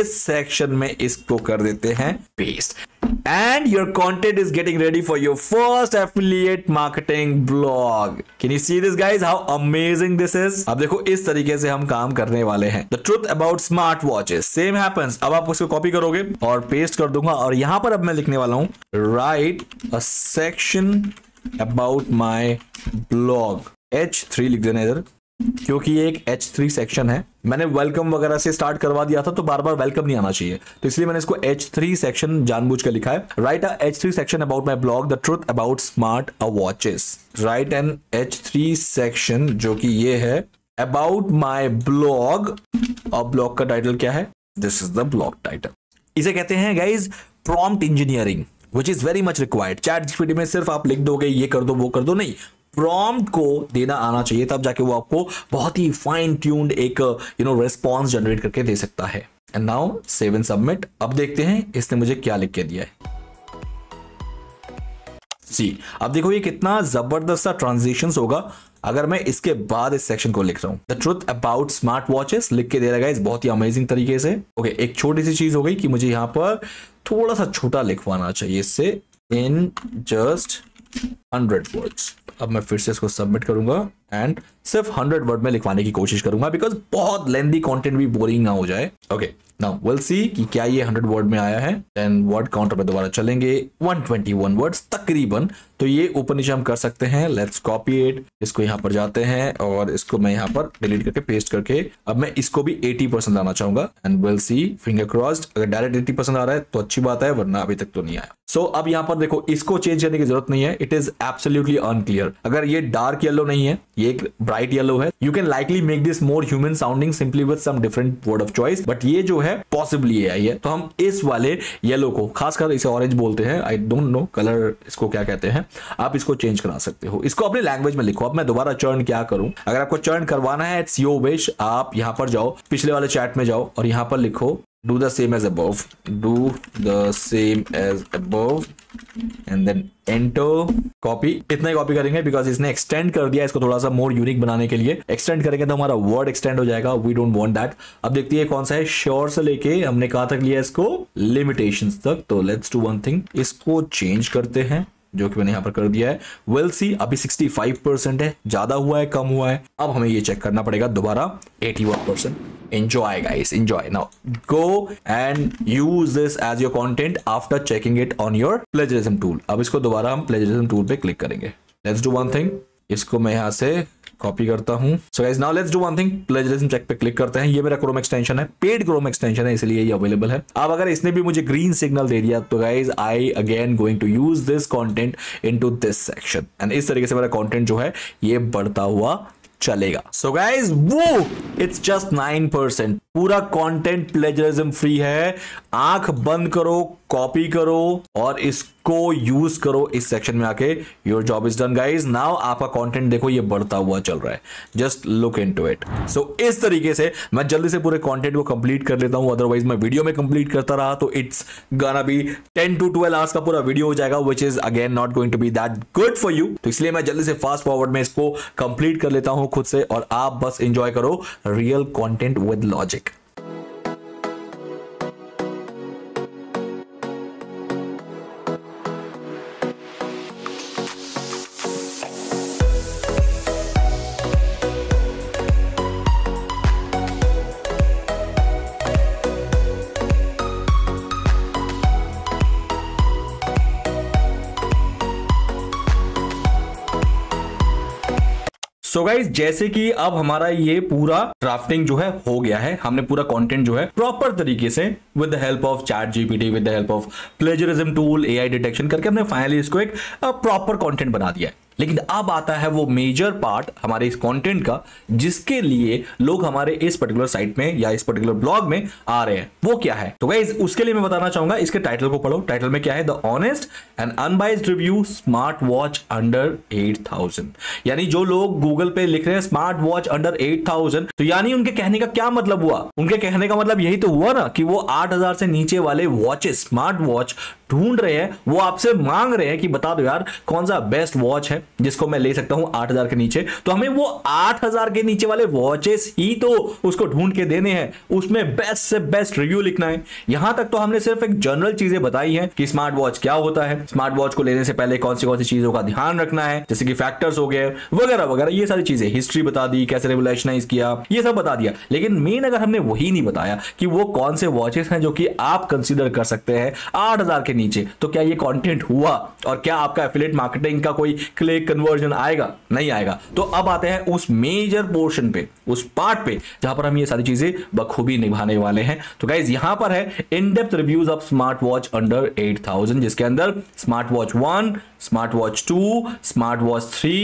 Speaker 1: इस सेक्शन में इसको कर देते हैं paste and your content is getting ready for your first affiliate marketing blog. Can you see this guys? How amazing this is? अब देखो इस तरीके से हम काम करने वाले हैं the truth about smart watches same happens अब आप उसको कॉपी करोगे और पेस्ट कर दूंगा और यहां पर अब मैं लिखने वाला हूँ right a section about my blog H three लिख देना इधर क्योंकि ये एक थ्री सेक्शन है मैंने वेलकम वगैरह से स्टार्ट करवा दिया था तो बार बार वेलकम नहीं आना चाहिए तो इसलिए मैंने इसको एच थ्री सेक्शन जानबूझ कर लिखा है right a three section about my blog the truth about smart watches right an three section जो कि ये है अबाउट माई ब्लॉग और ब्लॉग का टाइटल क्या है this is the blog title इसे कहते हैं guys prompt engineering which is very much required chat GPT में सिर्फ आप लिख दोगे ये कर दो वो कर दो नहीं प्रॉम्प्ट को देना आना चाहिए तब जाके वो आपको बहुत ही फाइन ट्यून्ड एक यू नो रेस्पॉन्स जनरेट करके दे सकता है and now save and submit अब देखते हैं इसने मुझे क्या लिख के दिया है सी अब देखो ये कितना जबरदस्त सा ट्रांजेक्शन होगा अगर मैं इसके बाद इस सेक्शन को लिख रहा हूं the truth about smart watches लिख के दे रहा है इस बहुत ही अमेजिंग तरीके से ओके okay, एक छोटी सी चीज हो गई कि मुझे यहां पर थोड़ा सा छोटा लिखवाना चाहिए इससे इन जस्ट हंड्रेड वर्ड्स अब मैं फिर से इसको सबमिट करूंगा एंड सिर्फ हंड्रेड वर्ड में लिखवाने की कोशिश करूंगा बिकॉज बहुत लेंदी कॉन्टेंट भी बोरिंग ना हो जाए ओके नाउ विल सी कि क्या ये हंड्रेड वर्ड में आया है देन वर्ड काउंटर पर दोबारा चलेंगे 121 वर्ड्स तकरीबन तो ये ऊपर नीचे हम कर सकते हैं लेट्स कॉपी एट इसको यहाँ पर जाते हैं और इसको मैं यहाँ पर डिलीट करके पेस्ट करके अब मैं इसको भी 80 परसेंट आना चाहूंगा and will see finger crossed अगर डायरेक्ट 80 परसेंट आ रहा है तो अच्छी बात है वरना अभी तक तो नहीं आया सो so, अब यहाँ पर देखो इसको चेंज करने की जरूरत नहीं है इट इज एब्सोल्यूटली अनक्लियर अगर ये डार्क येलो नहीं है ये एक ब्राइट येलो है you can likely make this more human sounding simply with some different word of choice but ये जो है पॉसिबली आई है तो हम इस वाले येलो को खासकर इसे ऑरेंज बोलते हैं आई डोंट नो कलर इसको क्या कहते हैं आप इसको चेंज करा सकते हो इसको अपनी लैंग्वेज में लिखो अब मैं दोबारा चर्न क्या करूं अगर आपको चर्न करवाना है इट्स योर विश आप यहां पर जाओ पिछले वाले चैट में जाओ और यहां पर लिखो डू द सेम एज अब डू द सेम एज अब एंड देन एंटो कॉपी इतना ही कॉपी करेंगे बिकॉज इसने एक्सटेंड कर दिया इसको थोड़ा सा मोर यूनिक बनाने के लिए एक्सटेंड करेंगे तो हमारा वर्ड एक्सटेंड हो जाएगा वी डोंट वॉन्ट दैट अब देखती है कौन सा है श्योर से लेके हमने कहा तक लिया इसको लिमिटेशन तक तो लेट्स टू वन थिंग इसको चेंज करते हैं जो कि मैंने यहाँ पर कर दिया है वेल सी अभी 65 परसेंट है ज़्यादा हुआ है कम हुआ है अब हमें ये चेक करना पड़ेगा दोबारा 81 percent enjoy guys enjoy now go and use this as your content after checking it on your plagiarism tool अब इसको दोबारा हम plagiarism tool पे क्लिक करेंगे let's do one thing इसको मैं यहां से कॉपी करता हूं so guys now let's do one thing plagiarism check पे क्लिक करते हैं ये मेरा क्रोम एक्सटेंशन है पेड क्रोम एक्सटेंशन है इसलिए ये अवेलेबल है अब अगर इसने भी मुझे ग्रीन सिग्नल दे दिया तो guys I again going to use this content in this section and इस तरीके से मेरा कॉन्टेंट जो है ये बढ़ता हुआ चलेगा सो गाइज वो इट्स जस्ट नाइन परसेंट पूरा कॉन्टेंट प्लेजरिज्म फ्री है आंख बंद करो कॉपी करो और इसको यूज करो इस सेक्शन में आके your job is done guys now आपका कंटेंट देखो ये बढ़ता हुआ चल रहा है just look in to it so इस तरीके से मैं जल्दी से पूरे कंटेंट को कंप्लीट कर लेता हूं अदरवाइज मैं वीडियो में कंप्लीट करता रहा तो इट्स गाना भी टेन टू ट्वेल्व आवर्स का पूरा वीडियो हो जाएगा which is again not going to be that good for you तो इसलिए मैं जल्दी से फास्ट फॉरवर्ड में इसको कंप्लीट कर लेता हूं खुद से और आप बस इंजॉय करो real content with logic so guys जैसे कि अब हमारा ये पूरा ड्राफ्टिंग जो है हो गया है हमने पूरा कंटेंट जो है प्रॉपर तरीके से with the help of chat GPT with the help of plagiarism tool AI detection करके हमने फाइनली इसको एक प्रॉपर कंटेंट बना दिया है लेकिन अब आता है वो मेजर पार्ट हमारे इस कंटेंट का जिसके लिए लोग हमारे इस पर्टिकुलर साइट में या इस पर्टिकुलर ब्लॉग में आ रहे हैं वो क्या है तो गाइज उसके लिए मैं बताना चाहूंगा इसके टाइटल को पढ़ो टाइटल में क्या है the honest and unbiased review smart watch under eight thousand यानी जो लोग गूगल पे लिख रहे हैं smart watch under eight thousand तो यानी उनके कहने का क्या मतलब हुआ उनके कहने का मतलब यही तो हुआ ना कि वो आठ हजार से नीचे वाले वॉचेस स्मार्ट वॉच ढूंढ रहे हैं वो आपसे मांग रहे हैं कि बता दो यार कौन सा बेस्ट वॉच है जिसको मैं ले सकता हूं आठ हजार के नीचे तो हमें वो आठ हजार के नीचे वाले वॉचेस ही तो उसको ढूंढ के देने हैं उसमें बेस्ट से बेस्ट रिव्यू लिखना है यहां तक तो हमने सिर्फ एक जनरल चीजें बताई है कि स्मार्ट वॉच क्या होता है स्मार्ट वॉच को लेने से पहले कौन सी कौन सी चीजों का ध्यान रखना है जैसे कि फैक्टर्स हो गए वगैरह वगैरह ये सारी चीजें हिस्ट्री बता दी कैसे रेगुलेशनाइज किया ये सब बता दिया लेकिन मेन अगर हमने वही नहीं बताया कि वो कौन से वॉचेस हैं जो कि आप कंसिडर कर सकते हैं आठ के नीचे तो क्या ये कंटेंट हुआ और क्या आपका एफिलेट मार्केटिंग का कोई क्लिक कन्वर्जन आएगा नहीं आएगा तो अब आते हैं उस मेजर पोर्शन पे उस पार्ट पे जहां पर हम ये सारी चीजें बखूबी निभाने वाले हैं तो गाइज यहां पर है in depth reviews of smart watch under eight जिसके अंदर smart watch one smart watch two smart watch three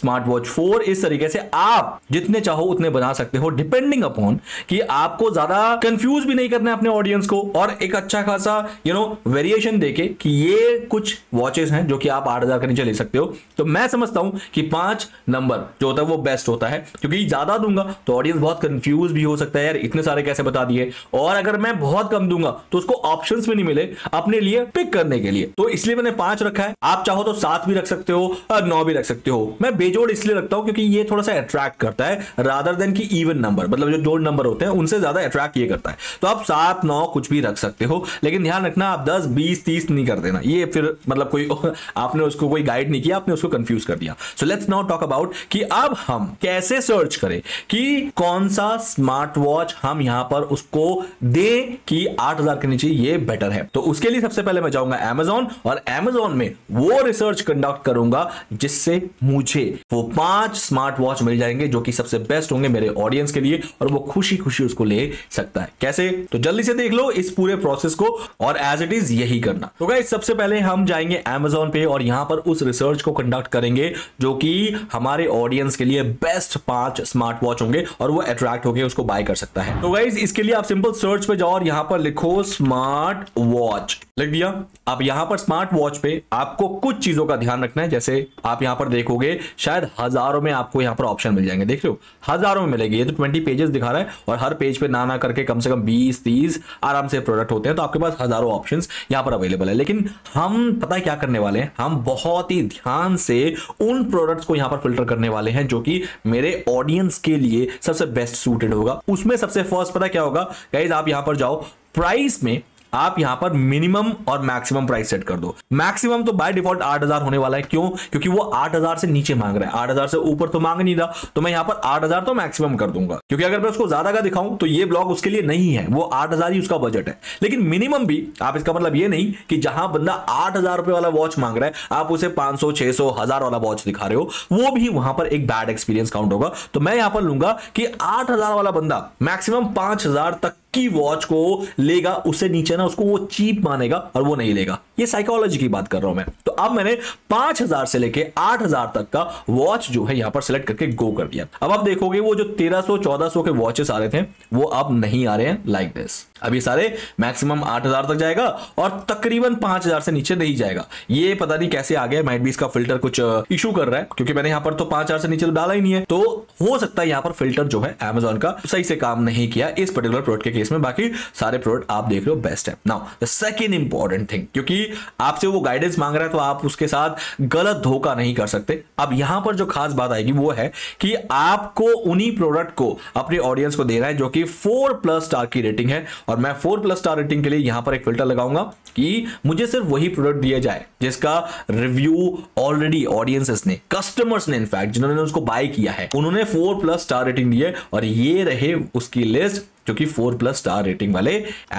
Speaker 1: smart watch four इस तरीके से आप जितने चाहो उतने बना सकते हो डिपेंडिंग अपॉन कि आपको ज्यादा कंफ्यूज भी नहीं करना है अपने ऑडियंस को और एक अच्छा खासा यू नो वेरिएशन ऑप्शन देके कि ये कुछ वॉचेस हैं जो कि आप आठ हजार के नीचे ले सकते हो तो मैं समझता हूं कि पांच नंबर जो होता है वो बेस्ट होता है क्योंकि ज्यादा दूंगा तो ऑडियंस बहुत कंफ्यूज भी हो सकता है यार इतने सारे कैसे बता दिए और अगर मैं बहुत कम दूंगा तो उसको ऑप्शन भी नहीं मिले अपने लिए पिक करने के लिए तो इसलिए मैंने पांच रखा है आप चाहो तो सात भी रख सकते हो और नौ भी रख सकते हो मैं बेजोड़ इसलिए रखता हूं क्योंकि ये थोड़ा सा अट्रैक्ट करता है रादर देन की इवन नंबर मतलब जो जोड़ नंबर होते हैं उनसे ज्यादा अट्रैक्ट ये करता है तो आप सात नौ कुछ भी रख सकते हो लेकिन ध्यान रखना आप दस बीस तीस नहीं कर देना ये फिर मतलब कोई आपने उसको कोई गाइड नहीं किया आपने उसको कंफ्यूज कर दिया so let's now talk about कि अब हम कैसे सर्च करें कि कौन सा स्मार्ट वॉच हम यहां पर उसको दे कि आठ हजार के नीचे ये बेटर है तो उसके लिए सबसे पहले मैं जाऊंगा एमेजॉन और एमेजॉन में वो रिसर्च कंडक्ट करूंगा जिससे मुझे वो पांच स्मार्ट वॉच मिल जाएंगे जो कि सबसे बेस्ट होंगे मेरे ऑडियंस के लिए और वो खुशी खुशी उसको ले सकता है कैसे तो जल्दी से देख लो इस पूरे प्रोसेस को और एज इट इज यही कर करना तो गाइस सबसे पहले हम जाएंगे अमेजोन पे और यहाँ पर उस रिसर्च को कंडक्ट करेंगे जो कि हमारे ऑडियंस के लिए बेस्ट पांच स्मार्ट वॉच होंगे और वो अट्रैक्ट होकर उसको बाय कर सकता है तो गाइज इसके लिए आप सिंपल सर्च पे जाओ और यहाँ पर लिखो स्मार्ट वॉच लिख दिया आप यहाँ पर स्मार्ट वॉच पे आपको कुछ चीजों का ध्यान रखना है जैसे आप यहाँ पर देखोगे शायद हजारों में आपको यहाँ पर ऑप्शन मिल जाएंगे देख रहे हो हजारों में मिलेगी ये तो ट्वेंटी पेजेस दिखा रहा है और हर पेज पे ना ना करके कम से कम बीस तीस आराम से प्रोडक्ट होते हैं तो आपके पास हजारों ऑप्शन यहाँ पर अवेलेबल अवेलेबल है लेकिन हम पता है क्या करने वाले हैं हम बहुत ही ध्यान से उन प्रोडक्ट्स को यहां पर फिल्टर करने वाले हैं जो कि मेरे ऑडियंस के लिए सबसे बेस्ट सूटेड होगा उसमें सबसे फर्स्ट पता क्या होगा गाइज आप यहां पर जाओ प्राइस में आप यहां पर मिनिमम और मैक्सिमम प्राइस सेट कर दो मैक्सिमम तो बाय डिफॉल्ट आठ हजार होने वाला है क्यों क्योंकि वो आठ हजार से नीचे मांग रहा है आठ हजार से ऊपर तो मांग नहीं रहा तो मैं यहां पर आठ हजार तो मैक्सिमम कर दूंगा क्योंकि अगर मैं उसको ज्यादा का दिखाऊं तो ये ब्लॉक उसके लिए नहीं है वो आठ हजार ही उसका बजट है लेकिन मिनिमम भी आप इसका मतलब ये नहीं कि जहां बंदा आठ हजार रुपए वाला वॉच मांग रहा है आप उसे पांच सौ छह सौ हजार वाला वॉच दिखा रहे हो वो भी वहां पर एक बैड एक्सपीरियंस काउंट होगा तो मैं यहां पर लूंगा कि आठ हजार वाला बंदा मैक्सिमम पांच हजार तक की वॉच को लेगा उससे नीचे ना उसको वो चीप मानेगा और वो नहीं लेगा ये साइकोलॉजी की बात कर रहा हूं मैं तो अब मैंने पांच हजार से लेके आठ हजार तक का वॉच जो है यहां पर सिलेक्ट करके गो कर दिया अब आप देखोगे वो जो तेरह चौदह 1400 के वॉचेस आ रहे थे वो अब नहीं आ रहे हैं लाइक दिस अब ये सारे मैक्सिमम आठ हजार तक जाएगा और तकरीबन पांच हजार से नीचे नहीं जाएगा ये पता नहीं कैसे आ गया माइट भी इसका फिल्टर कुछ इशू uh, कर रहा है क्योंकि मैंने यहां पर तो पांच हजार से नीचे तो डाला ही नहीं है तो हो सकता है यहां पर फिल्टर जो है एमेजोन का सही से काम नहीं किया इस पर्टिकुलर प्रोडक्ट के केस में बाकी सारे प्रोडक्ट आप देख रहे हो बेस्ट है now the second important thing क्योंकि आपसे वो गाइडेंस मांग रहा है तो आप उसके साथ गलत धोखा नहीं कर सकते अब यहां पर जो खास बात आएगी वो है कि आपको उन्हीं प्रोडक्ट को अपने ऑडियंस को देना है जो कि फोर प्लस स्टार की रेटिंग है और मैं फोर प्लस स्टार रेटिंग के लिए यहां पर एक फिल्टर लगाऊंगा कि मुझे सिर्फ वही प्रोडक्ट दिया जाए जिसका रिव्यू ऑलरेडी ऑडियंसेस ने कस्टमर्स ने इनफैक्ट जिन्होंने उसको बाय किया है उन्होंने फोर प्लस स्टार रेटिंग दी है और ये रहे उसकी लिस्ट जो कि फोर प्लस स्टार रेटिंग वाले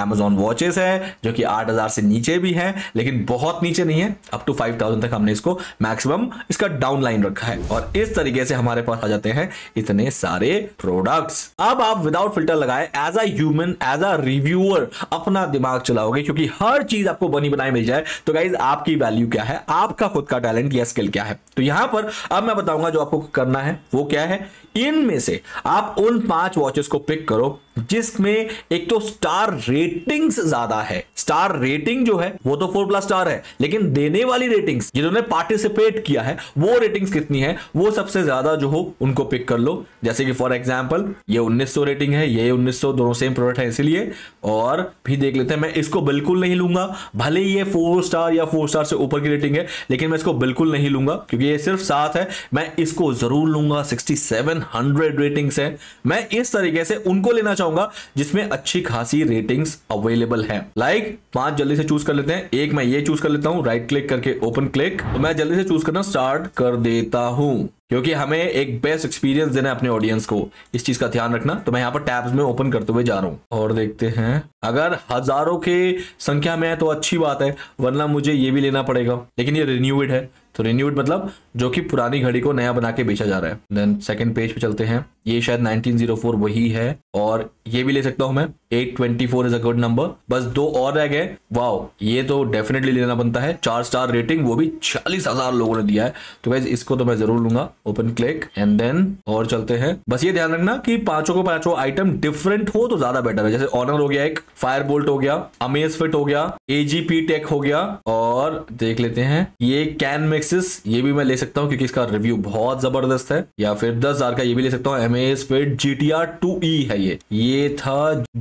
Speaker 1: एमेजॉन वॉचेस है जो कि आठ हजार से नीचे भी है लेकिन बहुत नीचे नहीं है अप टू फाइव थाउजेंड तक हमने इसको मैक्सिमम इसका डाउन रखा है और इस तरीके से हमारे पास आ जाते हैं इतने सारे प्रोडक्ट्स अब आप विदाउट फिल्टर लगाए as a human as a reviewer अपना दिमाग चलाओगे क्योंकि हर चीज आपको बनी बनाई मिल जाए तो गाइज आपकी वैल्यू क्या है आपका खुद का टैलेंट या स्किल क्या है तो यहां पर अब मैं बताऊंगा जो आपको करना है वो क्या है इनमें से आप उन पांच वॉचेस को पिक करो जिसमें एक तो स्टार रेटिंग्स ज्यादा है स्टार रेटिंग जो है वो तो फोर प्लस स्टार है लेकिन देने वाली रेटिंग्स जिन्होंने पार्टिसिपेट किया है वो रेटिंग्स कितनी है वो सबसे ज्यादा जो हो उनको पिक कर लो जैसे कि फॉर एग्जाम्पल ये 1900 रेटिंग है ये 1900 दोनों सेम प्रोडक्ट है इसीलिए और भी देख लेते हैं मैं इसको बिल्कुल नहीं लूंगा भले ही ये फोर स्टार या फोर स्टार से ऊपर की रेटिंग है लेकिन मैं इसको बिल्कुल नहीं लूंगा क्योंकि ये सिर्फ सात है मैं इसको जरूर लूंगा सिक्सटी सेवन हंड्रेड रेटिंग्स हैं मैं इस तरीके से उनको लेना चाहूंगा जिसमें अच्छी खासी रेटिंग्स अवेलेबल हैं लाइक like, पांच जल्दी से चूज कर लेते हैं एक मैं ये चूज कर लेता हूँ राइट क्लिक करके ओपन क्लिक तो मैं जल्दी से चूज करना स्टार्ट कर देता हूँ क्योंकि हमें एक बेस्ट एक्सपीरियंस देना है अपने ऑडियंस को इस चीज का ध्यान रखना तो मैं यहाँ पर टैब्स में ओपन करते हुए जा रहा हूँ और देखते हैं अगर हजारों के संख्या में है तो अच्छी बात है वरना मुझे ये भी लेना पड़ेगा लेकिन ये रिन्यूड है तो रिन्यूड मतलब जो कि पुरानी घड़ी को नया बना के बेचा जा रहा है देन सेकंड पेज पे चलते हैं ये शायद 1904 वही है और ये भी ले सकता हूं मैं 824 इज अ गुड नंबर बस दो और रह गए वाओ ये तो डेफिनेटली लेना बनता है चार स्टार रेटिंग वो भी चालीस हजार लोगों ने दिया है तो गाइज इसको तो मैं जरूर लूंगा ओपन क्लिक एंड देन और चलते हैं बस ये ध्यान रखना की पांचों को पांचों आइटम डिफरेंट हो तो ज्यादा बेटर है जैसे ऑनर हो गया एक फायर बोल्ट हो गया अमेज फिट हो गया एजीपी टेक हो गया और देख लेते हैं ये कैन मिक्स एसिस ये भी मैं ले सकता हूँ क्योंकि इसका रिव्यू बहुत जबरदस्त है या फिर दस हजार का ये भी ले सकता हूँ एम एस फिर G T R two E है ये ये था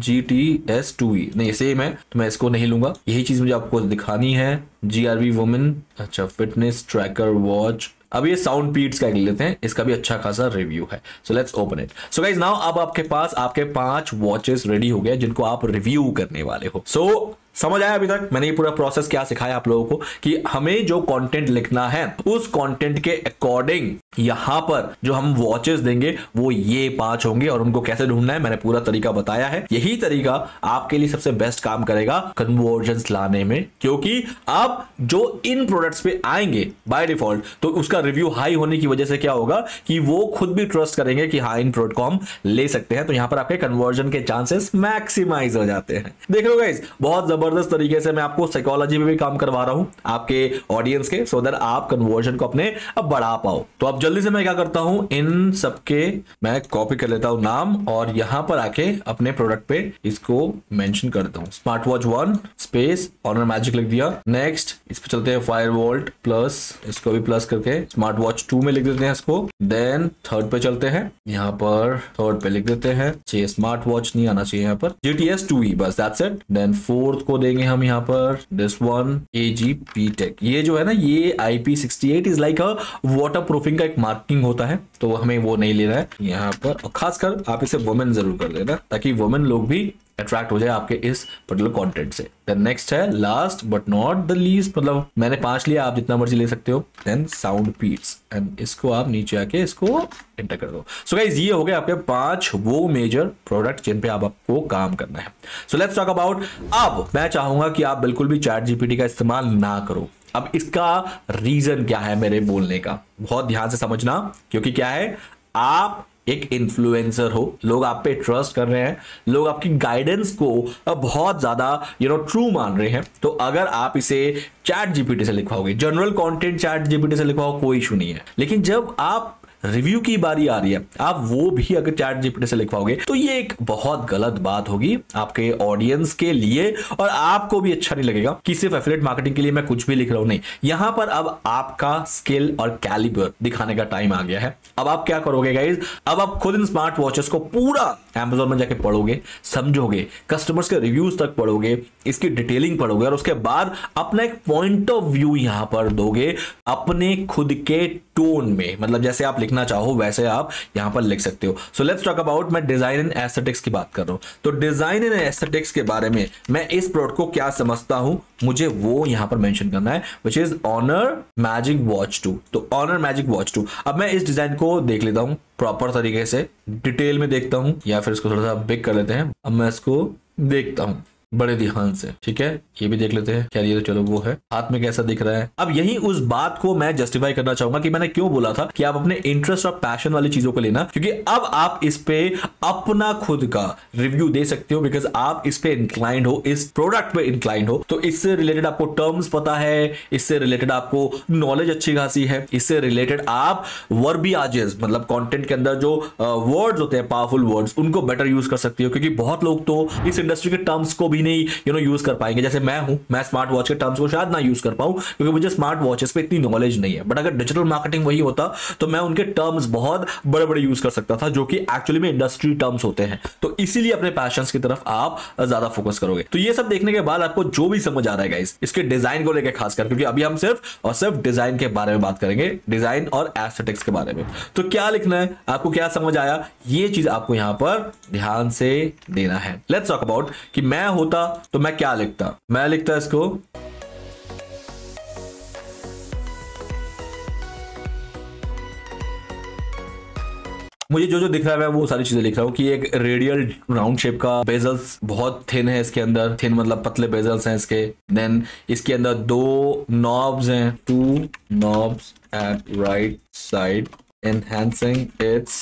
Speaker 1: G T S two E नहीं सेम है तो मैं इसको नहीं लूंगा यही चीज मुझे आपको दिखानी है जी आर वी वुमेन अच्छा फिटनेस ट्रैकर वॉच अब ये साउंड पीट्स का लेते हैं इसका भी अच्छा खासा रिव्यू है so let's open it so guys now अब आपके पास आपके पांच वॉचेस रेडी हो गए जिनको आप रिव्यू करने वाले हो सो so, समझ आया अभी तक मैंने ये पूरा प्रोसेस क्या सिखाया आप लोगों को कि हमें जो कंटेंट लिखना है उस कंटेंट के अकॉर्डिंग यहां पर जो हम वॉचेस देंगे वो ये पांच होंगे और उनको कैसे ढूंढना है मैंने पूरा तरीका बताया है यही तरीका आपके लिए सबसे बेस्ट काम करेगा कन्वर्जन लाने में क्योंकि आप जो इन प्रोडक्ट्स पे आएंगे बाय डिफॉल्ट तो उसका रिव्यू हाई होने की वजह से क्या होगा कि वो खुद भी ट्रस्ट करेंगे कि हाँ इन प्रोडक्ट को हम ले सकते हैं तो यहां पर आपके कन्वर्जन के चांसेस मैक्सिमाइज हो जाते हैं देख लो गाइज बहुत जबरदस्त जबरदस्त तरीके से मैं आपको साइकोलॉजी में भी काम करवा रहा हूं आपके ऑडियंस के सो दैट आप कन्वर्जन को अपने अब बढ़ा पाओ तो अब जल्दी से मैं क्या करता हूं इन सबके मैं कॉपी कर लेता हूं नाम और यहां पर आके अपने प्रोडक्ट पे इसको मेंशन देता हूं smart watch one space Honor Magic लिख दिया नेक्स्ट इस पर चलते हैं फायर वोल्ट प्लस इसको भी प्लस करके स्मार्ट वॉच टू में लिख देते हैं इसको देन थर्ड पे चलते हैं यहाँ पर थर्ड पे लिख देते हैं स्मार्ट वॉच नहीं आना चाहिए यहाँ पर जीटीएस टू ही बस दैट्स इट देन फोर्थ इसको देंगे हम यहाँ पर this one A G P tech ये जो है ना ये I P sixty eight is like a water proofing का एक मार्किंग होता है तो हमें वो नहीं लेना है यहाँ पर खासकर आप इसे वोमेन जरूर कर देना ताकि वोमेन लोग भी अट्रैक्ट हो जाए आपके इस पर्टिकुलर कॉन्टेंट से देन नेक्स्ट है last but not the least मतलब मैंने पांच लिया आप जितना मर्जी ले सकते हो देन साउंड पीट्स एंड इसको आप नीचे आके इसको एंटर कर दो सो गाइज ये हो गए आपके पांच वो मेजर प्रोडक्ट जिन पे आप आपको काम करना है सो लेट्स टॉक अबाउट अब मैं चाहूंगा कि आप बिल्कुल भी चैट जीपीटी का इस्तेमाल ना करो अब इसका रीजन क्या है मेरे बोलने का बहुत ध्यान से समझना क्योंकि क्या है आप एक इन्फ्लुएंसर हो लोग आप पे ट्रस्ट कर रहे हैं लोग आपकी गाइडेंस को बहुत ज़्यादा यू नो ट्रू मान रहे हैं तो अगर आप इसे चैट जीपीटी से लिखवाओगे जनरल कंटेंट चैट जीपीटी से लिखवाओ कोई इशू नहीं है लेकिन जब आप रिव्यू की बारी आ रही है आप वो भी अगर चैट जीपीटी से लिखवाओगे तो ये एक बहुत गलत बात होगी आपके ऑडियंस के लिए और आपको भी अच्छा नहीं लगेगा कि सिर्फ एफिलेट मार्केटिंग के लिए मैं कुछ भी लिख रहा हूं नहीं यहां पर अब आपका स्किल और कैलिबर दिखाने का टाइम आ गया है अब आप क्या करोगे गाइज अब आप खुद इन स्मार्ट वॉचेस को पूरा एमेजोन में जाके पढ़ोगे समझोगे कस्टमर्स के रिव्यूज तक पढ़ोगे इसकी डिटेलिंग पढ़ोगे और उसके बाद अपना एक पॉइंट ऑफ व्यू यहां पर दोगे अपने खुद के टोन में मतलब जैसे आप लिखना चाहो वैसे आप यहां पर लिख सकते हो सो लेट्स टॉक अबाउट मैं डिजाइन इन एस्थेटिक्स की बात कर रहा हूं तो डिजाइन इन एस्थेटिक्स के बारे में मैं इस प्रोडक्ट को क्या समझता हूं मुझे वो यहां पर मेंशन करना है which is Honor Magic watch two तो ऑनर मैजिक वॉच टू अब मैं इस डिजाइन को देख लेता हूं प्रॉपर तरीके से डिटेल में देखता हूं या फिर इसको थोड़ा सा बिग कर लेते हैं अब मैं इसको देखता हूं बड़े ध्यान से ठीक है ये भी देख लेते हैं क्या ये तो चलो वो है हाथ में कैसा दिख रहा है अब यही उस बात को मैं जस्टिफाई करना चाहूंगा कि मैंने क्यों बोला था कि आप अपने इंटरेस्ट और पैशन वाली चीजों को लेना क्योंकि अब आप इस पे अपना खुद का रिव्यू दे सकते हो बिकॉज आप इस पे इंक्लाइंड हो इस प्रोडक्ट पे इंक्लाइंड हो तो इससे रिलेटेड आपको टर्म्स पता है इससे रिलेटेड आपको नॉलेज अच्छी खासी है इससे रिलेटेड आप वर्बी आजेस मतलब कॉन्टेंट के अंदर जो वर्ड्स uh, होते हैं पावरफुल वर्ड्स उनको बेटर यूज कर सकते हो क्योंकि बहुत लोग तो इस इंडस्ट्री के टर्म्स को भी भी नहीं यू नो यूज कर पाएंगे जैसे मैं हूं मैं स्मार्ट वॉच के टर्म्स को शायद ना यूज कर पाऊं क्योंकि मुझे स्मार्ट वॉचेस पे इतनी नॉलेज नहीं है बट अगर डिजिटल मार्केटिंग वही होता तो मैं उनके टर्म्स बहुत बड़े बड़े यूज कर सकता था जो कि एक्चुअली में इंडस्ट्री टर्म्स होते हैं तो इसीलिए अपने पैशन की तरफ आप ज्यादा फोकस करोगे तो ये सब देखने के बाद आपको जो भी समझ आ रहा है इसके डिजाइन को लेकर खासकर क्योंकि अभी हम सिर्फ और सिर्फ डिजाइन के बारे में बात करेंगे डिजाइन और एस्थेटिक्स के बारे में तो क्या लिखना है आपको क्या समझ आया ये चीज आपको यहां पर ध्यान से देना है लेट्स टॉक अबाउट कि मैं होता होता तो मैं क्या लिखता मैं लिखता इसको मुझे जो जो दिख रहा है मैं वो सारी चीजें लिख रहा हूँ कि एक रेडियल राउंड शेप का बेजल्स बहुत थिन है इसके अंदर थिन मतलब पतले बेजल्स हैं इसके देन इसके अंदर दो नॉब्स हैं two knobs at right side enhancing its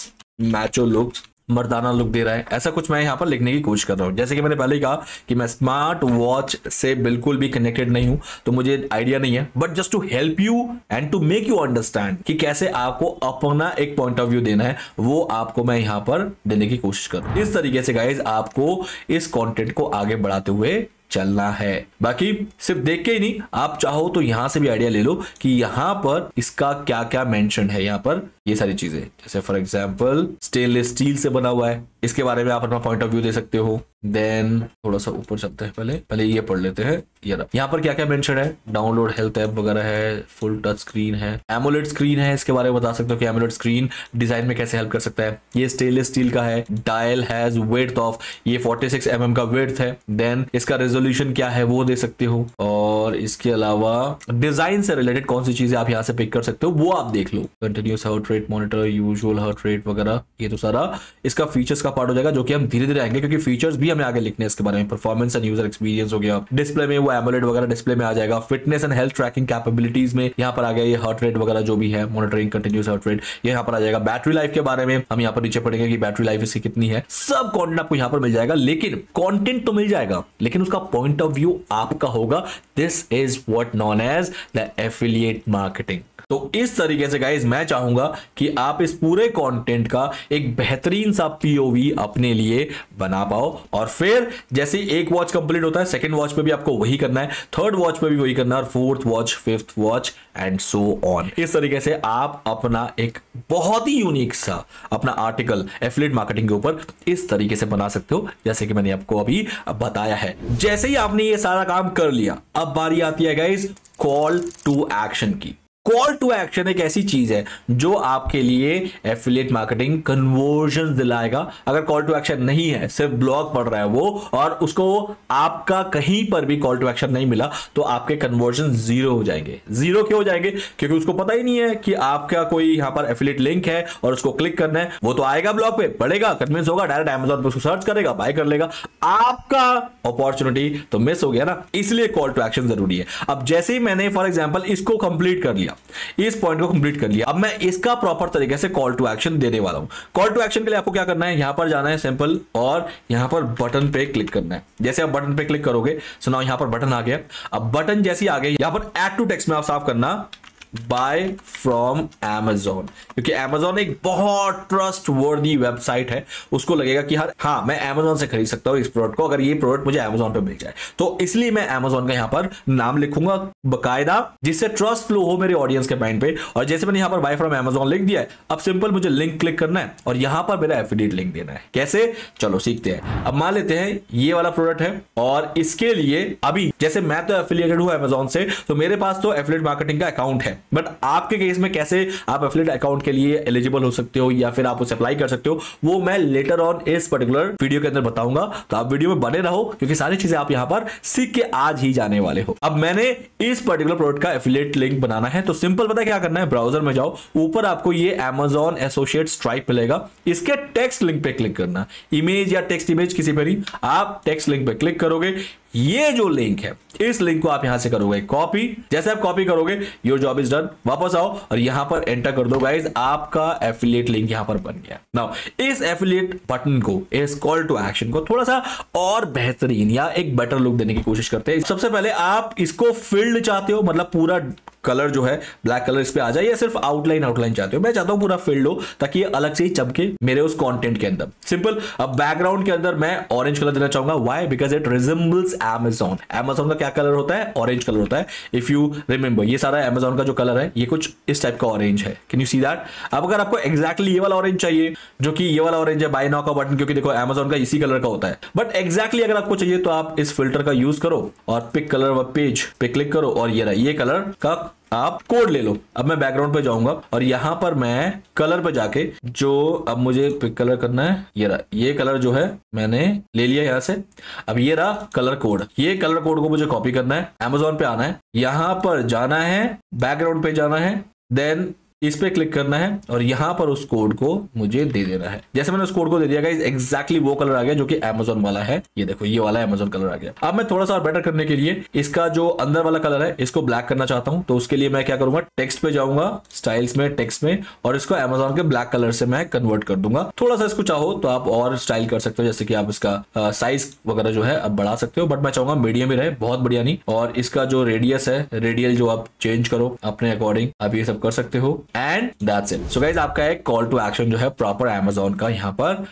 Speaker 1: macho looks मर्दाना लुक दे रहा है ऐसा कुछ मैं यहाँ पर लिखने की कोशिश कर रहा हूँ जैसे कि मैंने पहले ही कहा कि मैं स्मार्ट वॉच से बिल्कुल भी कनेक्टेड नहीं हूँ तो मुझे आइडिया नहीं है but just to help you and to make you understand कि कैसे आपको अपना एक पॉइंट ऑफ व्यू देना है वो आपको मैं यहाँ पर देने की कोशिश कर रहा हूँ इस तरीके से गाइज आपको इस कॉन्टेंट को आगे बढ़ाते हुए चलना है बाकी सिर्फ देख के ही नहीं आप चाहो तो यहां से भी आइडिया ले लो कि यहां पर इसका क्या क्या मेंशन है यहां पर ये सारी चीजें जैसे फॉर एग्जाम्पल स्टेनलेस स्टील से बना हुआ है इसके बारे में आप अपना पॉइंट ऑफ व्यू दे सकते हो देन थोड़ा सा ऊपर चलते हैं पहले पहले ये पढ़ लेते हैं ये यहाँ पर क्या क्या मेंशन है डाउनलोड हेल्थ ऐप वगैरह है फुल टच स्क्रीन है एमोलेट स्क्रीन है इसके बारे में बता सकते हो कि एमोलेट स्क्रीन डिजाइन में कैसे हेल्प कर सकता है ये स्टेनलेस स्टील का है डायल हैज वेट ऑफ ये फोर्टी सिक्स mm का वेट है देन इसका रेजोल्यूशन क्या है वो दे सकते हो और और इसके अलावा डिजाइन से रिलेटेड कौन सी चीजें आप यहाँ से पिक कर सकते हो वो आप देख लो continuous heart rate monitor usual heart rate वगैरह ये तो सारा इसका फीचर्स का पार्ट हो जाएगा जो कि हम धीरे धीरे आएंगे क्योंकि फीचर्स भी हमें आगे लिखने हैं इसके बारे में परफॉर्मेंस एंड यूजर एक्सपीरियंस हो गया डिस्प्ले में वो एमोलेट वगैरह डिस्प्ले में आ जाएगा fitness and health tracking capabilities में यहाँ पर आ गया ये हार्ट रेट वगैरह जो भी है मॉनिटरिंग कंटिन्यूस हार्ट रेट ये यहाँ पर आ जाएगा बैटरी लाइफ के बारे में हम यहाँ पर नीचे पढ़ेंगे कि बैटरी लाइफ इसकी कितनी है सब कॉन्टेंट आपको यहाँ पर मिल जाएगा लेकिन कॉन्टेंट तो मिल जाएगा लेकिन उसका पॉइंट ऑफ व्यू आपका होगा this this is what known as the affiliate marketing तो इस तरीके से गाइज मैं चाहूंगा कि आप इस पूरे कंटेंट का एक बेहतरीन सा पीओवी अपने लिए बना पाओ और फिर जैसे एक वॉच कंप्लीट होता है सेकेंड वॉच पे भी आपको वही करना है थर्ड वॉच पे भी वही करना है और fourth watch fifth watch and so on इस तरीके से आप अपना एक बहुत ही यूनिक सा अपना आर्टिकल एफिलेट मार्केटिंग के ऊपर इस तरीके से बना सकते हो जैसे कि मैंने आपको अभी बताया है जैसे ही आपने ये सारा काम कर लिया अब बारी आती है गाइज कॉल टू एक्शन की कॉल टू एक्शन एक ऐसी चीज है जो आपके लिए एफिलिएट मार्केटिंग कन्वर्जन दिलाएगा अगर कॉल टू एक्शन नहीं है सिर्फ ब्लॉग पढ़ रहा है वो और उसको आपका कहीं पर भी कॉल टू एक्शन नहीं मिला तो आपके कन्वर्जन जीरो हो जाएंगे जीरो क्यों हो जाएंगे क्योंकि उसको पता ही नहीं है कि आपका कोई यहां पर एफिलेट लिंक है और उसको क्लिक करना है वो तो आएगा ब्लॉग पे पढ़ेगा कन्विंस होगा डायरेक्ट एमेजोन पर उसको सर्च करेगा बाय कर लेगा आपका अपॉर्चुनिटी तो मिस हो गया ना इसलिए कॉल टू एक्शन जरूरी है अब जैसे ही मैंने फॉर एग्जाम्पल इसको कंप्लीट कर लिया इस पॉइंट को कंप्लीट कर लिया अब मैं इसका प्रॉपर तरीके से कॉल टू एक्शन देने वाला हूं कॉल टू एक्शन के लिए आपको क्या करना है यहां पर जाना है सिंपल और यहां पर बटन पे क्लिक करना है जैसे आप बटन पे क्लिक करोगे सुनाओ यहां पर बटन आ गया अब बटन जैसे आ गया यहां पर एड टू टेक्स में आप साफ करना बाय फ्रॉम एमेजोन क्योंकि एमेजोन एक बहुत ट्रस्ट वर्दी वेबसाइट है उसको लगेगा कि हर हाँ मैं एमेजोन से खरीद सकता हूं इस प्रोडक्ट को अगर ये प्रोडक्ट मुझे एमेजोन पे मिल जाए तो इसलिए मैं एमेजोन का यहां पर नाम लिखूंगा बकायदा जिससे ट्रस्ट फ्लो हो मेरे ऑडियंस के माइंड पे और जैसे मैंने यहाँ पर बाय फ्रॉम एमेजोन लिख दिया है अब सिंपल मुझे लिंक क्लिक करना है और यहां पर मेरा एफिडेट लिंक देना है कैसे चलो सीखते हैं अब मान लेते हैं ये वाला प्रोडक्ट है और इसके लिए अभी जैसे मैं तो एफिलिएटेड हूं एमेजोन से तो मेरे पास तो एफिलेट मार्केटिंग का अकाउंट है बट आपके केस में कैसे आप एफिलेट अकाउंट के लिए एलिजिबल हो सकते हो या फिर आप उसे अप्लाई कर सकते हो वो मैं लेटर ऑन इस पर्टिकुलर वीडियो के अंदर बताऊंगा तो आप वीडियो में बने रहो क्योंकि सारी चीजें आप यहाँ पर सीख के आज ही जाने वाले हो अब मैंने इस पर्टिकुलर प्रोडक्ट का एफिलेट लिंक बनाना है तो सिंपल पता क्या करना है ब्राउजर में जाओ ऊपर आपको ये एमेजॉन एसोसिएट स्ट्राइक मिलेगा इसके टेक्स्ट लिंक पे क्लिक करना इमेज या टेक्स्ट इमेज किसी पर नहीं आप टेक्स्ट लिंक पे क्लिक करोगे ये जो लिंक है इस लिंक को आप यहां से करोगे कॉपी जैसे आप कॉपी करोगे योर जॉब इज डन वापस आओ और यहां पर एंटर कर दो गाइज आपका एफिलियट लिंक यहां पर बन गया नाउ इस एफिलियट बटन को इस कॉल टू एक्शन को थोड़ा सा और बेहतरीन या एक बेटर लुक देने की कोशिश करते हैं सबसे पहले आप इसको फील्ड चाहते हो मतलब पूरा कलर जो है ब्लैक कलर इस पर आ जाए या सिर्फ आउटलाइन आउटलाइन चाहते हो मैं चाहता हूं पूरा फील्ड हो ताकि ये अलग से ही चमके मेरे उस कंटेंट के अंदर सिंपल अब बैकग्राउंड के अंदर मैं ऑरेंज कलर देना चाहूंगा why because it resembles Amazon Amazon का क्या कलर होता है ऑरेंज कलर होता है इफ यू रिमेंबर ये सारा एमेजॉन का जो कलर है ये कुछ इस टाइप का ऑरेंज है कैन यू सी दैट अब अगर आपको एक्जैक्टली ये वाला ऑरेंज चाहिए जो कि ये वाला ऑरेंज है बाय नाउ का बटन क्योंकि देखो एमेजॉन का इसी कलर का होता है बट एक्जैक्टली अगर आपको चाहिए तो आप इस फिल्टर का यूज करो और पिक कलर व पेज पे क्लिक करो और ये रहा ये कलर का आप कोड ले लो अब मैं बैकग्राउंड पे जाऊंगा और यहां पर मैं कलर पे जाके जो अब मुझे पिक कलर करना है ये रहा ये कलर जो है मैंने ले लिया यहां से अब ये रहा कलर कोड ये कलर कोड को मुझे कॉपी करना है एमेजोन पे आना है यहां पर जाना है बैकग्राउंड पे जाना है देन इस पे क्लिक करना है और यहाँ पर उस कोड को मुझे दे देना है जैसे मैंने उस कोड को दे दिया गया एक्जैक्टली वो कलर आ गया जो कि अमेजोन वाला है ये देखो ये वाला अमेजोन कलर आ गया अब मैं थोड़ा सा और बेटर करने के लिए इसका जो अंदर वाला कलर है इसको ब्लैक करना चाहता हूँ तो उसके लिए मैं क्या करूंगा टेक्स्ट पे जाऊंगा स्टाइल्स में टेक्स में और इसको अमेजोन के ब्लैक कलर से मैं कन्वर्ट कर दूंगा थोड़ा सा इसको चाहो तो आप और स्टाइल कर सकते हो जैसे कि आप इसका साइज वगैरह जो है आप बढ़ा सकते हो बट मैं चाहूंगा मीडियम ही रहे बहुत बढ़िया नहीं और इसका जो रेडियस है रेडियल जो आप चेंज करो अपने अकॉर्डिंग आप ये सब कर सकते हो and that's it so guys आपका एक कॉल टू एक्शन जो है प्रॉपर एमेजोन का यहाँ पर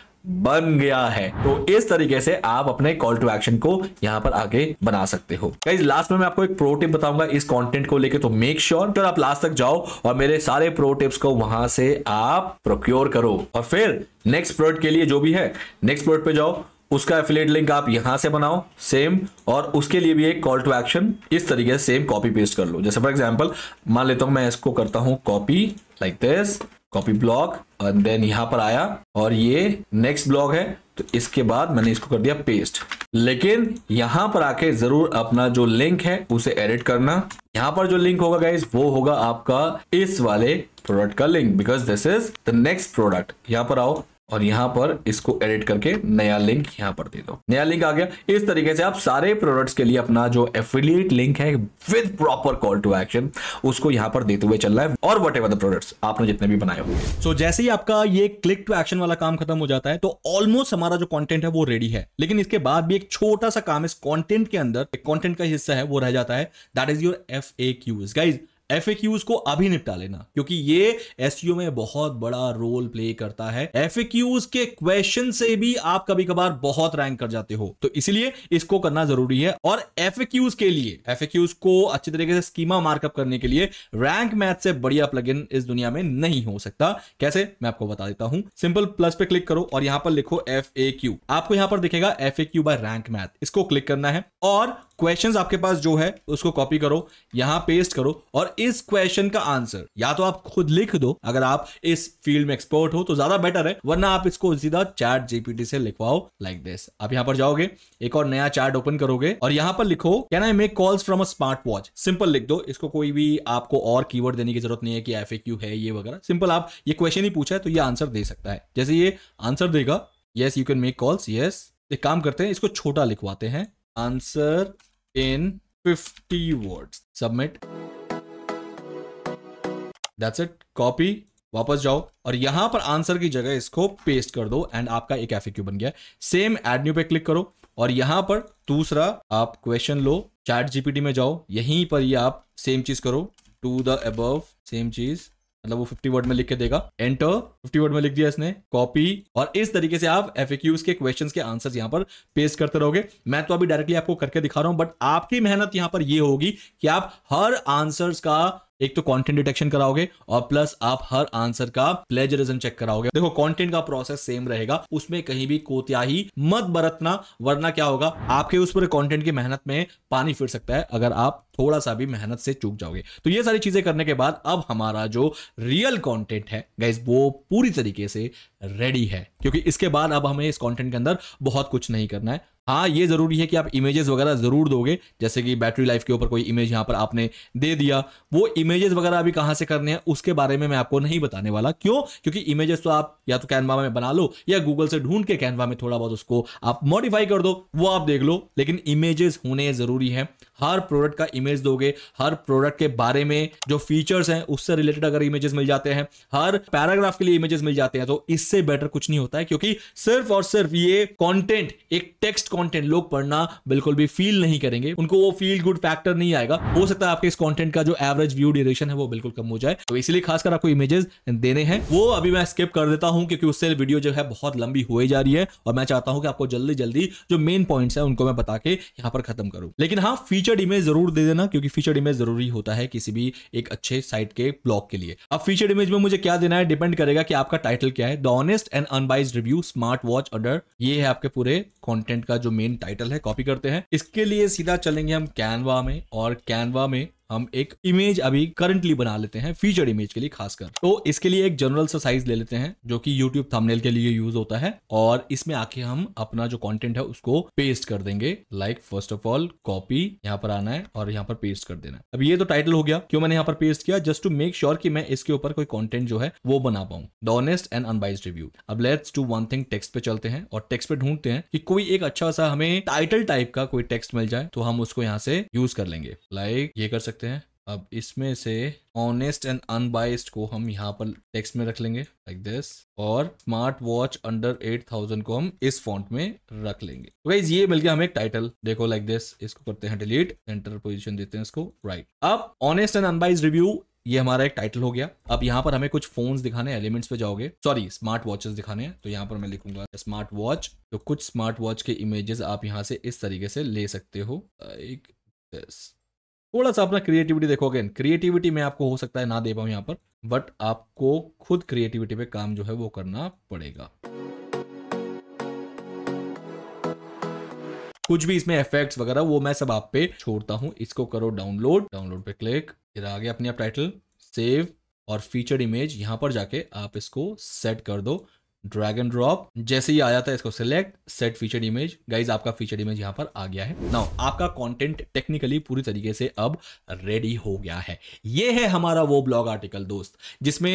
Speaker 1: बन गया है तो इस तरीके से आप अपने कॉल टू एक्शन को यहाँ पर आगे बना सकते हो गाइज लास्ट में मैं आपको एक प्रो टिप बताऊंगा इस कंटेंट को लेके तो मेक श्योर sure, कि आप लास्ट तक जाओ और मेरे सारे प्रो टिप्स को वहां से आप प्रोक्योर करो और फिर नेक्स्ट प्रोडक्ट के लिए जो भी है नेक्स्ट प्रोडक्ट पे जाओ उसका एफिलेट लिंक आप यहां से बनाओ सेम और उसके लिए भी एक कॉल टू एक्शन इस तरीके से सेम कॉपी पेस्ट कर लो जैसे फॉर एग्जाम्पल मान लेता हूं मैं इसको करता हूं copy like this copy block and then यहां पर आया और ये नेक्स्ट ब्लॉक है तो इसके बाद मैंने इसको कर दिया पेस्ट लेकिन यहां पर आके जरूर अपना जो लिंक है उसे एडिट करना यहां पर जो लिंक होगा गाइज वो होगा आपका इस वाले प्रोडक्ट का link because this is the next product यहां पर आओ और यहां पर इसको एडिट करके नया लिंक यहां पर दे दो नया लिंक आ गया इस तरीके से आप सारे प्रोडक्ट्स के लिए अपना जो एफिलिएट लिंक है with proper call to action उसको यहां पर देते हुए चल रहा है और वट एवर द प्रोडक्ट्स आपने जितने भी बनाए हुए सो so, जैसे ही आपका ये क्लिक टू एक्शन वाला काम खत्म हो जाता है तो ऑलमोस्ट हमारा जो कॉन्टेंट है वो रेडी है लेकिन इसके बाद भी एक छोटा सा काम इस कॉन्टेंट के अंदर एक कॉन्टेंट का हिस्सा है वो रह जाता है that is your F A Qs guys F को अभी निपटा लेना क्योंकि ये एस में बहुत बड़ा रोल प्ले करता है एफ के क्वेश्चन से भी आप कभी कभार बहुत रैंक कर जाते हो तो इसलिए इसको करना जरूरी है और एफ के लिए एफ को अच्छी तरीके से स्कीमा मार्कअप करने के लिए रैंक मैथ से बढ़िया प्लग इस दुनिया में नहीं हो सकता कैसे मैं आपको बता देता हूं सिंपल प्लस पे क्लिक करो और यहां पर लिखो एफ आपको यहां पर दिखेगा एफ बाय रैंक मैथ इसको क्लिक करना है और क्वेश्चन आपके पास जो है उसको कॉपी करो यहाँ पेस्ट करो और इस क्वेश्चन का आंसर या तो आप खुद लिख दो अगर आप इस फील्ड में एक्सपर्ट हो तो ज्यादा बेटर है वरना आप इसको सीधा चैट जीपीटी से लिखवाओ लाइक दिस आप यहां पर जाओगे एक और नया चैट ओपन करोगे और यहाँ पर लिखो can I make calls from a smart watch simple लिख दो इसको कोई भी आपको और की देने की जरूरत नहीं है कि एफ है ये वगैरह सिंपल आप ये क्वेश्चन ही पूछा है तो ये आंसर दे सकता है जैसे ये आंसर देगा yes you can make calls yes एक काम करते हैं इसको छोटा लिखवाते हैं answer in 50 words submit that's it copy वापस जाओ और यहां पर आंसर की जगह इसको पेस्ट कर दो एंड आपका एक एफ बन गया सेम एड न्यू पे क्लिक करो और यहां पर दूसरा आप क्वेश्चन लो चैट जीपीटी में जाओ यहीं पर ये आप सेम चीज करो टू द अबव सेम चीज मतलब वो 50 वर्ड में लिख के देगा एंटर 50 वर्ड में लिख दिया इसने कॉपी और इस तरीके से आप एफ के क्वेश्चन के आंसर यहाँ पर पेस्ट करते रहोगे मैं तो अभी डायरेक्टली आपको करके दिखा रहा हूं बट आपकी मेहनत यहाँ पर यह होगी कि आप हर आंसर्स का एक तो कंटेंट डिटेक्शन कराओगे और प्लस आप हर आंसर का प्लेजरिज्म चेक कराओगे देखो कंटेंट का प्रोसेस सेम रहेगा उसमें कहीं भी कोत्याही मत बरतना वरना क्या होगा आपके उस पूरे कंटेंट की मेहनत में पानी फिर सकता है अगर आप थोड़ा सा भी मेहनत से चूक जाओगे तो ये सारी चीजें करने के बाद अब हमारा जो रियल कंटेंट है गाइस वो पूरी तरीके से रेडी है क्योंकि इसके बाद अब हमें इस कंटेंट के अंदर बहुत कुछ नहीं करना है हाँ ये ज़रूरी है कि आप इमेजेस वगैरह ज़रूर दोगे जैसे कि बैटरी लाइफ के ऊपर कोई इमेज यहाँ पर आपने दे दिया वो इमेजेस वगैरह अभी कहाँ से करने हैं उसके बारे में मैं आपको नहीं बताने वाला क्यों क्योंकि इमेजेस तो आप या तो कैनवा में बना लो या गूगल से ढूंढ के कैनवा में थोड़ा बहुत उसको आप मॉडिफाई कर दो वो आप देख लो लेकिन इमेजेस होने ज़रूरी है हर प्रोडक्ट का इमेज दोगे हर प्रोडक्ट के बारे में जो फीचर्स हैं उससे रिलेटेड अगर इमेजेस मिल जाते हैं हर पैराग्राफ के लिए इमेजेस मिल जाते हैं तो इससे बेटर कुछ नहीं होता है क्योंकि सिर्फ और सिर्फ ये कॉन्टेंट एक टेक्स्ट कॉन्टेंट लोग पढ़ना बिल्कुल भी फील नहीं करेंगे उनको वो फील गुड फैक्टर नहीं आएगा हो सकता है आपके इस कॉन्टेंट का जो एवरेज व्यू ड्यूरेशन है वो बिल्कुल कम हो जाए तो इसलिए खासकर आपको इमेजेस देने हैं वो अभी मैं स्किप कर देता हूं क्योंकि उससे वीडियो जो है बहुत लंबी हुई जा रही है और मैं चाहता हूं कि आपको जल्दी जल्दी जो मेन पॉइंट्स है उनको मैं बता के यहाँ पर खत्म करूँ लेकिन हाँ फीचर फीचर्ड इमेज जरूर दे देना क्योंकि फीचर्ड इमेज जरूरी होता है किसी भी एक अच्छे साइट के ब्लॉग के लिए अब फीचर्ड इमेज में मुझे क्या देना है डिपेंड करेगा कि आपका टाइटल क्या है the honest and unbiased review smart watch under ये है आपके पूरे कॉन्टेंट का जो मेन टाइटल है कॉपी करते हैं इसके लिए सीधा चलेंगे हम कैनवा में और कैनवा में हम एक इमेज अभी करंटली बना लेते हैं फीचर इमेज के लिए खासकर तो इसके लिए एक जनरल सा साइज ले लेते हैं जो कि यूट्यूब थंबनेल के लिए यूज होता है और इसमें आके हम अपना जो कंटेंट है उसको पेस्ट कर देंगे like first of all copy यहाँ पर आना है और यहाँ पर पेस्ट कर देना है अब ये तो टाइटल हो गया क्यों मैंने यहाँ पर पेस्ट किया जस्ट टू मेक श्योर की मैं इसके ऊपर कोई कॉन्टेंट जो है वो बना पाऊँ the honest and unbiased review अब let's to one thing text पे चलते हैं और टेक्स्ट पे ढूंढते हैं कि कोई एक अच्छा सा हमें टाइटल टाइप का कोई टेक्स्ट मिल जाए तो हम उसको यहाँ से यूज कर लेंगे लाइक ये कर सकते सकते हैं अब इसमें से ऑनेस्ट एंड अनबाइस्ड को हम यहाँ पर टेक्स्ट में रख लेंगे लाइक like दिस और स्मार्ट वॉच अंडर 8000 को हम इस फॉन्ट में रख लेंगे तो गाइज ये मिल गया हमें एक टाइटल देखो लाइक like दिस इसको करते हैं डिलीट एंटर पोजिशन देते हैं इसको राइट right. अब ऑनेस्ट एंड अनबाइस्ड रिव्यू ये हमारा एक टाइटल हो गया अब यहाँ पर हमें कुछ फोन्स दिखाने एलिमेंट्स पे जाओगे सॉरी स्मार्ट वॉचेस दिखाने हैं तो यहाँ पर मैं लिखूंगा स्मार्ट वॉच तो कुछ स्मार्ट वॉच के इमेजेस आप यहाँ से इस तरीके से ले सकते हो एक दिस थोड़ा सा अपना क्रिएटिविटी देखो अगेन क्रिएटिविटी में आपको हो सकता है ना दे पाऊँ यहाँ पर बट आपको खुद क्रिएटिविटी पे काम जो है वो करना पड़ेगा कुछ भी इसमें इफेक्ट्स वगैरह वो मैं सब आप पे छोड़ता हूँ इसको करो डाउनलोड डाउनलोड पे क्लिक इधर आ गया अपने आप टाइटल सेव और फीचर इमेज यहाँ पर जाके आप इसको सेट कर दो ड्रैग एंड ड्रॉप जैसे ही आया था इसको select set feature image guys आपका फीचर इमेज यहाँ पर आ गया है नाउ आपका कंटेंट टेक्निकली पूरी तरीके से अब रेडी हो गया है ये है हमारा वो ब्लॉग आर्टिकल दोस्त जिसमें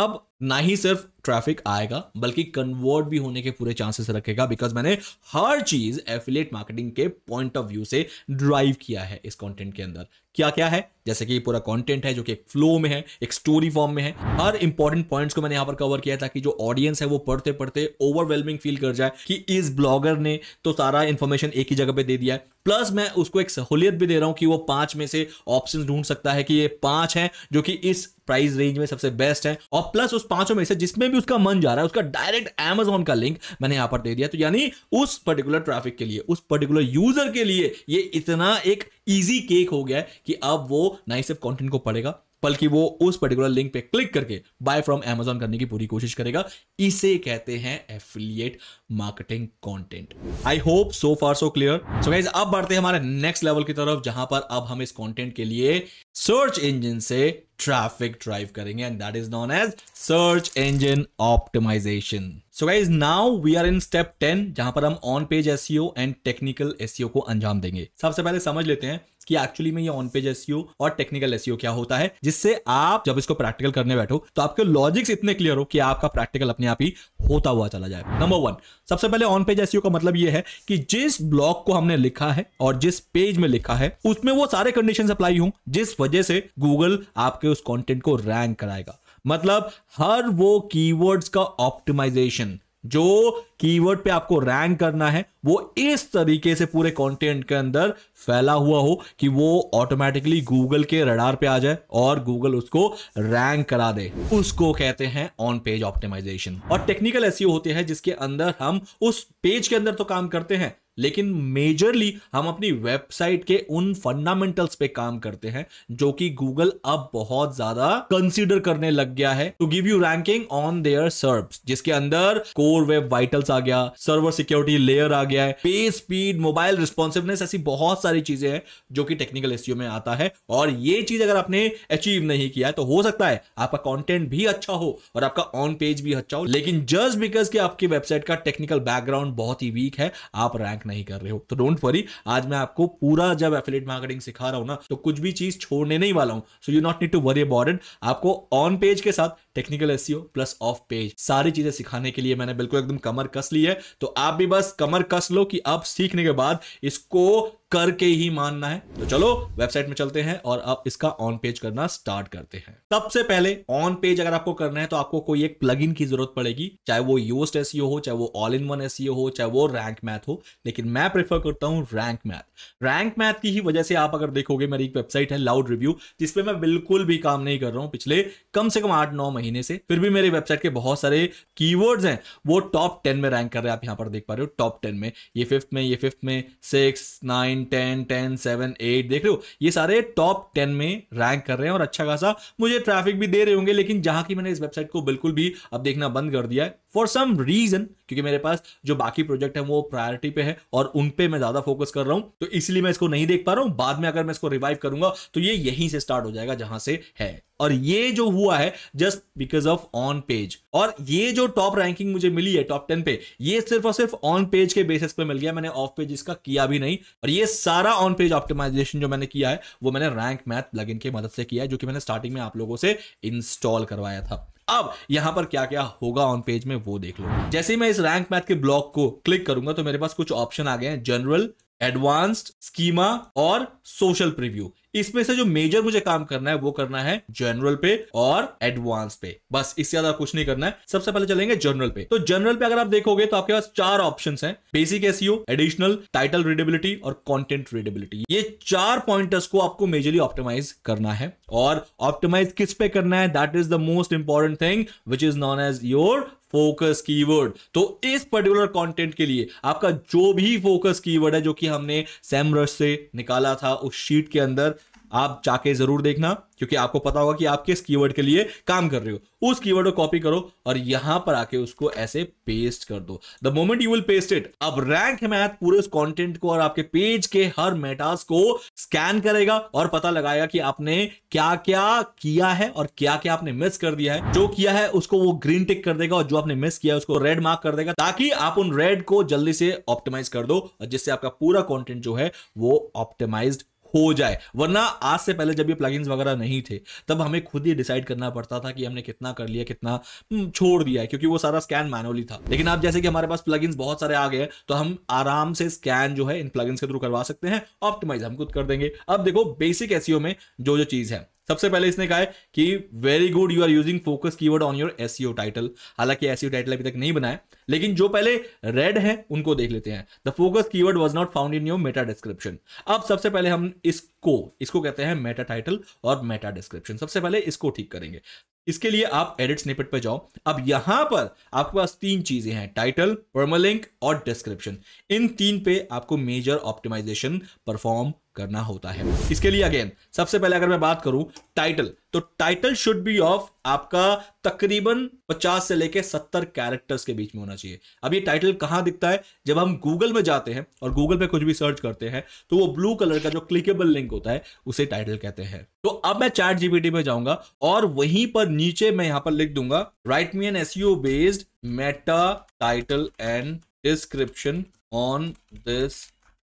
Speaker 1: अब ना ही सिर्फ ट्रैफिक आएगा बल्कि कन्वर्ट भी होने के पूरे चांसेस रखेगा बिकॉज मैंने हर चीज एफिलेट मार्केटिंग के पॉइंट ऑफ व्यू से ड्राइव किया है इस कंटेंट के अंदर क्या क्या है जैसे कि पूरा कंटेंट है जो कि एक फ्लो में है एक स्टोरी फॉर्म में है हर इंपॉर्टेंट पॉइंट्स को मैंने यहां पर कवर किया ताकि जो ऑडियंस है वो पढ़ते पढ़ते ओवरवेलमिंग फील कर जाए कि इस ब्लॉगर ने तो सारा इंफॉर्मेशन एक ही जगह पे दे दिया है प्लस मैं उसको एक सहूलियत भी दे रहा हूं कि वो पांच में से ऑप्शन ढूंढ सकता है कि ये पांच हैं जो कि इस प्राइस रेंज में सबसे बेस्ट है और प्लस उस पांचों में से जिसमें भी उसका मन जा रहा है उसका डायरेक्ट एमेजोन का लिंक मैंने यहां पर दे दिया तो यानी उस पर्टिकुलर ट्रैफिक के लिए उस पर्टिकुलर यूजर के लिए ये इतना एक ईजी केक हो गया है कि अब वो ना ही सिर्फ कॉन्टेंट को पढ़ेगा बल्कि वो उस पर्टिकुलर लिंक पे क्लिक करके बाय फ्रॉम एमेजॉन करने की पूरी कोशिश करेगा इसे कहते हैं affiliate marketing content I hope so far so clear so guys अब बढ़ते हैं हमारे नेक्स्ट लेवल की तरफ जहां पर अब हम इस कंटेंट के लिए सर्च इंजन से ट्रैफिक ड्राइव करेंगे and that is known as search engine optimization so guys now we are in step ten जहां पर हम on page S and technical S को अंजाम देंगे सबसे पहले समझ लेते हैं कि एक्चुअली में ये ऑन पेज एस और टेक्निकल एस e क्या होता है जिससे आप जब इसको प्रैक्टिकल करने बैठो तो आपके लॉजिक्स इतने क्लियर हो कि आपका प्रैक्टिकल अपने आप ही होता हुआ चला जाए नंबर वन सबसे पहले ऑन पेज एस का मतलब ये है कि जिस ब्लॉग को हमने लिखा है और जिस पेज में लिखा है उसमें वो सारे कंडीशन अप्लाई हों जिस वजह से गूगल आपके उस कॉन्टेंट को रैंक कराएगा मतलब हर वो कीवर्ड्स का ऑप्टिमाइजेशन जो कीवर्ड पे आपको रैंक करना है वो इस तरीके से पूरे कंटेंट के अंदर फैला हुआ हो कि वो ऑटोमेटिकली गूगल के रडार पे आ जाए और गूगल उसको रैंक करा दे उसको कहते हैं ऑन पेज ऑप्टिमाइजेशन और टेक्निकल ऐसी होती है जिसके अंदर हम उस पेज के अंदर तो काम करते हैं लेकिन मेजरली हम अपनी वेबसाइट के उन फंडामेंटल्स पे काम करते हैं जो कि गूगल अब बहुत ज्यादा कंसीडर करने लग गया है to give you ranking on their SERP जिसके अंदर कोर वेब वाइटल्स आ गया सर्वर सिक्योरिटी लेयर आ गया है पे स्पीड मोबाइल रिस्पॉन्सिवनेस ऐसी बहुत सारी चीजें हैं जो कि टेक्निकल एस में आता है और ये चीज अगर आपने अचीव नहीं किया तो हो सकता है आपका कॉन्टेंट भी अच्छा हो और आपका ऑन पेज भी अच्छा हो लेकिन जस्ट बिकॉज की आपकी वेबसाइट का टेक्निकल बैकग्राउंड बहुत ही वीक है आप रैंक नहीं कर रहे हो तो डोंट वरी आज मैं आपको पूरा जब एफिलेट मार्केटिंग सिखा रहा हूं ना तो कुछ भी चीज छोड़ने नहीं वाला हूं so you not need to worry about it आपको ऑन पेज के साथ technical S plus off page सारी चीजें सिखाने के लिए मैंने बिल्कुल एकदम कमर कस ली है तो आप भी बस कमर कस लो कि अब सीखने के बाद इसको करके ही मानना है तो चलो वेबसाइट में चलते हैं और अब इसका ऑन पेज करना स्टार्ट करते हैं सबसे पहले ऑन पेज अगर आपको करना है तो आपको कोई एक प्लगइन की जरूरत पड़ेगी चाहे वो यूस्ट एस e हो चाहे वो ऑल इन वन एस हो चाहे वो रैंक मैथ हो लेकिन मैं प्रेफर करता हूं रैंक मैथ रैंक मैथ की ही वजह से आप अगर देखोगे मेरी एक वेबसाइट है लाउड रिव्यू जिसपे मैं बिल्कुल भी काम नहीं कर रहा हूं पिछले कम से कम आठ नौ महीने महीने से फिर भी मेरी वेबसाइट के बहुत सारे कीवर्ड्स हैं वो टॉप टेन में रैंक कर रहे हैं आप यहाँ पर देख पा रहे हो टॉप टेन में ये फिफ्थ में ये फिफ्थ में six nine ten ten seven eight देख रहे हो ये सारे टॉप टेन में रैंक कर रहे हैं और अच्छा खासा मुझे ट्रैफिक भी दे रहे होंगे लेकिन जहां की मैंने इस वेबसाइट को बिल्कुल भी अब देखना बंद कर दिया है फॉर सम रीजन क्योंकि मेरे पास जो बाकी प्रोजेक्ट है वो प्रायोरिटी पे है और उन पे मैं ज्यादा फोकस कर रहा हूं तो इसलिए मैं इसको नहीं देख पा रहा हूं बाद में अगर मैं इसको रिवाइव करूंगा तो ये यहीं से स्टार्ट हो जाएगा जहां से है और ये जो हुआ है just because of on page और ये जो टॉप रैंकिंग मुझे मिली है टॉप टेन पे ये सिर्फ और सिर्फ ऑन पेज के बेसिस पे मिल गया मैंने ऑफ पेज इसका किया भी नहीं और ये सारा ऑन पेज ऑप्टिमाइजेशन जो मैंने किया है वो मैंने रैंक मैथ लग की मदद से किया है जो कि मैंने स्टार्टिंग में आप लोगों से इंस्टॉल करवाया था अब यहां पर क्या क्या होगा ऑन पेज में वो देख लो जैसे ही मैं इस रैंक मैथ के ब्लॉक को क्लिक करूंगा तो मेरे पास कुछ ऑप्शन आ गए हैं जनरल एडवांस्ड स्कीमा और सोशल प्रीव्यू इसमें से जो मेजर मुझे काम करना है वो करना है जनरल पे और एडवांस पे बस इससे ज्यादा कुछ नहीं करना है सबसे पहले चलेंगे जनरल पे तो जनरल पे अगर आप देखोगे तो आपके पास चार ऑप्शन है basic SEO additional title readability और कॉन्टेंट रीडेबिलिटी ये चार पॉइंटर्स को आपको मेजरली ऑप्टिमाइज करना है और ऑप्टिमाइज किस पे करना है that is the most important thing which is known as your focus keyword तो इस पर्टिकुलर कंटेंट के लिए आपका जो भी फोकस कीवर्ड है जो कि हमने सेमरस से निकाला था उस शीट के अंदर आप जाके जरूर देखना क्योंकि आपको पता होगा कि आप किस कीवर्ड के लिए काम कर रहे हो उस कीवर्ड को कॉपी करो और यहां पर आके उसको ऐसे पेस्ट कर दो the moment you will paste it अब रैंक मैथ पूरे उस कंटेंट को और आपके पेज के हर मेटास को स्कैन करेगा और पता लगाएगा कि आपने क्या क्या किया है और क्या क्या आपने मिस कर दिया है जो किया है उसको वो ग्रीन टिक कर देगा और जो आपने मिस किया है उसको रेड मार्क कर देगा ताकि आप उन रेड को जल्दी से ऑप्टिमाइज कर दो जिससे आपका पूरा कॉन्टेंट जो है वो ऑप्टिमाइज हो जाए वरना आज से पहले जब ये प्लगइन्स वगैरह नहीं थे तब हमें खुद ही डिसाइड करना पड़ता था कि हमने कितना कर लिया कितना हम्म, छोड़ दिया है क्योंकि वो सारा स्कैन मैनुअली था लेकिन अब जैसे कि हमारे पास प्लगइन्स बहुत सारे आ गए तो हम आराम से स्कैन जो है इन प्लगइन्स के थ्रू करवा सकते हैं ऑप्टिमाइज हम खुद कर देंगे अब देखो बेसिक एसियो में जो जो चीज है सबसे पहले इसने कहा है कि very good you are using focus keyword on your S title हालांकि एस टाइटल e अभी तक नहीं बनाया लेकिन जो पहले रेड है उनको देख लेते हैं the focus keyword was not found in your meta description अब सबसे पहले हम इसको इसको कहते हैं मेटा टाइटल और मेटा डिस्क्रिप्शन सबसे पहले इसको ठीक करेंगे इसके लिए आप एडिट स्निपेट पर जाओ अब यहां पर आपके पास तीन चीजें हैं टाइटल परमालिंक और डिस्क्रिप्शन इन तीन पे आपको मेजर ऑप्टिमाइजेशन परफॉर्म करना होता है इसके लिए अगेन सबसे पहले अगर मैं बात करूं टाइटल तो टाइटल शुड बी ऑफ आपका तकरीबन 50 से लेकर 70 कैरेक्टर्स के बीच में होना चाहिए अब ये टाइटल कहां दिखता है जब हम गूगल में जाते हैं और गूगल पे कुछ भी सर्च करते हैं तो वो ब्लू कलर का जो क्लिकेबल लिंक होता है उसे टाइटल कहते हैं तो अब मैं चैट जीपीटी में जाऊंगा और वहीं पर नीचे मैं यहां पर लिख दूंगा write me an S based meta title and description on this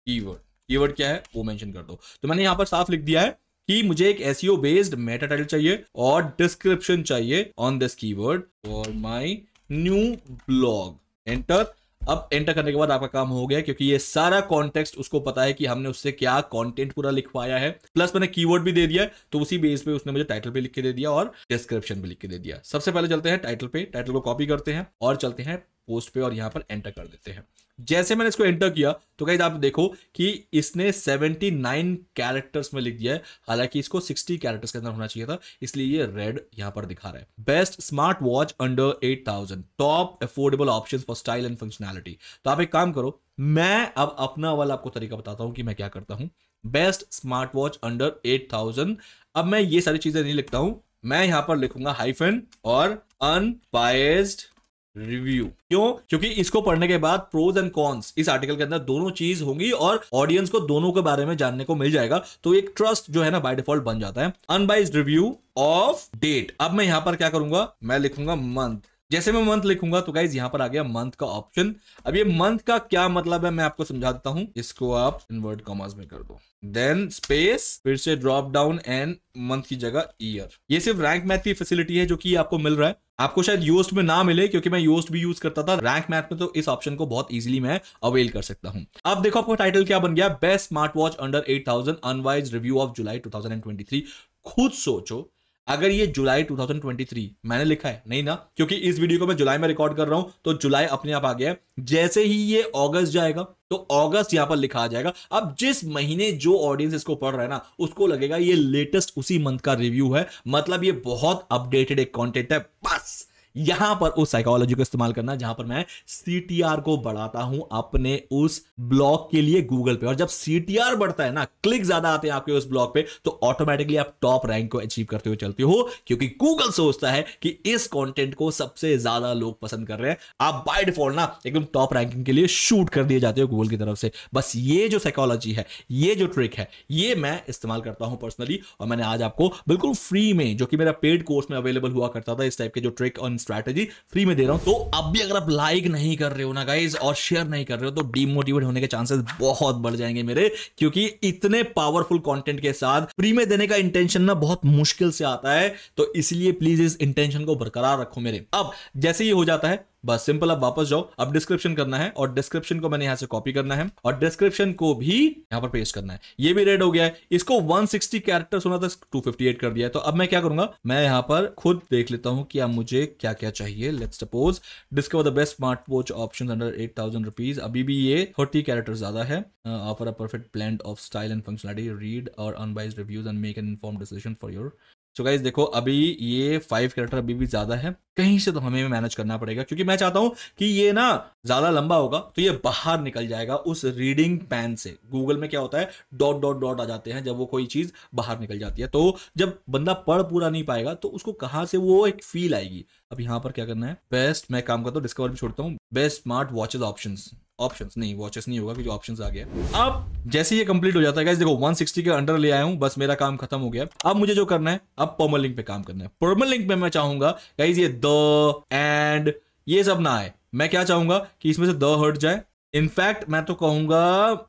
Speaker 1: keyword keyword क्या है वो मेंशन कर दो तो मैंने यहाँ पर साफ लिख दिया है कि मुझे एक एस बेस्ड मेटा टाइटल चाहिए और डिस्क्रिप्शन चाहिए on this keyword for my new blog enter अब एंटर करने के बाद आपका काम हो गया क्योंकि ये सारा कॉन्टेक्स्ट उसको पता है कि हमने उससे क्या कंटेंट पूरा लिखवाया है प्लस मैंने कीवर्ड भी दे दिया तो उसी बेस पे उसने मुझे टाइटल पे लिख के दे दिया और डिस्क्रिप्शन भी लिख के दे दिया सबसे पहले चलते हैं टाइटल पे टाइटल को कॉपी करते हैं और चलते हैं पोस्ट पे और यहाँ पर एंटर कर देते हैं जैसे मैंने इसको एंटर किया तो कहीं आप देखो कि इसने 79 कैरेक्टर्स में लिख दिया है हालांकि इसको 60 कैरेक्टर्स के अंदर होना चाहिए था इसलिए ये रेड यहां पर दिखा रहा है best smart watch under 8000 top affordable option for style and functionality तो आप एक काम करो मैं अब अपना वाला आपको तरीका बताता हूं कि मैं क्या करता हूं best smart watch under eight अब मैं ये सारी चीजें नहीं लिखता हूं मैं यहां पर लिखूंगा हाइफन और अनबायस्ड रिव्यू क्यों क्योंकि इसको पढ़ने के बाद प्रोज एंड कॉन्स इस आर्टिकल के अंदर दोनों चीज होंगी और ऑडियंस को दोनों के बारे में जानने को मिल जाएगा तो एक ट्रस्ट जो है ना बाय डिफॉल्ट बन जाता है अनबाइज रिव्यू ऑफ डेट अब मैं यहां पर क्या करूंगा मैं लिखूंगा मंथ जैसे मैं मंथ लिखूंगा तो गाइज यहाँ पर आ गया मंथ का ऑप्शन अब ये मंथ का क्या मतलब है मैं आपको समझा देता हूँ इसको आप इनवर्ट कॉमर्स में कर दो देन स्पेस फिर से ड्रॉप डाउन एंड मंथ की जगह ईयर ये सिर्फ रैंक मैथ की फैसिलिटी है जो कि आपको मिल रहा है आपको शायद योस्ट में ना मिले क्योंकि मैं योस्ट भी यूज करता था रैंक मैथ में तो इस ऑप्शन को बहुत इजीली मैं अवेल कर सकता हूं अब देखो आपका टाइटल क्या बन गया best smart watch under eight thousand unbiased review of July two खुद सोचो अगर ये जुलाई 2023 मैंने लिखा है नहीं ना क्योंकि इस वीडियो को मैं जुलाई में रिकॉर्ड कर रहा हूं तो जुलाई अपने आप आ गया है जैसे ही ये अगस्त जाएगा तो अगस्त यहां पर लिखा आ जाएगा अब जिस महीने जो ऑडियंस इसको पढ़ रहा है ना उसको लगेगा ये लेटेस्ट उसी मंथ का रिव्यू है मतलब ये बहुत अपडेटेड एक कॉन्टेंट है बस यहां पर उस साइकोलॉजी को इस्तेमाल करना जहां पर मैं सी को बढ़ाता हूं अपने उस ब्लॉग के लिए गूगल पे और जब सी बढ़ता है ना क्लिक ज्यादा आते हैं आपके उस ब्लॉग पे तो ऑटोमेटिकली आप टॉप रैंक को अचीव करते हुए चलते हो क्योंकि गूगल सोचता है कि इस कॉन्टेंट को सबसे ज्यादा लोग पसंद कर रहे हैं आप बाय डिफॉल्ट ना एकदम टॉप रैंकिंग के लिए शूट कर दिए जाते हो गूगल की तरफ से बस ये जो साइकोलॉजी है ये जो ट्रिक है ये मैं इस्तेमाल करता हूं पर्सनली और मैंने आज आपको बिल्कुल फ्री में जो कि मेरा पेड कोर्स में अवेलेबल हुआ करता था इस टाइप के जो ट्रिक ऑन स्ट्रैटेजी फ्री में दे रहा हूं तो भी अगर आप लाइक नहीं कर रहे हो ना गाइज और शेयर नहीं कर रहे हो तो डिमोटिवेट होने के चांसेस बहुत बढ़ जाएंगे मेरे क्योंकि इतने पावरफुल कॉन्टेंट के साथ फ्री में देने का इंटेंशन ना बहुत मुश्किल से आता है तो इसलिए प्लीज इस इंटेंशन को बरकरार रखो मेरे अब जैसे ही हो जाता है बस सिंपल आप वापस जाओ अब डिस्क्रिप्शन करना है और डिस्क्रिप्शन को मैंने यहां से कॉपी करना है और डिस्क्रिप्शन को भी यहां पर पेस्ट करना है ये भी रेड हो गया है इसको 160 कैरेक्टर होना था 258 कर दिया है तो अब मैं क्या करूंगा मैं यहां पर खुद देख लेता हूं कि आप मुझे क्या क्या चाहिए let's suppose discover the best smart watch option under eight thousand rupees अभी भी ये थर्टी कैरेक्टर ज्यादा है offer a perfect blend of style and functionality read और unbiased reviews and make an inform decision for your so so guys देखो अभी ये five character अभी भी ज्यादा है कहीं से तो हमें मैनेज करना पड़ेगा क्योंकि मैं चाहता हूं कि ये ना ज्यादा लंबा होगा तो ये बाहर निकल जाएगा उस रीडिंग पैन से गूगल में क्या होता है डॉट डॉट डॉट आ जाते हैं जब वो कोई चीज बाहर निकल जाती है तो जब बंदा पढ़ पूरा नहीं पाएगा तो उसको कहां से वो एक फील आएगी अब यहां पर क्या करना है बेस्ट मैं काम करता हूँ डिस्कवर भी छोड़ता हूँ best smart watches option option नहीं वॉचेस नहीं होगा क्योंकि ऑप्शन आ गया अब जैसे ये कंप्लीट हो जाता है देखो 160 के अंडर ले आया हूँ बस मेरा काम खत्म हो गया अब मुझे जो करना है अब पर्मलिंक पे काम करना है पर्मलिंक पे मैं चाहूंगा गाइज ये द एंड ये सब ना आए मैं क्या चाहूंगा कि इसमें से द हट जाए इनफैक्ट मैं तो कहूंगा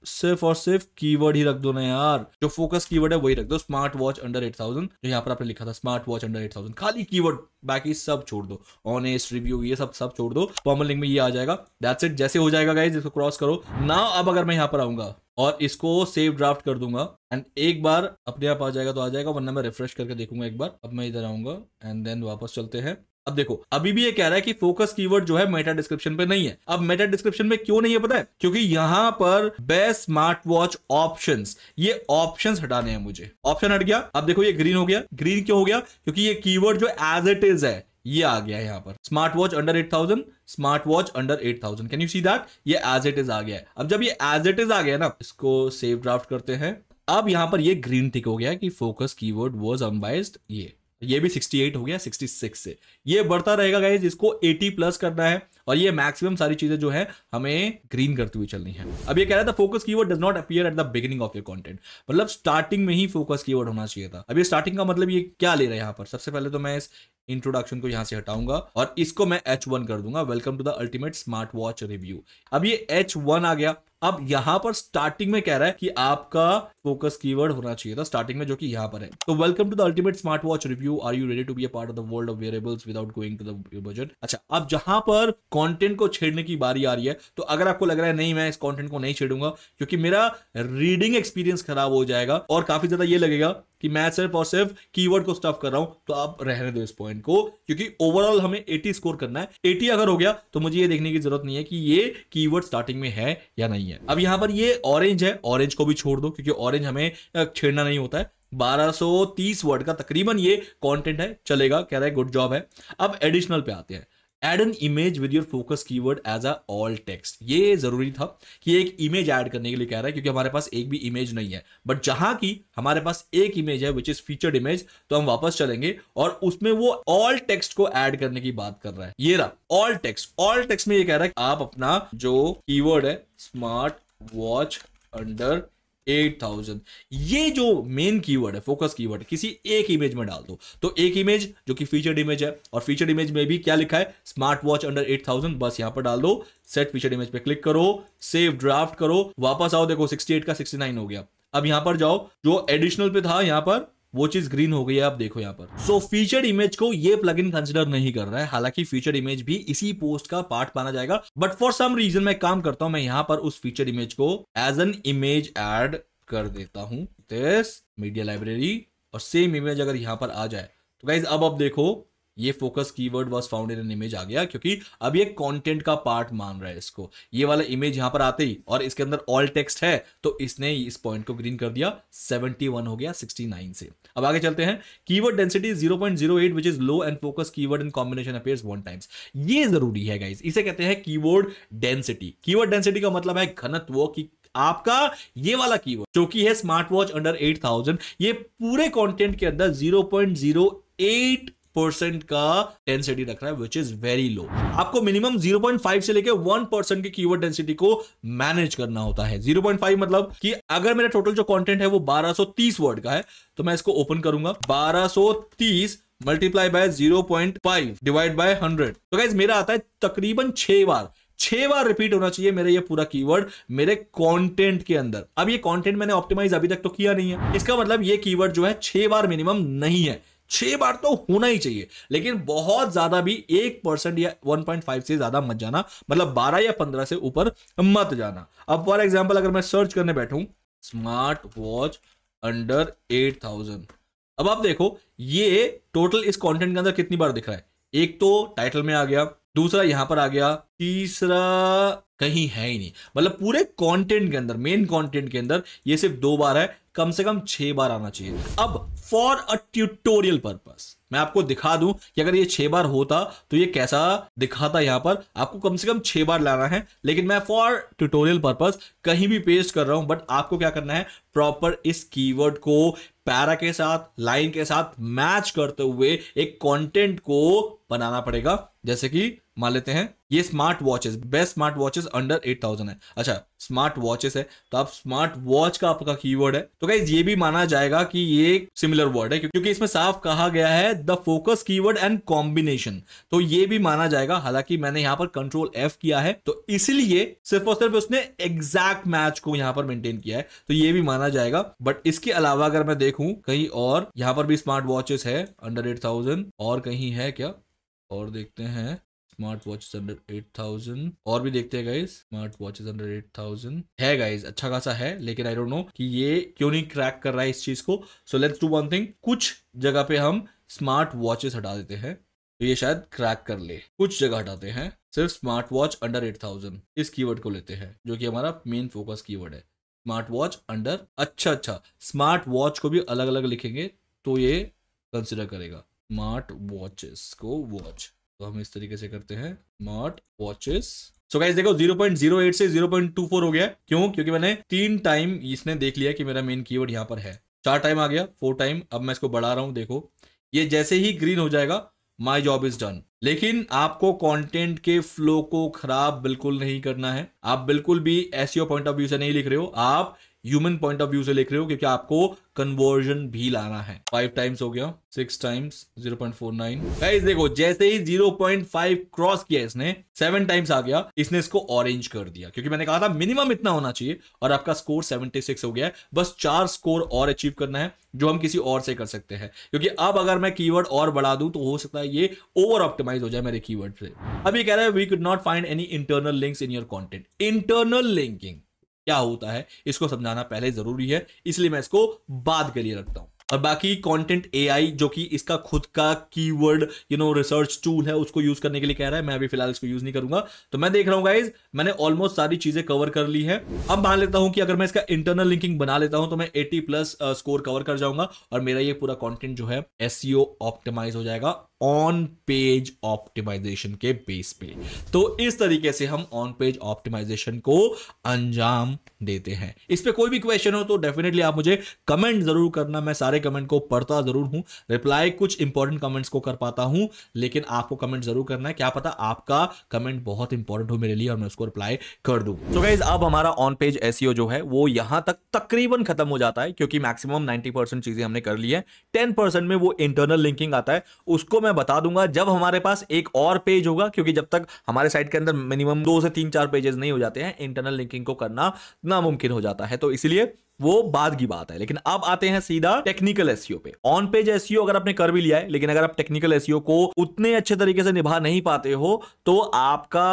Speaker 1: सिर्फ और सिर्फ कीवर्ड ही रख दो ना यार जो फोकस कीवर्ड है वही रख दो smart watch under eight thousand जो यहाँ पर आपने लिखा था smart watch under eight thousand खाली कीवर्ड बाकी सब छोड़ दो ऑनेस्ट रिव्यू ये सब सब छोड़ दो कॉमन लिंक में ये आ जाएगा दैट्स इट जैसे हो जाएगा गाइज इसको क्रॉस करो ना अब अगर मैं यहाँ पर आऊंगा और इसको सेव ड्राफ्ट कर दूंगा एंड एक बार अपने आप आ जाएगा तो आ जाएगा वरना मैं रिफ्रेश करके देखूंगा एक बार अब मैं इधर आऊंगा एंड देन वापस चलते हैं अब देखो अभी भी ये कह रहा है कि फोकस कीवर्ड जो है मेटा डिस्क्रिप्शन पे नहीं है अब मेटा डिस्क्रिप्शन में क्यों नहीं है पता है क्योंकि यहां पर बेस्ट स्मार्ट वॉच ऑप्शन ये ऑप्शन हटाने हैं मुझे ऑप्शन हट गया अब देखो ये ग्रीन हो गया ग्रीन क्यों हो गया क्योंकि ये कीवर्ड जो एज इट इज है ये आ गया यहाँ पर smart watch under eight thousand smart watch under eight thousand can you see that ये एज इट इज आ गया है अब जब ये एज इट इज आ गया ना इसको सेव ड्राफ्ट करते हैं अब यहां पर ये ग्रीन टिक हो गया कि फोकस कीवर्ड वाज अनबाइज्ड ये ये भी 68 हो गया 66 से ये बढ़ता रहेगा गाइज इसको 80 प्लस करना है और ये मैक्सिमम सारी चीजें जो है हमें ग्रीन करती हुई चलनी है अब ये कह रहा था focus keyword does not appear at the beginning of your content मतलब स्टार्टिंग में ही फोकस कीवर्ड होना चाहिए था अब ये स्टार्टिंग का मतलब ये क्या ले रहा है यहाँ पर सबसे पहले तो मैं इस इंट्रोडक्शन को यहां से हटाऊंगा और इसको मैं एच कर दूंगा welcome to the ultimate smart watch review अब ये एच आ गया अब यहां पर स्टार्टिंग में कह रहा है कि आपका फोकस कीवर्ड होना चाहिए था स्टार्टिंग में जो कि यहां पर है तो welcome to the ultimate smart watch review are you ready to be a part of the world of wearables without going to the budget अच्छा अब जहां पर कंटेंट को छेड़ने की बारी आ रही है तो अगर आपको लग रहा है नहीं मैं इस कॉन्टेंट को नहीं छेड़ूंगा क्योंकि मेरा रीडिंग एक्सपीरियंस खराब हो जाएगा और काफी ज्यादा ये लगेगा कि मैं सिर्फ और सिर्फ कीवर्ड को स्टफ कर रहा हूं तो आप रहने दो इस पॉइंट को क्योंकि ओवरऑल हमें 80 स्कोर करना है 80 अगर हो गया तो मुझे ये देखने की जरूरत नहीं है कि ये कीवर्ड स्टार्टिंग में है या नहीं है अब यहां पर ये ऑरेंज है ऑरेंज को भी छोड़ दो क्योंकि ऑरेंज हमें छेड़ना नहीं होता है 1230 वर्ड का तकरीबन ये कंटेंट है चलेगा कह रहा है गुड जॉब है अब एडिशनल पे आते हैं add an image with your focus keyword as a all text ये जरूरी था कि एक इमेज ऐड करने के लिए कह रहा है क्योंकि हमारे पास एक भी इमेज नहीं है बट जहां की हमारे पास एक इमेज है विच इज फीचर्ड इमेज तो हम वापस चलेंगे और उसमें वो ऑल टेक्स्ट को एड करने की बात कर रहा है ये रहा ऑल टेक्स्ट ऑल टेक्स्ट में ये कह रहा है आप अपना जो कीवर्ड है smart watch under eight thousand ये जो मेन कीवर्ड है फोकस कीवर्ड है किसी एक इमेज में डाल दो तो एक इमेज जो कि फीचर्ड इमेज है और फीचर्ड इमेज में भी क्या लिखा है smart watch under eight thousand बस यहां पर डाल दो सेट फीचर्ड इमेज पे क्लिक करो सेव ड्राफ्ट करो वापस आओ देखो सिक्सटी एट का सिक्सटी नाइन हो गया अब यहां पर जाओ जो एडिशनल पे था यहां पर वो चीज ग्रीन हो गई है आप देखो यहाँ पर सो फीचर इमेज को ये प्लग इन कंसिडर नहीं कर रहा है हालांकि फीचर इमेज भी इसी पोस्ट का पार्ट माना जाएगा बट फॉर सम रीजन मैं काम करता हूं मैं यहाँ पर उस फीचर इमेज को एज एन इमेज एड कर देता हूं दिस मीडिया लाइब्रेरी और सेम इमेज अगर यहां पर आ जाए तो गाइज अब आप देखो ये focus keyword was found in an image आ गया क्योंकि अब ये कंटेंट का पार्ट मान रहा है इसको ये वाला इमेज यहां पर आते ही और इसके अंदर ऑल टेक्स्ट है तो इसने इस पॉइंट को ग्रीन कर दिया 71 हो गया 69 से अब आगे चलते हैं keyword density 0.08 which is low and focus keyword in combination appear one times ये जरूरी है गाइज इसे कहते हैं कीवर्ड डेंसिटी कीवर्ड डेंसिटी का मतलब है घनत्व की आपका ये वाला कीवर्ड जो कि है स्मार्ट वॉच अंडर 8000 ये पूरे कंटेंट के अंदर 0.08 परसेंट का डेंसिटी रख रहा है विच इज वेरी लो आपको मिनिमम 0.5 से लेकर 1 परसेंट की कीवर्ड डेंसिटी को मैनेज करना होता है 0.5 मतलब कि अगर मेरा टोटल जो कंटेंट है वो 1230 वर्ड का है तो मैं इसको ओपन करूंगा 1230 मल्टीप्लाई बाय 0.5 डिवाइड बाय 100 तो गाइज मेरा आता है तकरीबन छह बार छह बार रिपीट होना चाहिए मेरे ये पूरा कीवर्ड मेरे कंटेंट के अंदर अब ये कंटेंट मैंने ऑप्टिमाइज अभी तक तो किया नहीं है इसका मतलब ये कीवर्ड जो है छह बार मिनिमम नहीं है छह बार तो होना ही चाहिए लेकिन बहुत ज्यादा भी एक परसेंट या वन पॉइंट फाइव से ज्यादा मत जाना मतलब बारह या पंद्रह से ऊपर मत जाना अब फॉर एग्जाम्पल अगर मैं सर्च करने बैठू smart watch under eight thousand अब आप देखो ये टोटल इस कंटेंट के अंदर कितनी बार दिख रहा है एक तो टाइटल में आ गया दूसरा यहां पर आ गया तीसरा कहीं है ही नहीं मतलब पूरे कंटेंट के अंदर मेन कंटेंट के अंदर ये सिर्फ दो बार है कम से कम छह बार आना चाहिए अब फॉर अ ट्यूटोरियल पर्पस मैं आपको दिखा दूं कि अगर ये छह बार होता तो ये कैसा दिखाता यहां पर आपको कम से कम छह बार लाना है लेकिन मैं फॉर ट्यूटोरियल पर्पस कहीं भी पेस्ट कर रहा हूं बट आपको क्या करना है प्रॉपर इस कीवर्ड को पैरा के साथ लाइन के साथ मैच करते हुए एक कंटेंट को बनाना पड़ेगा जैसे कि मान लेते हैं ये smart watches best smart watches under eight thousand है अच्छा स्मार्ट वॉचेस है तो आप स्मार्ट वॉच का आपका कीवर्ड है तो गाइज ये भी माना जाएगा कि ये एक सिमिलर वर्ड है क्योंकि इसमें साफ कहा गया है the focus keyword and combination तो ये भी माना जाएगा हालांकि मैंने यहाँ पर कंट्रोल एफ किया है तो इसलिए सिर्फ और सिर्फ उसने एग्जैक्ट मैच को यहाँ पर मेंटेन किया है तो ये भी माना जाएगा बट इसके अलावा अगर मैं देखू कहीं और यहाँ पर भी स्मार्ट वॉचेस है अंडर एट थाउजेंड और कहीं है क्या और देखते हैं smart watch under eight thousand और भी देखते हैं guys smart watch under eight thousand है गाइज अच्छा खासा है लेकिन आई डोंट नो कि ये क्यों नहीं क्रैक कर रहा है इस चीज को so let's do one thing कुछ जगह पे हम स्मार्ट वॉचेस हटा देते हैं तो ये शायद क्रैक कर ले कुछ जगह हटाते हैं सिर्फ smart watch under eight thousand इस कीवर्ड को लेते हैं जो कि हमारा मेन फोकस कीवर्ड है स्मार्ट वॉच अंडर अच्छा अच्छा स्मार्ट वॉच को भी अलग अलग लिखेंगे तो ये कंसिडर करेगा स्मार्ट वॉचेस को वॉच तो हम इस तरीके से करते हैं नॉट वॉचेस सो गाइस देखो 0.08 से 0.24 हो गया क्यों क्योंकि मैंने तीन टाइम इसने देख लिया कि मेरा मेन कीवर्ड यहां पर है चार टाइम आ गया फोर टाइम अब मैं इसको बढ़ा रहा हूं देखो ये जैसे ही ग्रीन हो जाएगा माय जॉब इज डन लेकिन आपको कंटेंट के फ्लो को खराब बिल्कुल नहीं करना है आप बिल्कुल भी एसईओ पॉइंट ऑफ व्यू से नहीं लिख रहे हो आप ह्यूमन पॉइंट ऑफ व्यू से लिख रहे हो क्योंकि आपको कन्वर्जन भी लाना है फाइव टाइम्स हो गया six times zero point four nine guys देखो जैसे ही जीरो पॉइंट फाइव क्रॉस किया इसने सेवन टाइम्स आ गया इसने इसको ऑरेंज कर दिया क्योंकि मैंने कहा था मिनिमम इतना होना चाहिए और आपका स्कोर सेवेंटी सिक्स हो गया है बस चार स्कोर और अचीव करना है जो हम किसी और से कर सकते हैं क्योंकि अब अगर मैं कीवर्ड और बढ़ा दूं तो हो सकता है ये ओवर ऑप्टिमाइज हो जाए मेरे कीवर्ड से अभी कह रहा है we could not find any internal links in your content internal linking क्या होता है इसको समझाना पहले जरूरी है इसलिए मैं इसको बाद के लिए रखता हूं और बाकी कंटेंट एआई जो कि इसका खुद का keyword you know research tool है उसको यूज करने के लिए कह रहा है मैं अभी फिलहाल इसको यूज नहीं करूंगा तो मैं देख रहा हूँ गाइज मैंने ऑलमोस्ट सारी चीजें कवर कर ली है अब मान लेता हूं कि अगर मैं इसका इंटरनल लिंकिंग बना लेता हूं तो मैं एटी प्लस स्कोर कवर कर जाऊंगा और मेरा ये पूरा कॉन्टेंट जो है एस ऑप्टिमाइज e हो जाएगा ऑन पेज ऑप्टिमाइजेशन के बेस पे तो इस तरीके से हम ऑन पेज ऑप्टिमाइजेशन को अंजाम देते हैं इस पर कोई भी क्वेश्चन हो तो डेफिनेटली आप मुझे कमेंट जरूर करना मैं सारे कमेंट को पढ़ता जरूर हूं रिप्लाई कुछ इंपॉर्टेंट कमेंट्स को कर पाता हूं लेकिन आपको कमेंट जरूर करना है क्या पता आपका कमेंट बहुत इंपॉर्टेंट हो मेरे लिए और मैं उसको रिप्लाई कर दू तो गाइज अब हमारा ऑन पेज एसईओ जो है वो यहां तक तकरीबन खत्म हो जाता है क्योंकि मैक्सिमम नाइनटी चीजें हमने कर ली है टेन में वो इंटरनल लिंकिंग आता है उसको मैं मैं बता दूंगा जब हमारे पास एक और पेज होगा क्योंकि जब तक हमारे साइट के अंदर मिनिमम दो से तीन चार पेजेस नहीं हो जाते हैं इंटरनल लिंकिंग को करना नामुमकिन हो जाता है तो इसलिए वो बाद की बात है लेकिन अब आते हैं सीधा टेक्निकल एसईओ पे ऑन पेज एसईओ अगर आपने कर भी लिया है लेकिन अगर आप टेक्निकल एसईओ को उतने अच्छे तरीके से निभा नहीं पाते हो तो आपका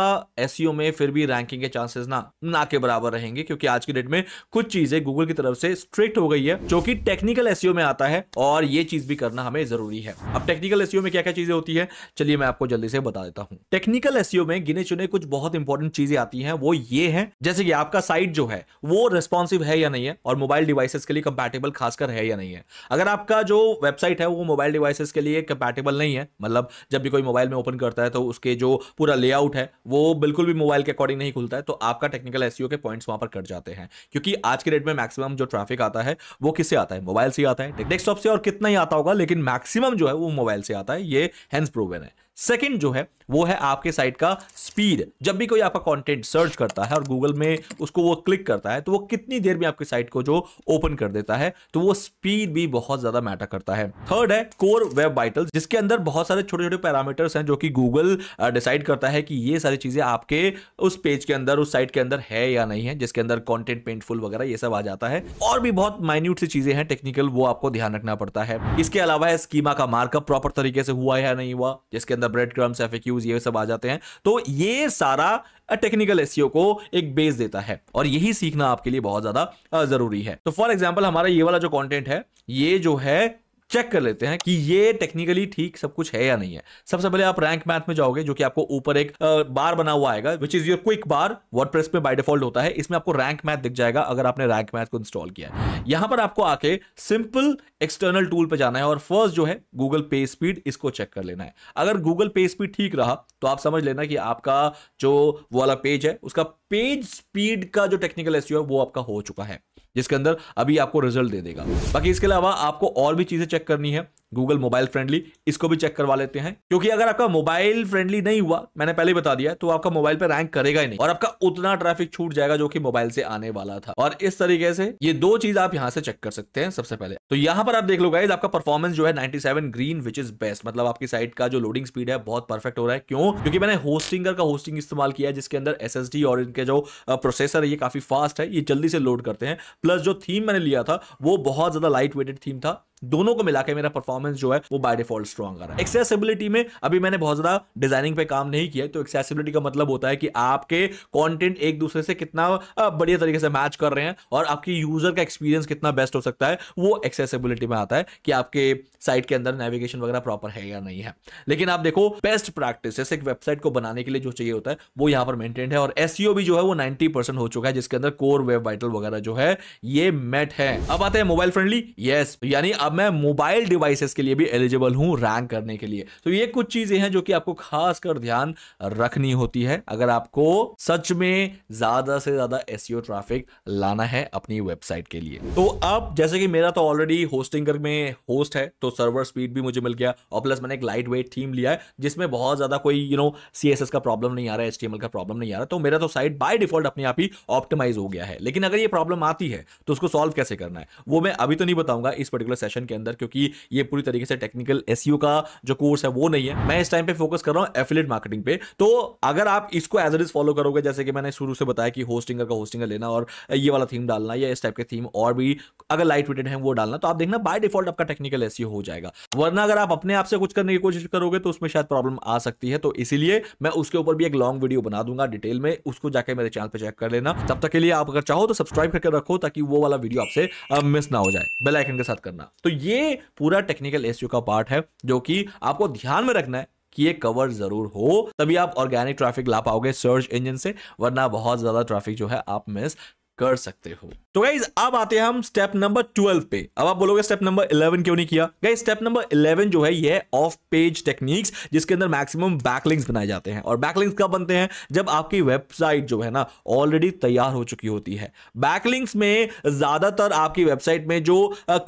Speaker 1: एसईओ में फिर भी रैंकिंग के चांसेस ना ना के बराबर रहेंगे क्योंकि आज की डेट में कुछ चीजें गूगल की तरफ से स्ट्रिक्ट हो गई है जो की टेक्निकल एसईओ में आता है और ये चीज भी करना हमें जरूरी है अब टेक्निकल एसईओ में क्या क्या चीजें होती है चलिए मैं आपको जल्दी से बता देता हूँ टेक्निकल एसईओ में गिने चुने कुछ बहुत इंपॉर्टेंट चीजें आती है वो ये है जैसे कि आपका साइट जो है वो रेस्पॉन्सिव है या नहीं है और मोबाइल डिवाइसेस के लिए कंपैटिबल खासकर है या नहीं है अगर आपका जो वेबसाइट है वो मोबाइल डिवाइसेस के लिए कंपैटिबल नहीं है मतलब जब भी कोई मोबाइल में ओपन करता है तो उसके जो पूरा लेआउट है वो बिल्कुल भी मोबाइल के अकॉर्डिंग नहीं खुलता है तो आपका टेक्निकल एस e के पॉइंट्स वहां पर कट जाते हैं क्योंकि आज के डेट में मैक्सिमम जो ट्रैफिक आता है वो किससे आता है मोबाइल से आता है डेस्कटॉप से और कितना ही आता होगा लेकिन मैक्सिमम जो है वो मोबाइल से आता है ये हैंस प्रूवन है सेकेंड जो है वो है आपके साइट का स्पीड जब भी कोई आपका कंटेंट सर्च करता है और गूगल में उसको वो क्लिक करता है तो वो कितनी देर में आपकी साइट को जो ओपन कर देता है तो वो स्पीड भी बहुत ज्यादा मैटर करता है थर्ड है कोर वेब वाइटल जिसके अंदर बहुत सारे छोटे छोटे पैरामीटर्स हैं जो कि गूगल डिसाइड करता है कि ये सारी चीजें आपके उस पेज के अंदर उस साइट के अंदर है या नहीं है जिसके अंदर कॉन्टेंट पेंटफुल वगैरह ये सब आ जाता है और भी बहुत माइन्यूट सी चीजें हैं टेक्निकल वो आपको ध्यान रखना पड़ता है इसके अलावा स्कीमा का मार्कअप प्रॉपर तरीके से हुआ या नहीं हुआ जिसके अंदर ब्रेड क्रम्स एफ ये सब आ जाते हैं तो ये सारा टेक्निकल एस e को एक बेस देता है और यही सीखना आपके लिए बहुत ज्यादा जरूरी है तो फॉर एग्जाम्पल हमारा ये वाला जो कॉन्टेंट है ये जो है चेक कर लेते हैं कि ये टेक्निकली ठीक सब कुछ है या नहीं है सबसे पहले आप रैंक मैथ में जाओगे जो कि आपको ऊपर एक बार बना हुआ आएगा which is your quick bar WordPress में बाय डिफॉल्ट होता है इसमें आपको रैंक मैथ दिख जाएगा अगर आपने रैंक मैथ को इंस्टॉल किया है यहां पर आपको आके सिंपल एक्सटर्नल टूल पे जाना है और फर्स्ट जो है गूगल पे स्पीड इसको चेक कर लेना है अगर गूगल पे स्पीड ठीक रहा तो आप समझ लेना कि आपका जो वाला पेज है उसका पेज स्पीड का जो टेक्निकल एस है वो आपका हो चुका है जिसके अंदर अभी आपको रिजल्ट दे देगा बाकी इसके अलावा आपको और भी चीज़ें चेक करनी है गूगल मोबाइल फ्रेंडली इसको भी चेक करवा लेते हैं क्योंकि अगर आपका मोबाइल फ्रेंडली नहीं हुआ मैंने पहले ही बता दिया तो आपका मोबाइल पर रैंक करेगा ही नहीं और आपका उतना ट्रैफिक छूट जाएगा जो कि मोबाइल से आने वाला था और इस तरीके से ये दो चीज आप यहाँ से चेक कर सकते हैं सबसे पहले तो यहाँ पर आप देख लो गाइज आपका परफॉर्मेंस जो है ninety green which is best मतलब आपकी साइट का जो लोडिंग स्पीड है बहुत परफेक्ट हो रहा है क्यों क्योंकि मैंने होस्टिंगर का होस्टिंग इस्तेमाल किया है जिसके अंदर एस और इनके जो प्रोसेसर है ये काफी फास्ट है ये जल्दी से लोड करते हैं प्लस जो थीम मैंने लिया था वो बहुत ज्यादा लाइट वेटेड थीम था दोनों को मिला के मेरा परफॉर्मेंस जो है वो बाय डिफॉल्ट स्ट्रॉन्ग आ रहा है एक्सेसिबिलिटी में अभी मैंने बहुत ज्यादा डिजाइनिंग पे काम नहीं किया तो एक्सेसिबिलिटी का मतलब होता है कि आपके कंटेंट एक दूसरे से कितना बढ़िया तरीके से मैच कर रहे हैं और आपकी यूजर का एक्सपीरियंस कितना बेस्ट हो सकता है वो एक्सेसिबिलिटी में आता है कि आपके साइट के अंदर नेविगेशन वगैरह प्रॉपर है या नहीं है लेकिन आप देखो बेस्ट प्रैक्टिस जैसे एक वेबसाइट को बनाने के लिए जो चाहिए होता है वो यहाँ पर मेंटेन है और एस e भी जो है वो नाइनटी हो चुका है जिसके अंदर कोर वेब वाइटल वगैरह जो है ये मेट है अब आते हैं मोबाइल फ्रेंडली यस यानी अब अब मैं मोबाइल डिवाइसेस के लिए भी एलिजिबल हूं रैंक करने के लिए तो ये कुछ चीजें हैं जो कि आपको खास कर ध्यान रखनी होती है अगर आपको सच में ज्यादा से ज्यादा एस ट्रैफिक e लाना है अपनी वेबसाइट के लिए तो अब जैसे कि मेरा तो ऑलरेडी होस्टिंग में होस्ट है तो सर्वर स्पीड भी मुझे मिल गया और प्लस मैंने एक लाइट वेट थीम लिया है जिसमें बहुत ज्यादा कोई यू नो सी का प्रॉब्लम नहीं आ रहा है एच का प्रॉब्लम नहीं आ रहा तो मेरा तो साइट बाय डिफॉल्ट अपने आप ही ऑप्टिमाइज हो गया है लेकिन अगर ये प्रॉब्लम आती है तो उसको सॉल्व कैसे करना है वो मैं अभी तो नहीं बताऊंगा इस पर्टिकुलर सेशन सेशन के अंदर क्योंकि ये पूरी तरीके से टेक्निकल एस e का जो कोर्स है वो नहीं है मैं इस टाइम पे फोकस कर रहा हूँ एफिलेट मार्केटिंग पे तो अगर आप इसको एज इट इज फॉलो करोगे जैसे कि मैंने शुरू से बताया कि होस्टिंगर का होस्टिंगर लेना और ये वाला थीम डालना या इस टाइप के थीम और भी अगर लाइट वेटेड है वो डालना तो आप देखना बाय डिफॉल्ट आपका टेक्निकल एस e हो जाएगा वरना अगर आप अपने आप से कुछ करने की कोशिश करोगे तो उसमें शायद प्रॉब्लम आ सकती है तो इसीलिए मैं उसके ऊपर भी एक लॉन्ग वीडियो बना दूंगा डिटेल में उसको जाकर मेरे चैनल पर चेक कर लेना तब तक के लिए आप अगर चाहो तो सब्सक्राइब करके रखो ताकि वो वाला वीडियो आपसे मिस ना हो जाए बेल आइकन के साथ करना तो तो ये पूरा टेक्निकल एसयू का पार्ट है जो कि आपको ध्यान में रखना है कि ये कवर जरूर हो तभी आप ऑर्गेनिक ट्रैफिक ला पाओगे सर्च इंजन से वरना बहुत ज्यादा ट्रैफिक जो है आप मिस कर सकते हो तो गाइज अब आते हैं हम स्टेप नंबर ट्वेल्व पे अब आप बोलोगे स्टेप नंबर इलेवन क्यों नहीं किया गाइज स्टेप नंबर इलेवन जो है ये ऑफ पेज टेक्निक्स जिसके अंदर मैक्सिमम बैकलिंग्स बनाए जाते हैं और बैकलिंग्स कब बनते हैं जब आपकी वेबसाइट जो है ना ऑलरेडी तैयार हो चुकी होती है बैकलिंग्स में ज्यादातर आपकी वेबसाइट में जो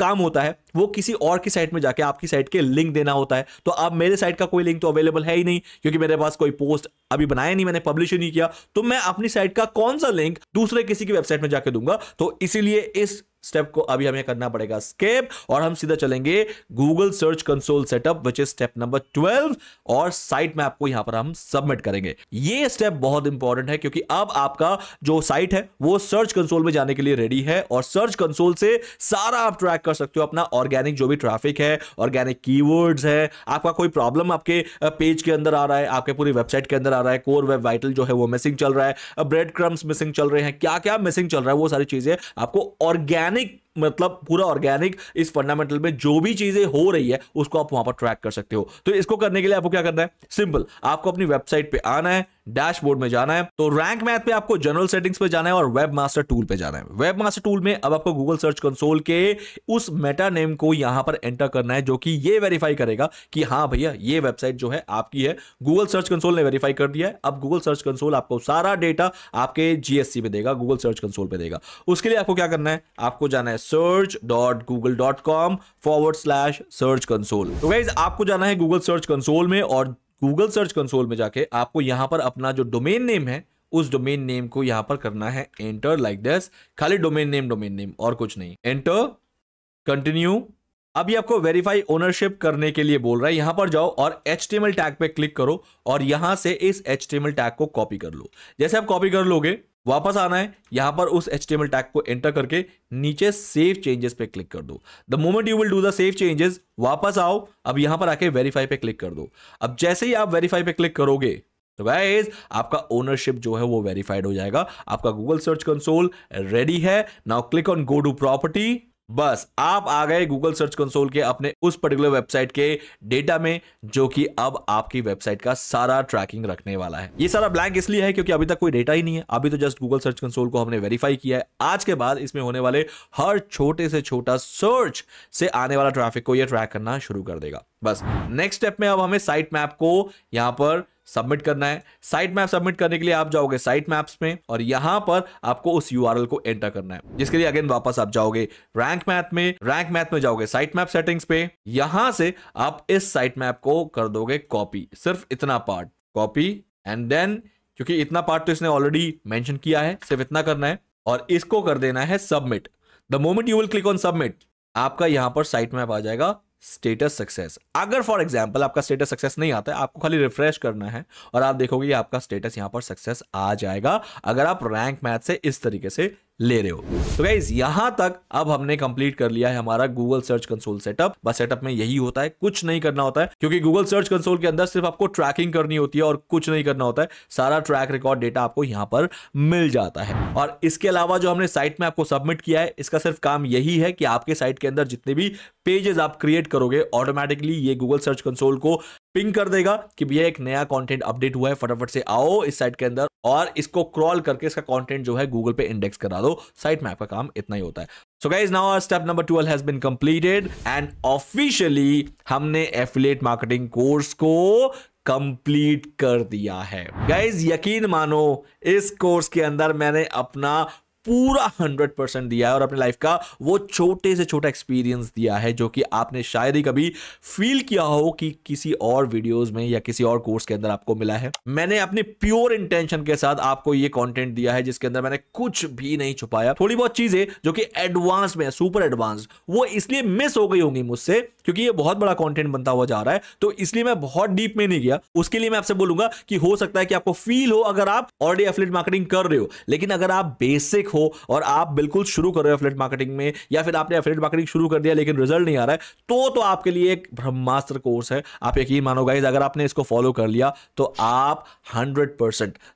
Speaker 1: काम होता है वो किसी और की साइट में जाके आपकी साइट के लिंक देना होता है तो अब मेरे साइट का कोई लिंक तो अवेलेबल है ही नहीं क्योंकि मेरे पास कोई पोस्ट अभी बनाया नहीं मैंने पब्लिश ही नहीं किया तो मैं अपनी साइट का कौन सा लिंक दूसरे किसी की वेबसाइट में जाके दूंगा तो इसीलिए इस स्टेप को अभी हमें करना पड़ेगा स्केप और हम सीधा चलेंगे Google search console setup which is step number twelve और साइट मैप को यहां पर हम सबमिट करेंगे ये स्टेप बहुत इंपॉर्टेंट है क्योंकि अब आपका जो साइट है वो सर्च कंसोल में जाने के लिए रेडी है और सर्च कंसोल से सारा आप ट्रैक कर सकते हो अपना ऑर्गेनिक जो भी ट्रैफिक है ऑर्गेनिक की है आपका कोई प्रॉब्लम आपके पेज के अंदर आ रहा है आपके पूरी वेबसाइट के अंदर आ रहा है कोर वेब वाइटल जो है वो मिसिंग चल रहा है ब्रेड क्रम्स मिसिंग चल रहे हैं क्या क्या मिसिंग चल रहा है वो सारी चीजें आपको ऑर्गेनिक I think मतलब पूरा ऑर्गेनिक इस फंडामेंटल में जो भी चीज़ें हो रही है उसको आप वहां पर ट्रैक कर सकते हो तो इसको करने के लिए आपको क्या करना है सिंपल आपको अपनी वेबसाइट पे आना है डैशबोर्ड में जाना है तो रैंक मैथ पे आपको जनरल सेटिंग्स पे जाना है और वेब मास्टर टूल पे जाना है वेब मास्टर टूल में अब आपको गूगल सर्च कंसोल के उस मेटा नेम को यहां पर एंटर करना है जो कि ये वेरीफाई करेगा कि हाँ भैया ये वेबसाइट जो है आपकी है गूगल सर्च कंसोल ने वेरीफाई कर दिया है अब गूगल सर्च कंसोल आपको सारा डेटा आपके जीएससी में देगा गूगल सर्च कंसोल पर देगा उसके लिए आपको क्या करना है आपको जाना है search dot Google dot com forward slash search console तो गाइज आपको जाना है गूगल सर्च कंसोल में और गूगल सर्च कंसोल में जाके आपको यहां पर अपना जो डोमेन नेम है उस डोमेन नेम को यहां पर करना है एंटर लाइक दिस खाली डोमेन नेम डोमेन नेम और कुछ नहीं एंटर कंटिन्यू अभी आपको वेरीफाई ओनरशिप करने के लिए बोल रहा है यहां पर जाओ और एच टैग पे क्लिक करो और यहां से इस एच टैग को कॉपी कर लो जैसे आप कॉपी कर लोगे वापस आना है यहां पर उस एच टैग को एंटर करके नीचे सेव चेंजेस पे क्लिक कर दो the moment you will do the save changes वापस आओ अब यहां पर आके वेरीफाई पे क्लिक कर दो अब जैसे ही आप वेरीफाई पे क्लिक करोगे तो गाइस आपका ओनरशिप जो है वो वेरीफाइड हो जाएगा आपका गूगल सर्च कंसोल रेडी है now click on go to property बस आप आ गए गूगल सर्च कंसोल के अपने उस पर्टिकुलर वेबसाइट के डेटा में जो कि अब आपकी वेबसाइट का सारा ट्रैकिंग रखने वाला है ये सारा ब्लैंक इसलिए है क्योंकि अभी तक कोई डेटा ही नहीं है अभी तो जस्ट गूगल सर्च कंसोल को हमने वेरीफाई किया है आज के बाद इसमें होने वाले हर छोटे से छोटा सर्च से आने वाला ट्रैफिक को यह ट्रैक करना शुरू कर देगा बस नेक्स्ट स्टेप में अब हमें साइट मैप को यहां पर सबमिट करना है साइट मैप सबमिट करने के लिए आप जाओगे साइट मैप्स में और यहां पर आपको उस यूआरएल को एंटर करना है जिसके लिए अगेन वापस आप जाओगे रैंक मैथ में रैंक मैथ में जाओगे साइट मैप सेटिंग्स पे यहां से आप इस साइट मैप को कर दोगे कॉपी सिर्फ इतना पार्ट कॉपी एंड देन क्योंकि इतना पार्ट तो इसने ऑलरेडी मेंशन किया है सिर्फ इतना करना है और इसको कर देना है submit the moment you will click on submit आपका यहां पर साइट मैप आ जाएगा स्टेटस सक्सेस अगर फॉर एग्जाम्पल आपका स्टेटस सक्सेस नहीं आता है आपको खाली रिफ्रेश करना है और आप देखोगे आपका स्टेटस यहां पर सक्सेस आ जाएगा अगर आप रैंक मैथ से इस तरीके से ले रहे हो तो गाइज यहां तक अब हमने कंप्लीट कर लिया है हमारा गूगल सर्च कंसोल सेटअप बस सेटअप में यही होता है कुछ नहीं करना होता है क्योंकि गूगल सर्च कंसोल के अंदर सिर्फ आपको ट्रैकिंग करनी होती है और कुछ नहीं करना होता है सारा ट्रैक रिकॉर्ड डेटा आपको यहां पर मिल जाता है और इसके अलावा जो हमने साइट में आपको सबमिट किया है इसका सिर्फ काम यही है कि आपके साइट के अंदर जितने भी पेजेस आप क्रिएट करोगे ऑटोमेटिकली ये गूगल सर्च कंसोल को पिंग कर देगा कि भैया एक नया कंटेंट अपडेट हुआ है फटाफट से आओ इस साइट के अंदर और इसको क्रॉल करके इसका कंटेंट जो है गूगल पे इंडेक्स करा दो साइट मैप का काम इतना ही होता है so guys now step number 12 has been completed and officially हमने एफिलेट मार्केटिंग कोर्स को कंप्लीट कर दिया है गाइज यकीन मानो इस कोर्स के अंदर मैंने अपना पूरा हंड्रेड परसेंट दिया है और अपने लाइफ का वो छोटे से छोटा एक्सपीरियंस दिया है जो कि आपने शायद ही कभी फील किया हो कि किसी और वीडियोस में या किसी और कोर्स के अंदर आपको मिला है मैंने अपने प्योर इंटेंशन के साथ आपको ये कंटेंट दिया है जिसके अंदर मैंने कुछ भी नहीं छुपाया थोड़ी बहुत चीजें जो कि एडवांस में सुपर एडवांस वो इसलिए मिस हो गई होंगी मुझसे क्योंकि ये बहुत बड़ा कॉन्टेंट बनता हुआ जा रहा है तो इसलिए मैं बहुत डीप में नहीं गया उसके लिए मैं आपसे बोलूंगा कि हो सकता है कि आपको फील हो अगर आप ऑलरेडी एफिलेट मार्केटिंग कर रहे हो लेकिन अगर आप बेसिक हो और आप बिल्कुल शुरू कर रहे हो एफिलेट मार्केटिंग में या फिर आपने एफिलेट मार्केटिंग शुरू कर दिया लेकिन रिजल्ट नहीं आ रहा है तो तो आपके लिए एक ब्रह्मास्त्र कोर्स है आप यकीन मानो गाइज अगर आपने इसको फॉलो कर लिया तो आप हंड्रेड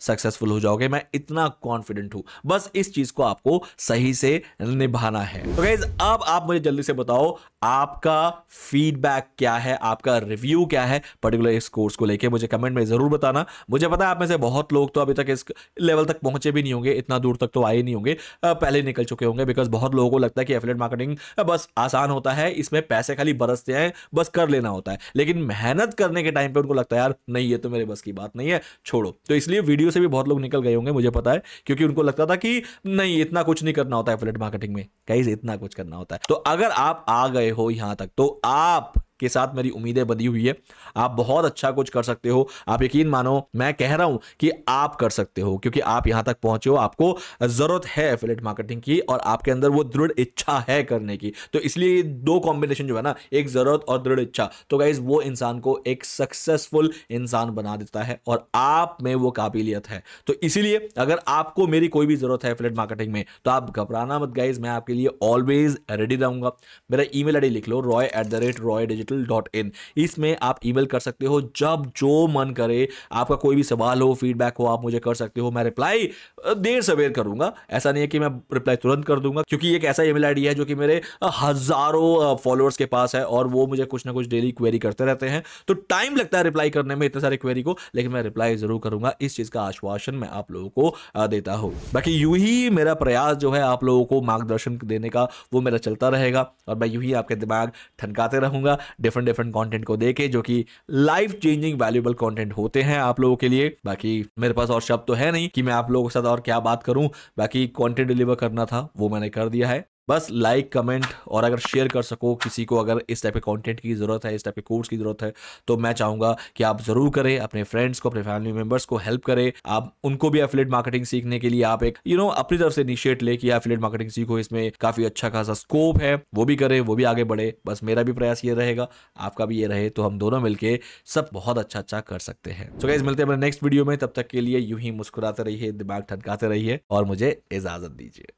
Speaker 1: सक्सेसफुल हो जाओगे मैं इतना कॉन्फिडेंट हूं बस इस चीज को आपको सही से निभाना है तो गाइज अब आप मुझे जल्दी से बताओ आपका फीडबैक क्या है आपका रिव्यू क्या है पर्टिकुलर इस कोर्स को लेके मुझे कमेंट में ज़रूर बताना मुझे पता है आप में से बहुत लोग तो अभी तक इस लेवल तक पहुंचे भी नहीं होंगे इतना दूर तक तो आए नहीं होंगे पहले निकल चुके होंगे बिकॉज बहुत लोगों को लगता है कि एफिलेट मार्केटिंग बस आसान होता है इसमें पैसे खाली बरसते हैं बस कर लेना होता है लेकिन मेहनत करने के टाइम पर उनको लगता है यार नहीं ये तो मेरे बस की बात नहीं है छोड़ो तो इसलिए वीडियो से भी बहुत लोग निकल गए होंगे मुझे पता है क्योंकि उनको लगता था कि नहीं इतना कुछ नहीं करना होता है एफिलेट मार्केटिंग में कहीं इतना कुछ करना होता है तो अगर आप आ गए हो यहां तक तो आप के साथ मेरी उम्मीदें बदी हुई है आप बहुत अच्छा कुछ कर सकते हो आप यकीन मानो मैं कह रहा हूं कि आप कर सकते हो क्योंकि आप यहां तक पहुंचे हो आपको जरूरत है एफिलेट मार्केटिंग की और आपके अंदर वो दृढ़ इच्छा है करने की तो इसलिए दो कॉम्बिनेशन जो है ना एक जरूरत और दृढ़ इच्छा तो गाइज वो इंसान को एक सक्सेसफुल इंसान बना देता है और आप में वो काबिलियत है तो इसीलिए अगर आपको मेरी कोई भी जरूरत है एफिलेट मार्केटिंग में तो आप घबराना मत गाइज मैं आपके लिए ऑलवेज रेडी रहूंगा मेरा ईमेल आईडी लिख लो Roy at the rate Roy digit hospital dot in इसमें आप ईमेल कर सकते हो जब जो मन करे आपका कोई भी सवाल हो फीडबैक हो आप मुझे कर सकते हो मैं रिप्लाई देर सवेर करूंगा ऐसा नहीं है कि मैं रिप्लाई तुरंत कर दूंगा क्योंकि एक ऐसा ईमेल आईडी है जो कि मेरे हजारों फॉलोअर्स के पास है और वो मुझे कुछ ना कुछ डेली क्वेरी करते रहते हैं तो टाइम लगता है रिप्लाई करने में इतने सारे क्वेरी को लेकिन मैं रिप्लाई जरूर करूंगा इस चीज का आश्वासन मैं आप लोगों को देता हूं बाकी यू ही मेरा प्रयास जो है आप लोगों को मार्गदर्शन देने का वो मेरा चलता रहेगा और मैं यू ही आपके दिमाग ठनकाते रहूंगा डिफरेंट डिफरेंट कॉन्टेंट को देखे जो कि लाइफ चेंजिंग वैल्यूबल कॉन्टेंट होते हैं आप लोगों के लिए बाकी मेरे पास और शब्द तो है नहीं कि मैं आप लोगों के साथ और क्या बात करूं बाकी कॉन्टेंट डिलीवर करना था वो मैंने कर दिया है बस लाइक कमेंट और अगर शेयर कर सको किसी को अगर इस टाइप के कंटेंट की ज़रूरत है इस टाइप के कोर्स की ज़रूरत है तो मैं चाहूँगा कि आप ज़रूर करें अपने फ्रेंड्स को अपने फैमिली मेम्बर्स को हेल्प करें आप उनको भी एफिलेट मार्केटिंग सीखने के लिए आप एक यू you नो know, अपनी तरफ से इनिशिएट ले कि एफिलेट मार्केटिंग सीखो इसमें काफ़ी अच्छा खासा स्कोप है वो भी करें वो भी आगे बढ़े बस मेरा भी प्रयास ये रहेगा आपका भी ये रहे तो हम दोनों मिलकर सब बहुत अच्छा अच्छा कर सकते हैं तो गाइज मिलते हैं अपने नेक्स्ट वीडियो में तब तक के लिए यूं ही मुस्कुराते रहिए दिमाग ठनकाते रहिए और मुझे इजाज़त दीजिए